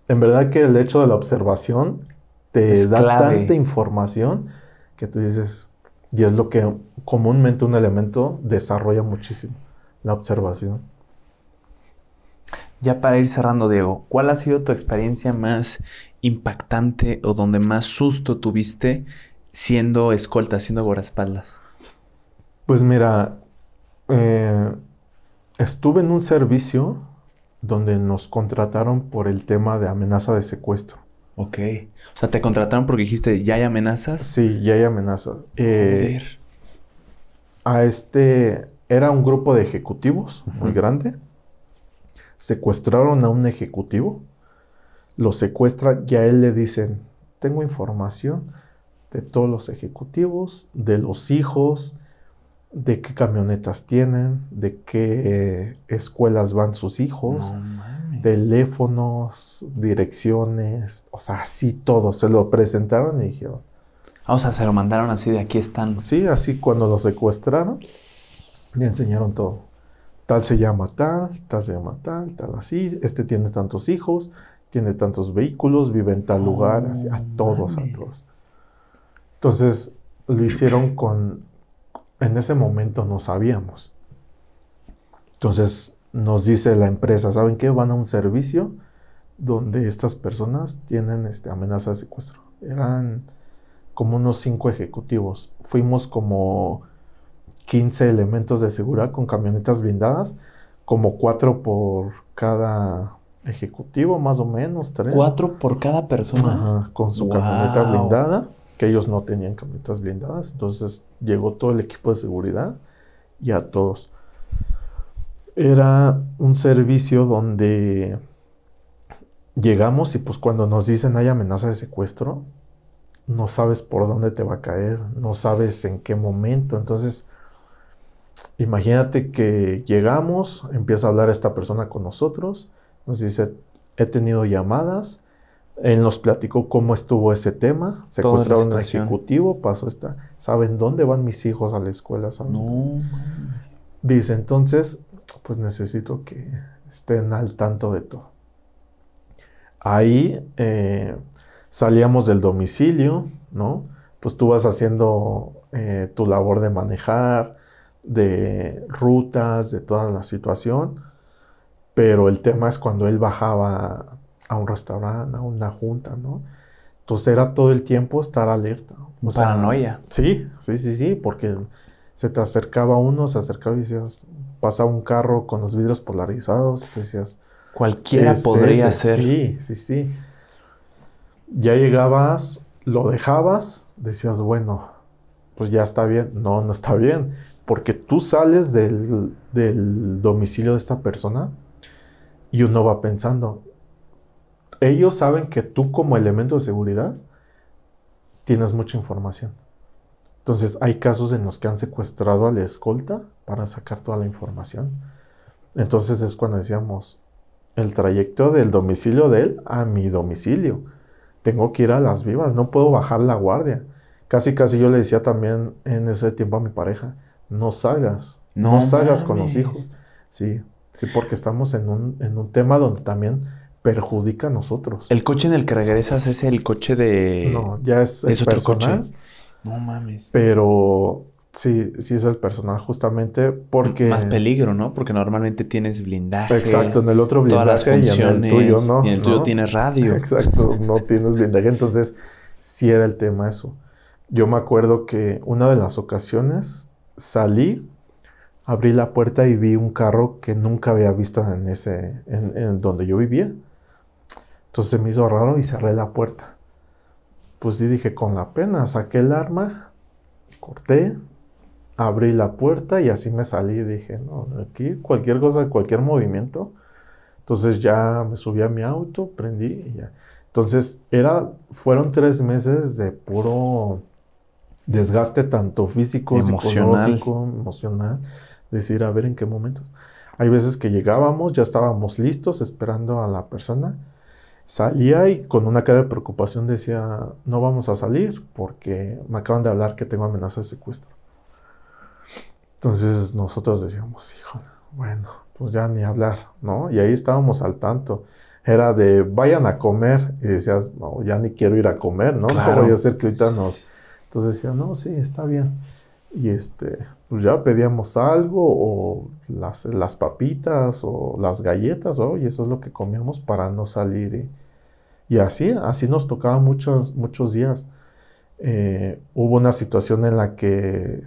B: en verdad que el hecho de la observación te da tanta información que tú dices, y es lo que comúnmente un elemento desarrolla muchísimo, la observación.
A: Ya para ir cerrando, Diego, ¿cuál ha sido tu experiencia más impactante o donde más susto tuviste siendo escolta, siendo guardaespaldas? Pues mira, eh,
B: estuve en un servicio donde nos contrataron por el tema de amenaza de secuestro. Ok. O sea, te contrataron porque dijiste, ya hay amenazas. Sí, ya hay amenazas. Eh, a este, era un grupo de ejecutivos muy grande. Secuestraron a un ejecutivo lo secuestran y a él le dicen, tengo información de todos los ejecutivos, de los hijos, de qué camionetas tienen, de qué eh, escuelas van sus hijos, teléfonos, direcciones, o sea, así todo. Se lo presentaron y dijeron. Ah, o sea, se lo mandaron así de aquí están. Sí, así cuando lo secuestraron, le enseñaron todo. Tal se llama tal, tal se llama tal, tal así, este tiene tantos hijos, tiene tantos vehículos, vive en tal lugar, a oh, todos, a todos. Entonces lo hicieron con, en ese momento no sabíamos. Entonces nos dice la empresa, ¿saben qué? Van a un servicio donde estas personas tienen este, amenaza de secuestro. Eran como unos cinco ejecutivos. Fuimos como 15 elementos de seguridad con camionetas blindadas, como cuatro por cada ejecutivo, más o menos. Tres. Cuatro
A: por cada persona. con su camioneta blindada,
B: que ellos no tenían camionetas blindadas. Entonces llegó todo el equipo de seguridad y a todos. Era un servicio donde llegamos y pues cuando nos dicen hay amenaza de secuestro, no sabes por dónde te va a caer, no sabes en qué momento. Entonces, imagínate que llegamos, empieza a hablar esta persona con nosotros nos dice, he tenido llamadas, él nos platicó cómo estuvo ese tema, secuestraron a un ejecutivo, pasó esta, ¿saben dónde van mis hijos a la escuela? No. Dice, entonces, pues necesito que estén al tanto de todo. Ahí eh, salíamos del domicilio, ¿no? Pues tú vas haciendo eh, tu labor de manejar, de rutas, de toda la situación pero el tema es cuando él bajaba a un restaurante, a una junta, ¿no? Entonces era todo el tiempo estar alerta. Paranoia. sí, sí, sí, sí, porque se te acercaba uno, se acercaba y decías, pasaba un carro con los vidrios polarizados, decías... Cualquiera podría ser. Sí, sí, sí. Ya llegabas, lo dejabas, decías, bueno, pues ya está bien. No, no está bien. Porque tú sales del, del domicilio de esta persona y uno va pensando, ellos saben que tú como elemento de seguridad tienes mucha información. Entonces hay casos en los que han secuestrado a la escolta para sacar toda la información. Entonces es cuando decíamos, el trayecto del domicilio de él a mi domicilio. Tengo que ir a las vivas, no puedo bajar la guardia. Casi, casi yo le decía también en ese tiempo a mi pareja, no salgas, no, salgas con los hijos. Sí, Sí, porque estamos en un, en un tema donde también perjudica a nosotros.
A: El coche en el que regresas es el coche de. No, ya es, el personal, No mames.
B: Pero sí, sí es el personal, justamente porque. Más peligro,
A: ¿no? Porque normalmente tienes blindaje.
C: Exacto, en el otro blindaje y en el tuyo, ¿no? Y en el tuyo tienes
B: radio. Exacto, no tienes blindaje. Entonces, sí era el tema eso. Yo me acuerdo que una de las ocasiones salí abrí la puerta y vi un carro que nunca había visto en ese, en, donde yo vivía. Entonces se me hizo raro y cerré la puerta. Pues sí dije, con la pena, saqué el arma, corté, abrí la puerta y así me salí. Dije, no, aquí cualquier cosa, cualquier movimiento. Entonces ya me subí a mi auto, prendí y ya. Entonces era, fueron tres meses de puro desgaste tanto físico, emocional. psicológico, emocional decir, a ver en qué momento... Hay veces que llegábamos, ya estábamos listos esperando a la persona, salía y con una cara de preocupación decía, no vamos a salir porque me acaban de hablar que tengo amenaza de secuestro. Entonces nosotros decíamos, hijo, bueno, pues ya ni hablar, ¿no? Y ahí estábamos al tanto. Era de, vayan a comer. Y decías, no, ya ni quiero ir a comer, ¿no? voy a hacer que ahorita nos... Entonces decía, no, sí, está bien. Y este, pues ya pedíamos algo o las, papitas o las galletas, y eso es lo que comíamos para no salir. Eh. Y así, así nos tocaba muchos, muchos días. Eh, hubo una situación en la que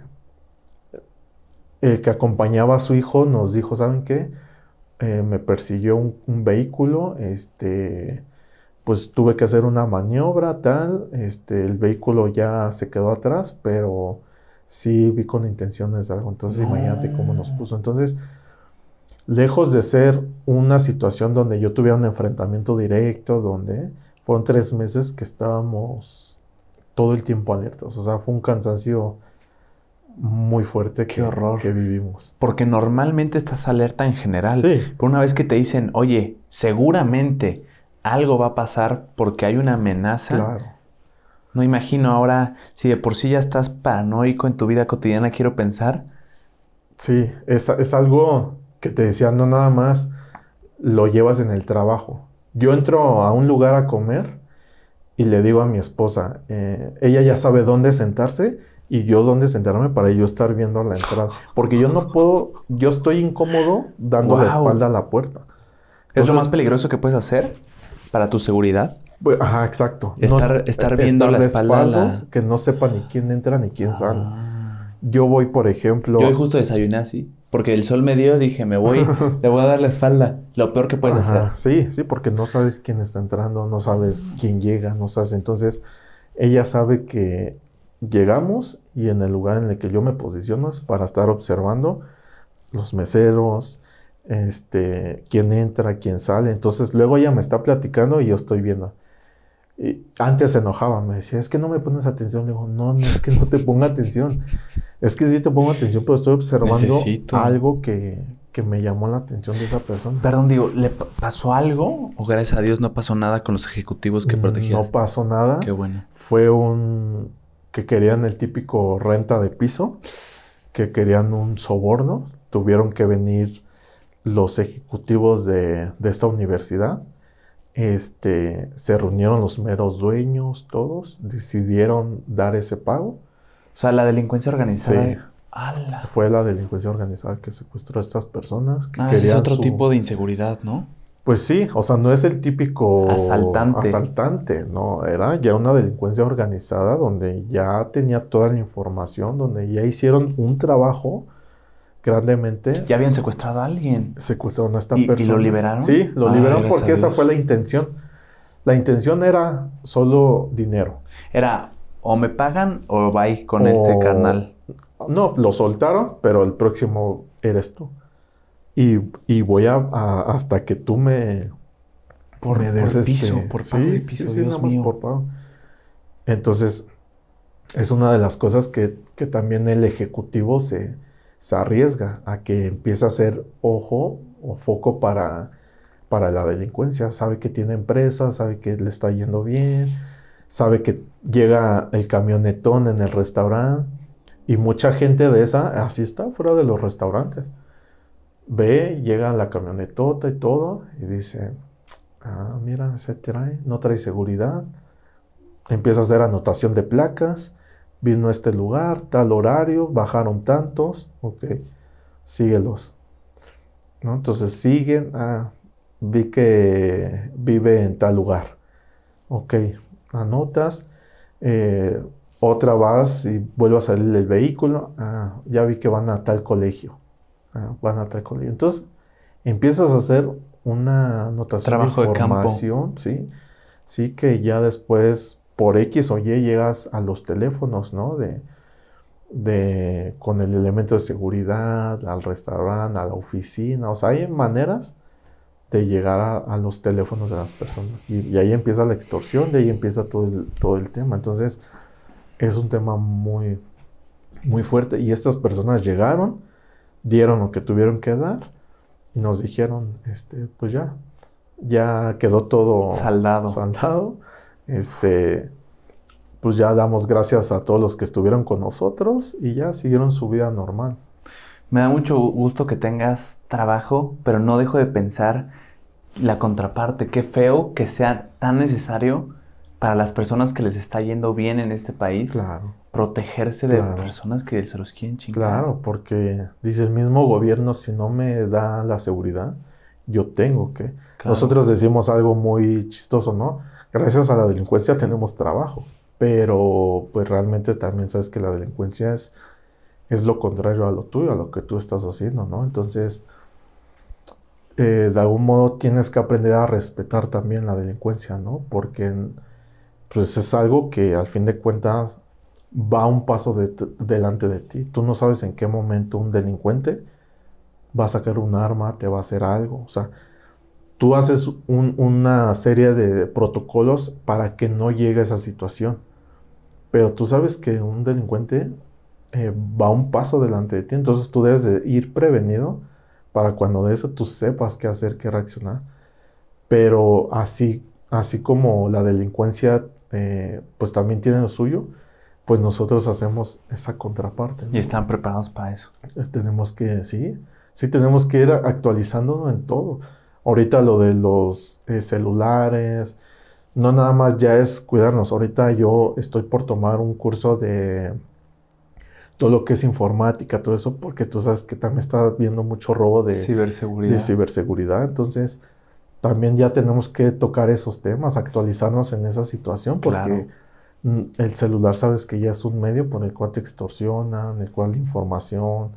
B: el que acompañaba a su hijo nos dijo, ¿saben qué? Eh, me persiguió un, un, vehículo, este, pues tuve que hacer una maniobra tal, este, el vehículo ya se quedó atrás, pero sí vi con intenciones algo. Entonces, imagínate cómo nos ah. puso. Entonces, lejos de ser una situación donde yo tuviera un enfrentamiento directo, donde fueron tres meses que estábamos todo el tiempo alertos. O sea, fue un
A: cansancio muy fuerte Qué horror. que vivimos. Porque normalmente estás alerta en general. Sí. Pero una vez que te dicen, oye, seguramente algo va a pasar porque hay una amenaza. Claro no imagino ahora, si de por sí ya estás paranoico en tu vida cotidiana, quiero pensar. Sí, es, es algo
B: que te decía, no nada más lo llevas en el trabajo. Yo entro a un lugar a comer y le digo a mi esposa, eh, ella ya sabe dónde sentarse y yo dónde sentarme para yo estar viendo la entrada. Porque yo no puedo, yo estoy
A: incómodo dando la espalda a la puerta.
B: ¿Es lo más peligroso
A: que puedes hacer para tu seguridad? ajá, exacto. Estar, eh, viendo la espalda.
B: Que no sepa ni quién entra
A: ni quién sale. Ah. Yo voy, por ejemplo. Yo justo desayuné así. Porque el sol me dio, dije, me voy, le voy a dar la espalda. Lo peor que puedes hacer. Sí, sí, porque no sabes quién está
B: entrando, no sabes quién llega, no sabes. Entonces, ella sabe que llegamos y en el lugar en el que yo me posiciono es para estar observando los meseros, este, quién entra, quién sale. Entonces, luego ella me está platicando y yo estoy viendo antes se enojaba, me decía, es que no me pones atención. Le digo, no, no es que no te ponga atención. Es que sí te pongo atención, pero estoy observando algo que, que me llamó la atención de esa persona. Perdón, digo,
A: ¿le pasó algo? O gracias a Dios no pasó nada con los ejecutivos que mm, protegían. No pasó nada. Qué bueno. Fue un que querían el
B: típico renta de piso, que querían un soborno. Tuvieron que venir los ejecutivos de, de esta universidad este, se reunieron los meros dueños, todos, decidieron dar ese pago. O sea, la delincuencia organizada. Fue la delincuencia organizada que secuestró a estas
A: personas. Que ah, otro tipo de inseguridad, ¿no?
B: Pues sí, o sea, no es el típico asaltante. asaltante, no, era ya una delincuencia organizada donde ya tenía toda la información, donde ya hicieron un trabajo grandemente. Ya habían secuestrado a alguien. Secuestraron a esta persona. ¿Y lo liberaron? Sí, lo liberaron porque esa fue la intención. La intención era solo dinero. Era o me pagan o vais con este canal. No, lo soltaron, pero el próximo eres tú. Y, voy a, hasta que tú me,
A: por, me des este,
B: por piso, sí, sí, nada más por pago. Entonces, es una de las cosas que también el ejecutivo se, se arriesga a que empiece a ser ojo o foco para, para la delincuencia. Sabe que tiene empresa, sabe que le está yendo bien, sabe que llega el camionetón en el restaurante y mucha gente de esa así está fuera de los restaurantes. Ve, llega la camionetota y todo y dice, ah, mira, se trae, no trae seguridad. Empieza a hacer anotación de placas vino a este lugar, tal horario, bajaron tantos, ok, síguelos. Entonces siguen, ah, vi que vive en tal lugar, ok, anotas, eh, otra vas y vuelvo a salir el vehículo, ah, ya vi que van a tal colegio, ah, van a tal colegio. Entonces empiezas a hacer una anotación Trabajo de información, ¿sí? Sí, que ya después por X o Y llegas a los teléfonos, ¿no? De, de, con el elemento de seguridad, al restaurante, a la oficina. O sea, hay maneras de llegar a, los teléfonos de las personas. Y, ahí empieza la extorsión, de ahí empieza todo el, todo el tema. Entonces, es un tema muy, muy fuerte. Y estas personas llegaron, dieron lo que tuvieron que dar y nos dijeron, este, pues ya, ya quedó todo saldado este, pues ya damos gracias a todos los que estuvieron
A: con nosotros y ya siguieron su vida normal. Me da mucho gusto que tengas trabajo, pero no dejo de pensar la contraparte. Qué feo que sea tan necesario para las personas que les está yendo bien en este país. Protegerse de personas que se los quieren chingar. Claro, porque dice el mismo gobierno, si no me
B: da la seguridad, yo tengo que. Nosotros decimos algo muy chistoso, ¿no? gracias a la delincuencia tenemos trabajo, pero pues realmente también sabes que la delincuencia es, lo contrario a lo tuyo, a lo que tú estás haciendo, ¿no? Entonces, eh, de algún modo tienes que aprender a respetar también la delincuencia, ¿no? Porque pues es algo que al fin de cuentas va un paso delante de ti. Tú no sabes en qué momento un delincuente va a sacar un arma, te va a hacer algo, o sea, tú haces una serie de protocolos para que no llegue a esa situación. Pero tú sabes que un delincuente eh, va un paso delante de ti, entonces tú debes ir prevenido para cuando de eso tú sepas qué hacer, qué reaccionar. Pero así, así como la delincuencia eh, pues también tiene lo suyo, pues nosotros hacemos esa contraparte. Y
A: están preparados para eso.
B: Eh, tenemos que, sí, sí, tenemos que ir actualizándonos en todo. Ahorita lo de los eh, celulares, no nada más ya es cuidarnos. Ahorita yo estoy por tomar un curso de todo lo que es informática, todo eso, porque tú sabes que también está viendo mucho robo de ciberseguridad. ciberseguridad. Entonces, también ya tenemos que tocar esos temas, actualizarnos en esa situación, porque mm, el celular sabes que ya es un medio por el cual te extorsionan, el cual información,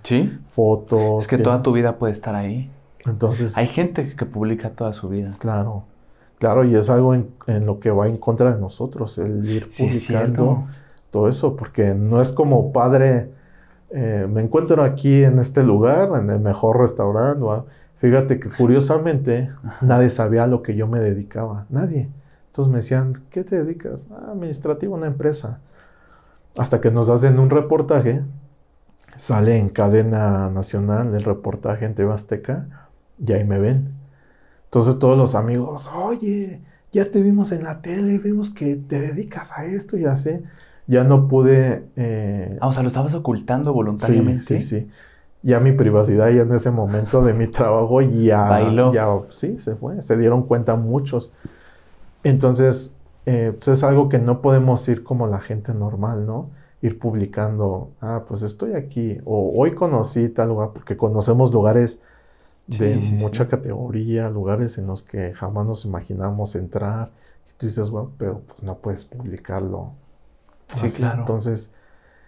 B: fotos. Es que toda tu
A: vida puede estar
B: ahí. Entonces. Hay gente que publica toda su vida. Claro. Claro, y es algo en, lo que va en contra de nosotros, el ir publicando todo eso, porque no es como padre, eh, me encuentro aquí en este lugar, en el mejor restaurante. Fíjate que curiosamente nadie sabía a lo que yo me dedicaba, nadie. Entonces me decían, ¿qué te dedicas? Ah, administrativo, una empresa. Hasta que nos hacen un reportaje, sale en cadena nacional el reportaje en Tebasteca Azteca, y ahí me ven. Entonces todos los amigos, oye, ya te vimos en la tele, vimos que te dedicas a esto y sé. Ya no pude... Eh, ah, o sea, lo estabas ocultando voluntariamente. Sí, sí, sí. Ya mi privacidad ya en ese momento de mi trabajo ya... Bailó. sí, se fue. Se dieron cuenta muchos. Entonces, eh, pues, es algo que no podemos ir como la gente normal, ¿no? Ir publicando, ah, pues estoy aquí, o hoy conocí tal lugar, porque conocemos lugares de mucha categoría, lugares en los que jamás nos imaginamos entrar. Y tú dices, bueno, pero pues no puedes publicarlo. Sí, claro. Entonces,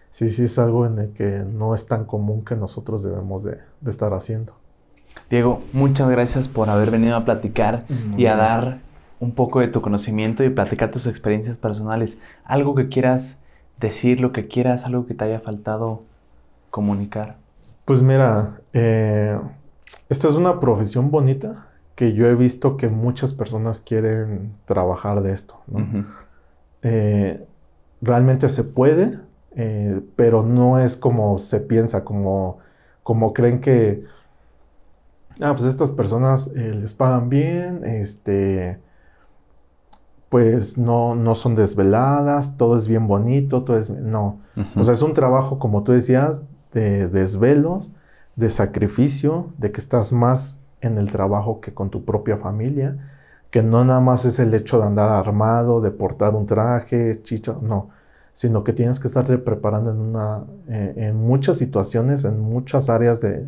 B: sí, sí es algo en el que no es tan común que nosotros debemos de, de estar haciendo.
A: Diego, muchas gracias por haber venido a platicar y a dar un poco de tu conocimiento y platicar tus experiencias personales. Algo que quieras decir, lo que quieras, algo que te haya faltado comunicar. Pues mira, eh,
B: esta es una profesión bonita que yo he visto que muchas personas quieren trabajar de esto. Eh, realmente se puede, eh, pero no es como se piensa, como, como creen que, ah, pues estas personas eh, les pagan bien, este, pues no, no son desveladas, todo es bien bonito, todo es... No, o sea, es un trabajo, como tú decías, de desvelos de sacrificio, de que estás más en el trabajo que con tu propia familia, que no nada más es el hecho de andar armado, de portar un traje, chicha, no, sino que tienes que estarte preparando en, una, eh, en muchas situaciones, en muchas áreas de,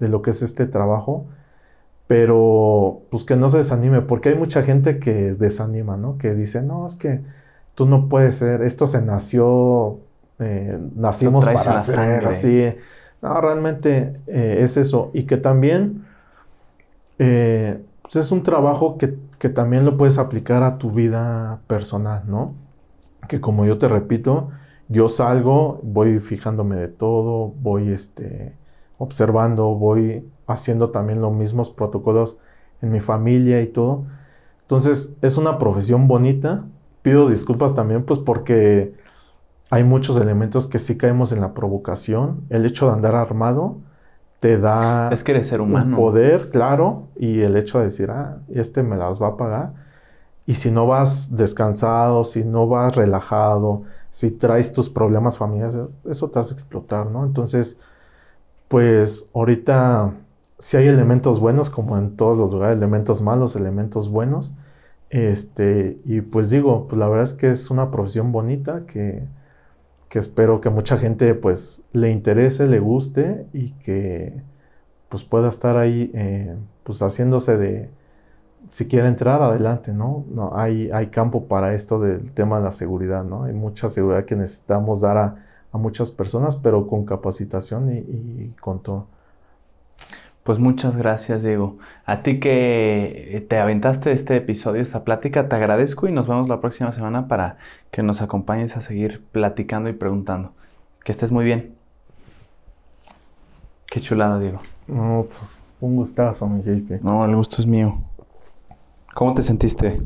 B: lo que es este trabajo, pero pues que no se desanime, porque hay mucha gente que desanima, ¿no? Que dice, no, es que tú no puedes ser, esto se nació, eh, nacimos para ser así realmente eh, es eso. Y que también eh, pues, es un trabajo que, también lo puedes aplicar a tu vida personal, ¿no? Que como yo te repito, yo salgo, voy fijándome de todo, voy este, observando, voy haciendo también los mismos protocolos en mi familia y todo. Entonces es una profesión bonita. Pido disculpas también, pues porque hay muchos elementos que sí caemos en la provocación. El hecho de andar armado te da es que ser Un poder, claro, y el hecho de decir, ah, este me las va a pagar. Y si no vas descansado, si no vas relajado, si traes tus problemas familiares, eso te hace explotar, ¿no? Entonces, pues ahorita si hay elementos buenos, como en todos los lugares, elementos malos, elementos buenos. Este, y pues digo, pues la verdad es que es una profesión bonita que espero que mucha gente pues le interese, le guste y que pues pueda estar ahí eh, pues haciéndose de, si quiere entrar, adelante, ¿no? no hay, hay campo para esto del tema de la seguridad, ¿no? Hay mucha seguridad que necesitamos dar a, muchas
A: personas, pero con capacitación y con todo. Pues muchas gracias, Diego. A ti que eh, te aventaste este episodio, esta plática, te agradezco y nos vemos la próxima semana para que nos acompañes a seguir platicando y preguntando. Que estés muy bien. Qué chulada, Diego.
B: Pues, un gustazo, mi JP.
A: No, el gusto es mío. ¿Cómo te sentiste?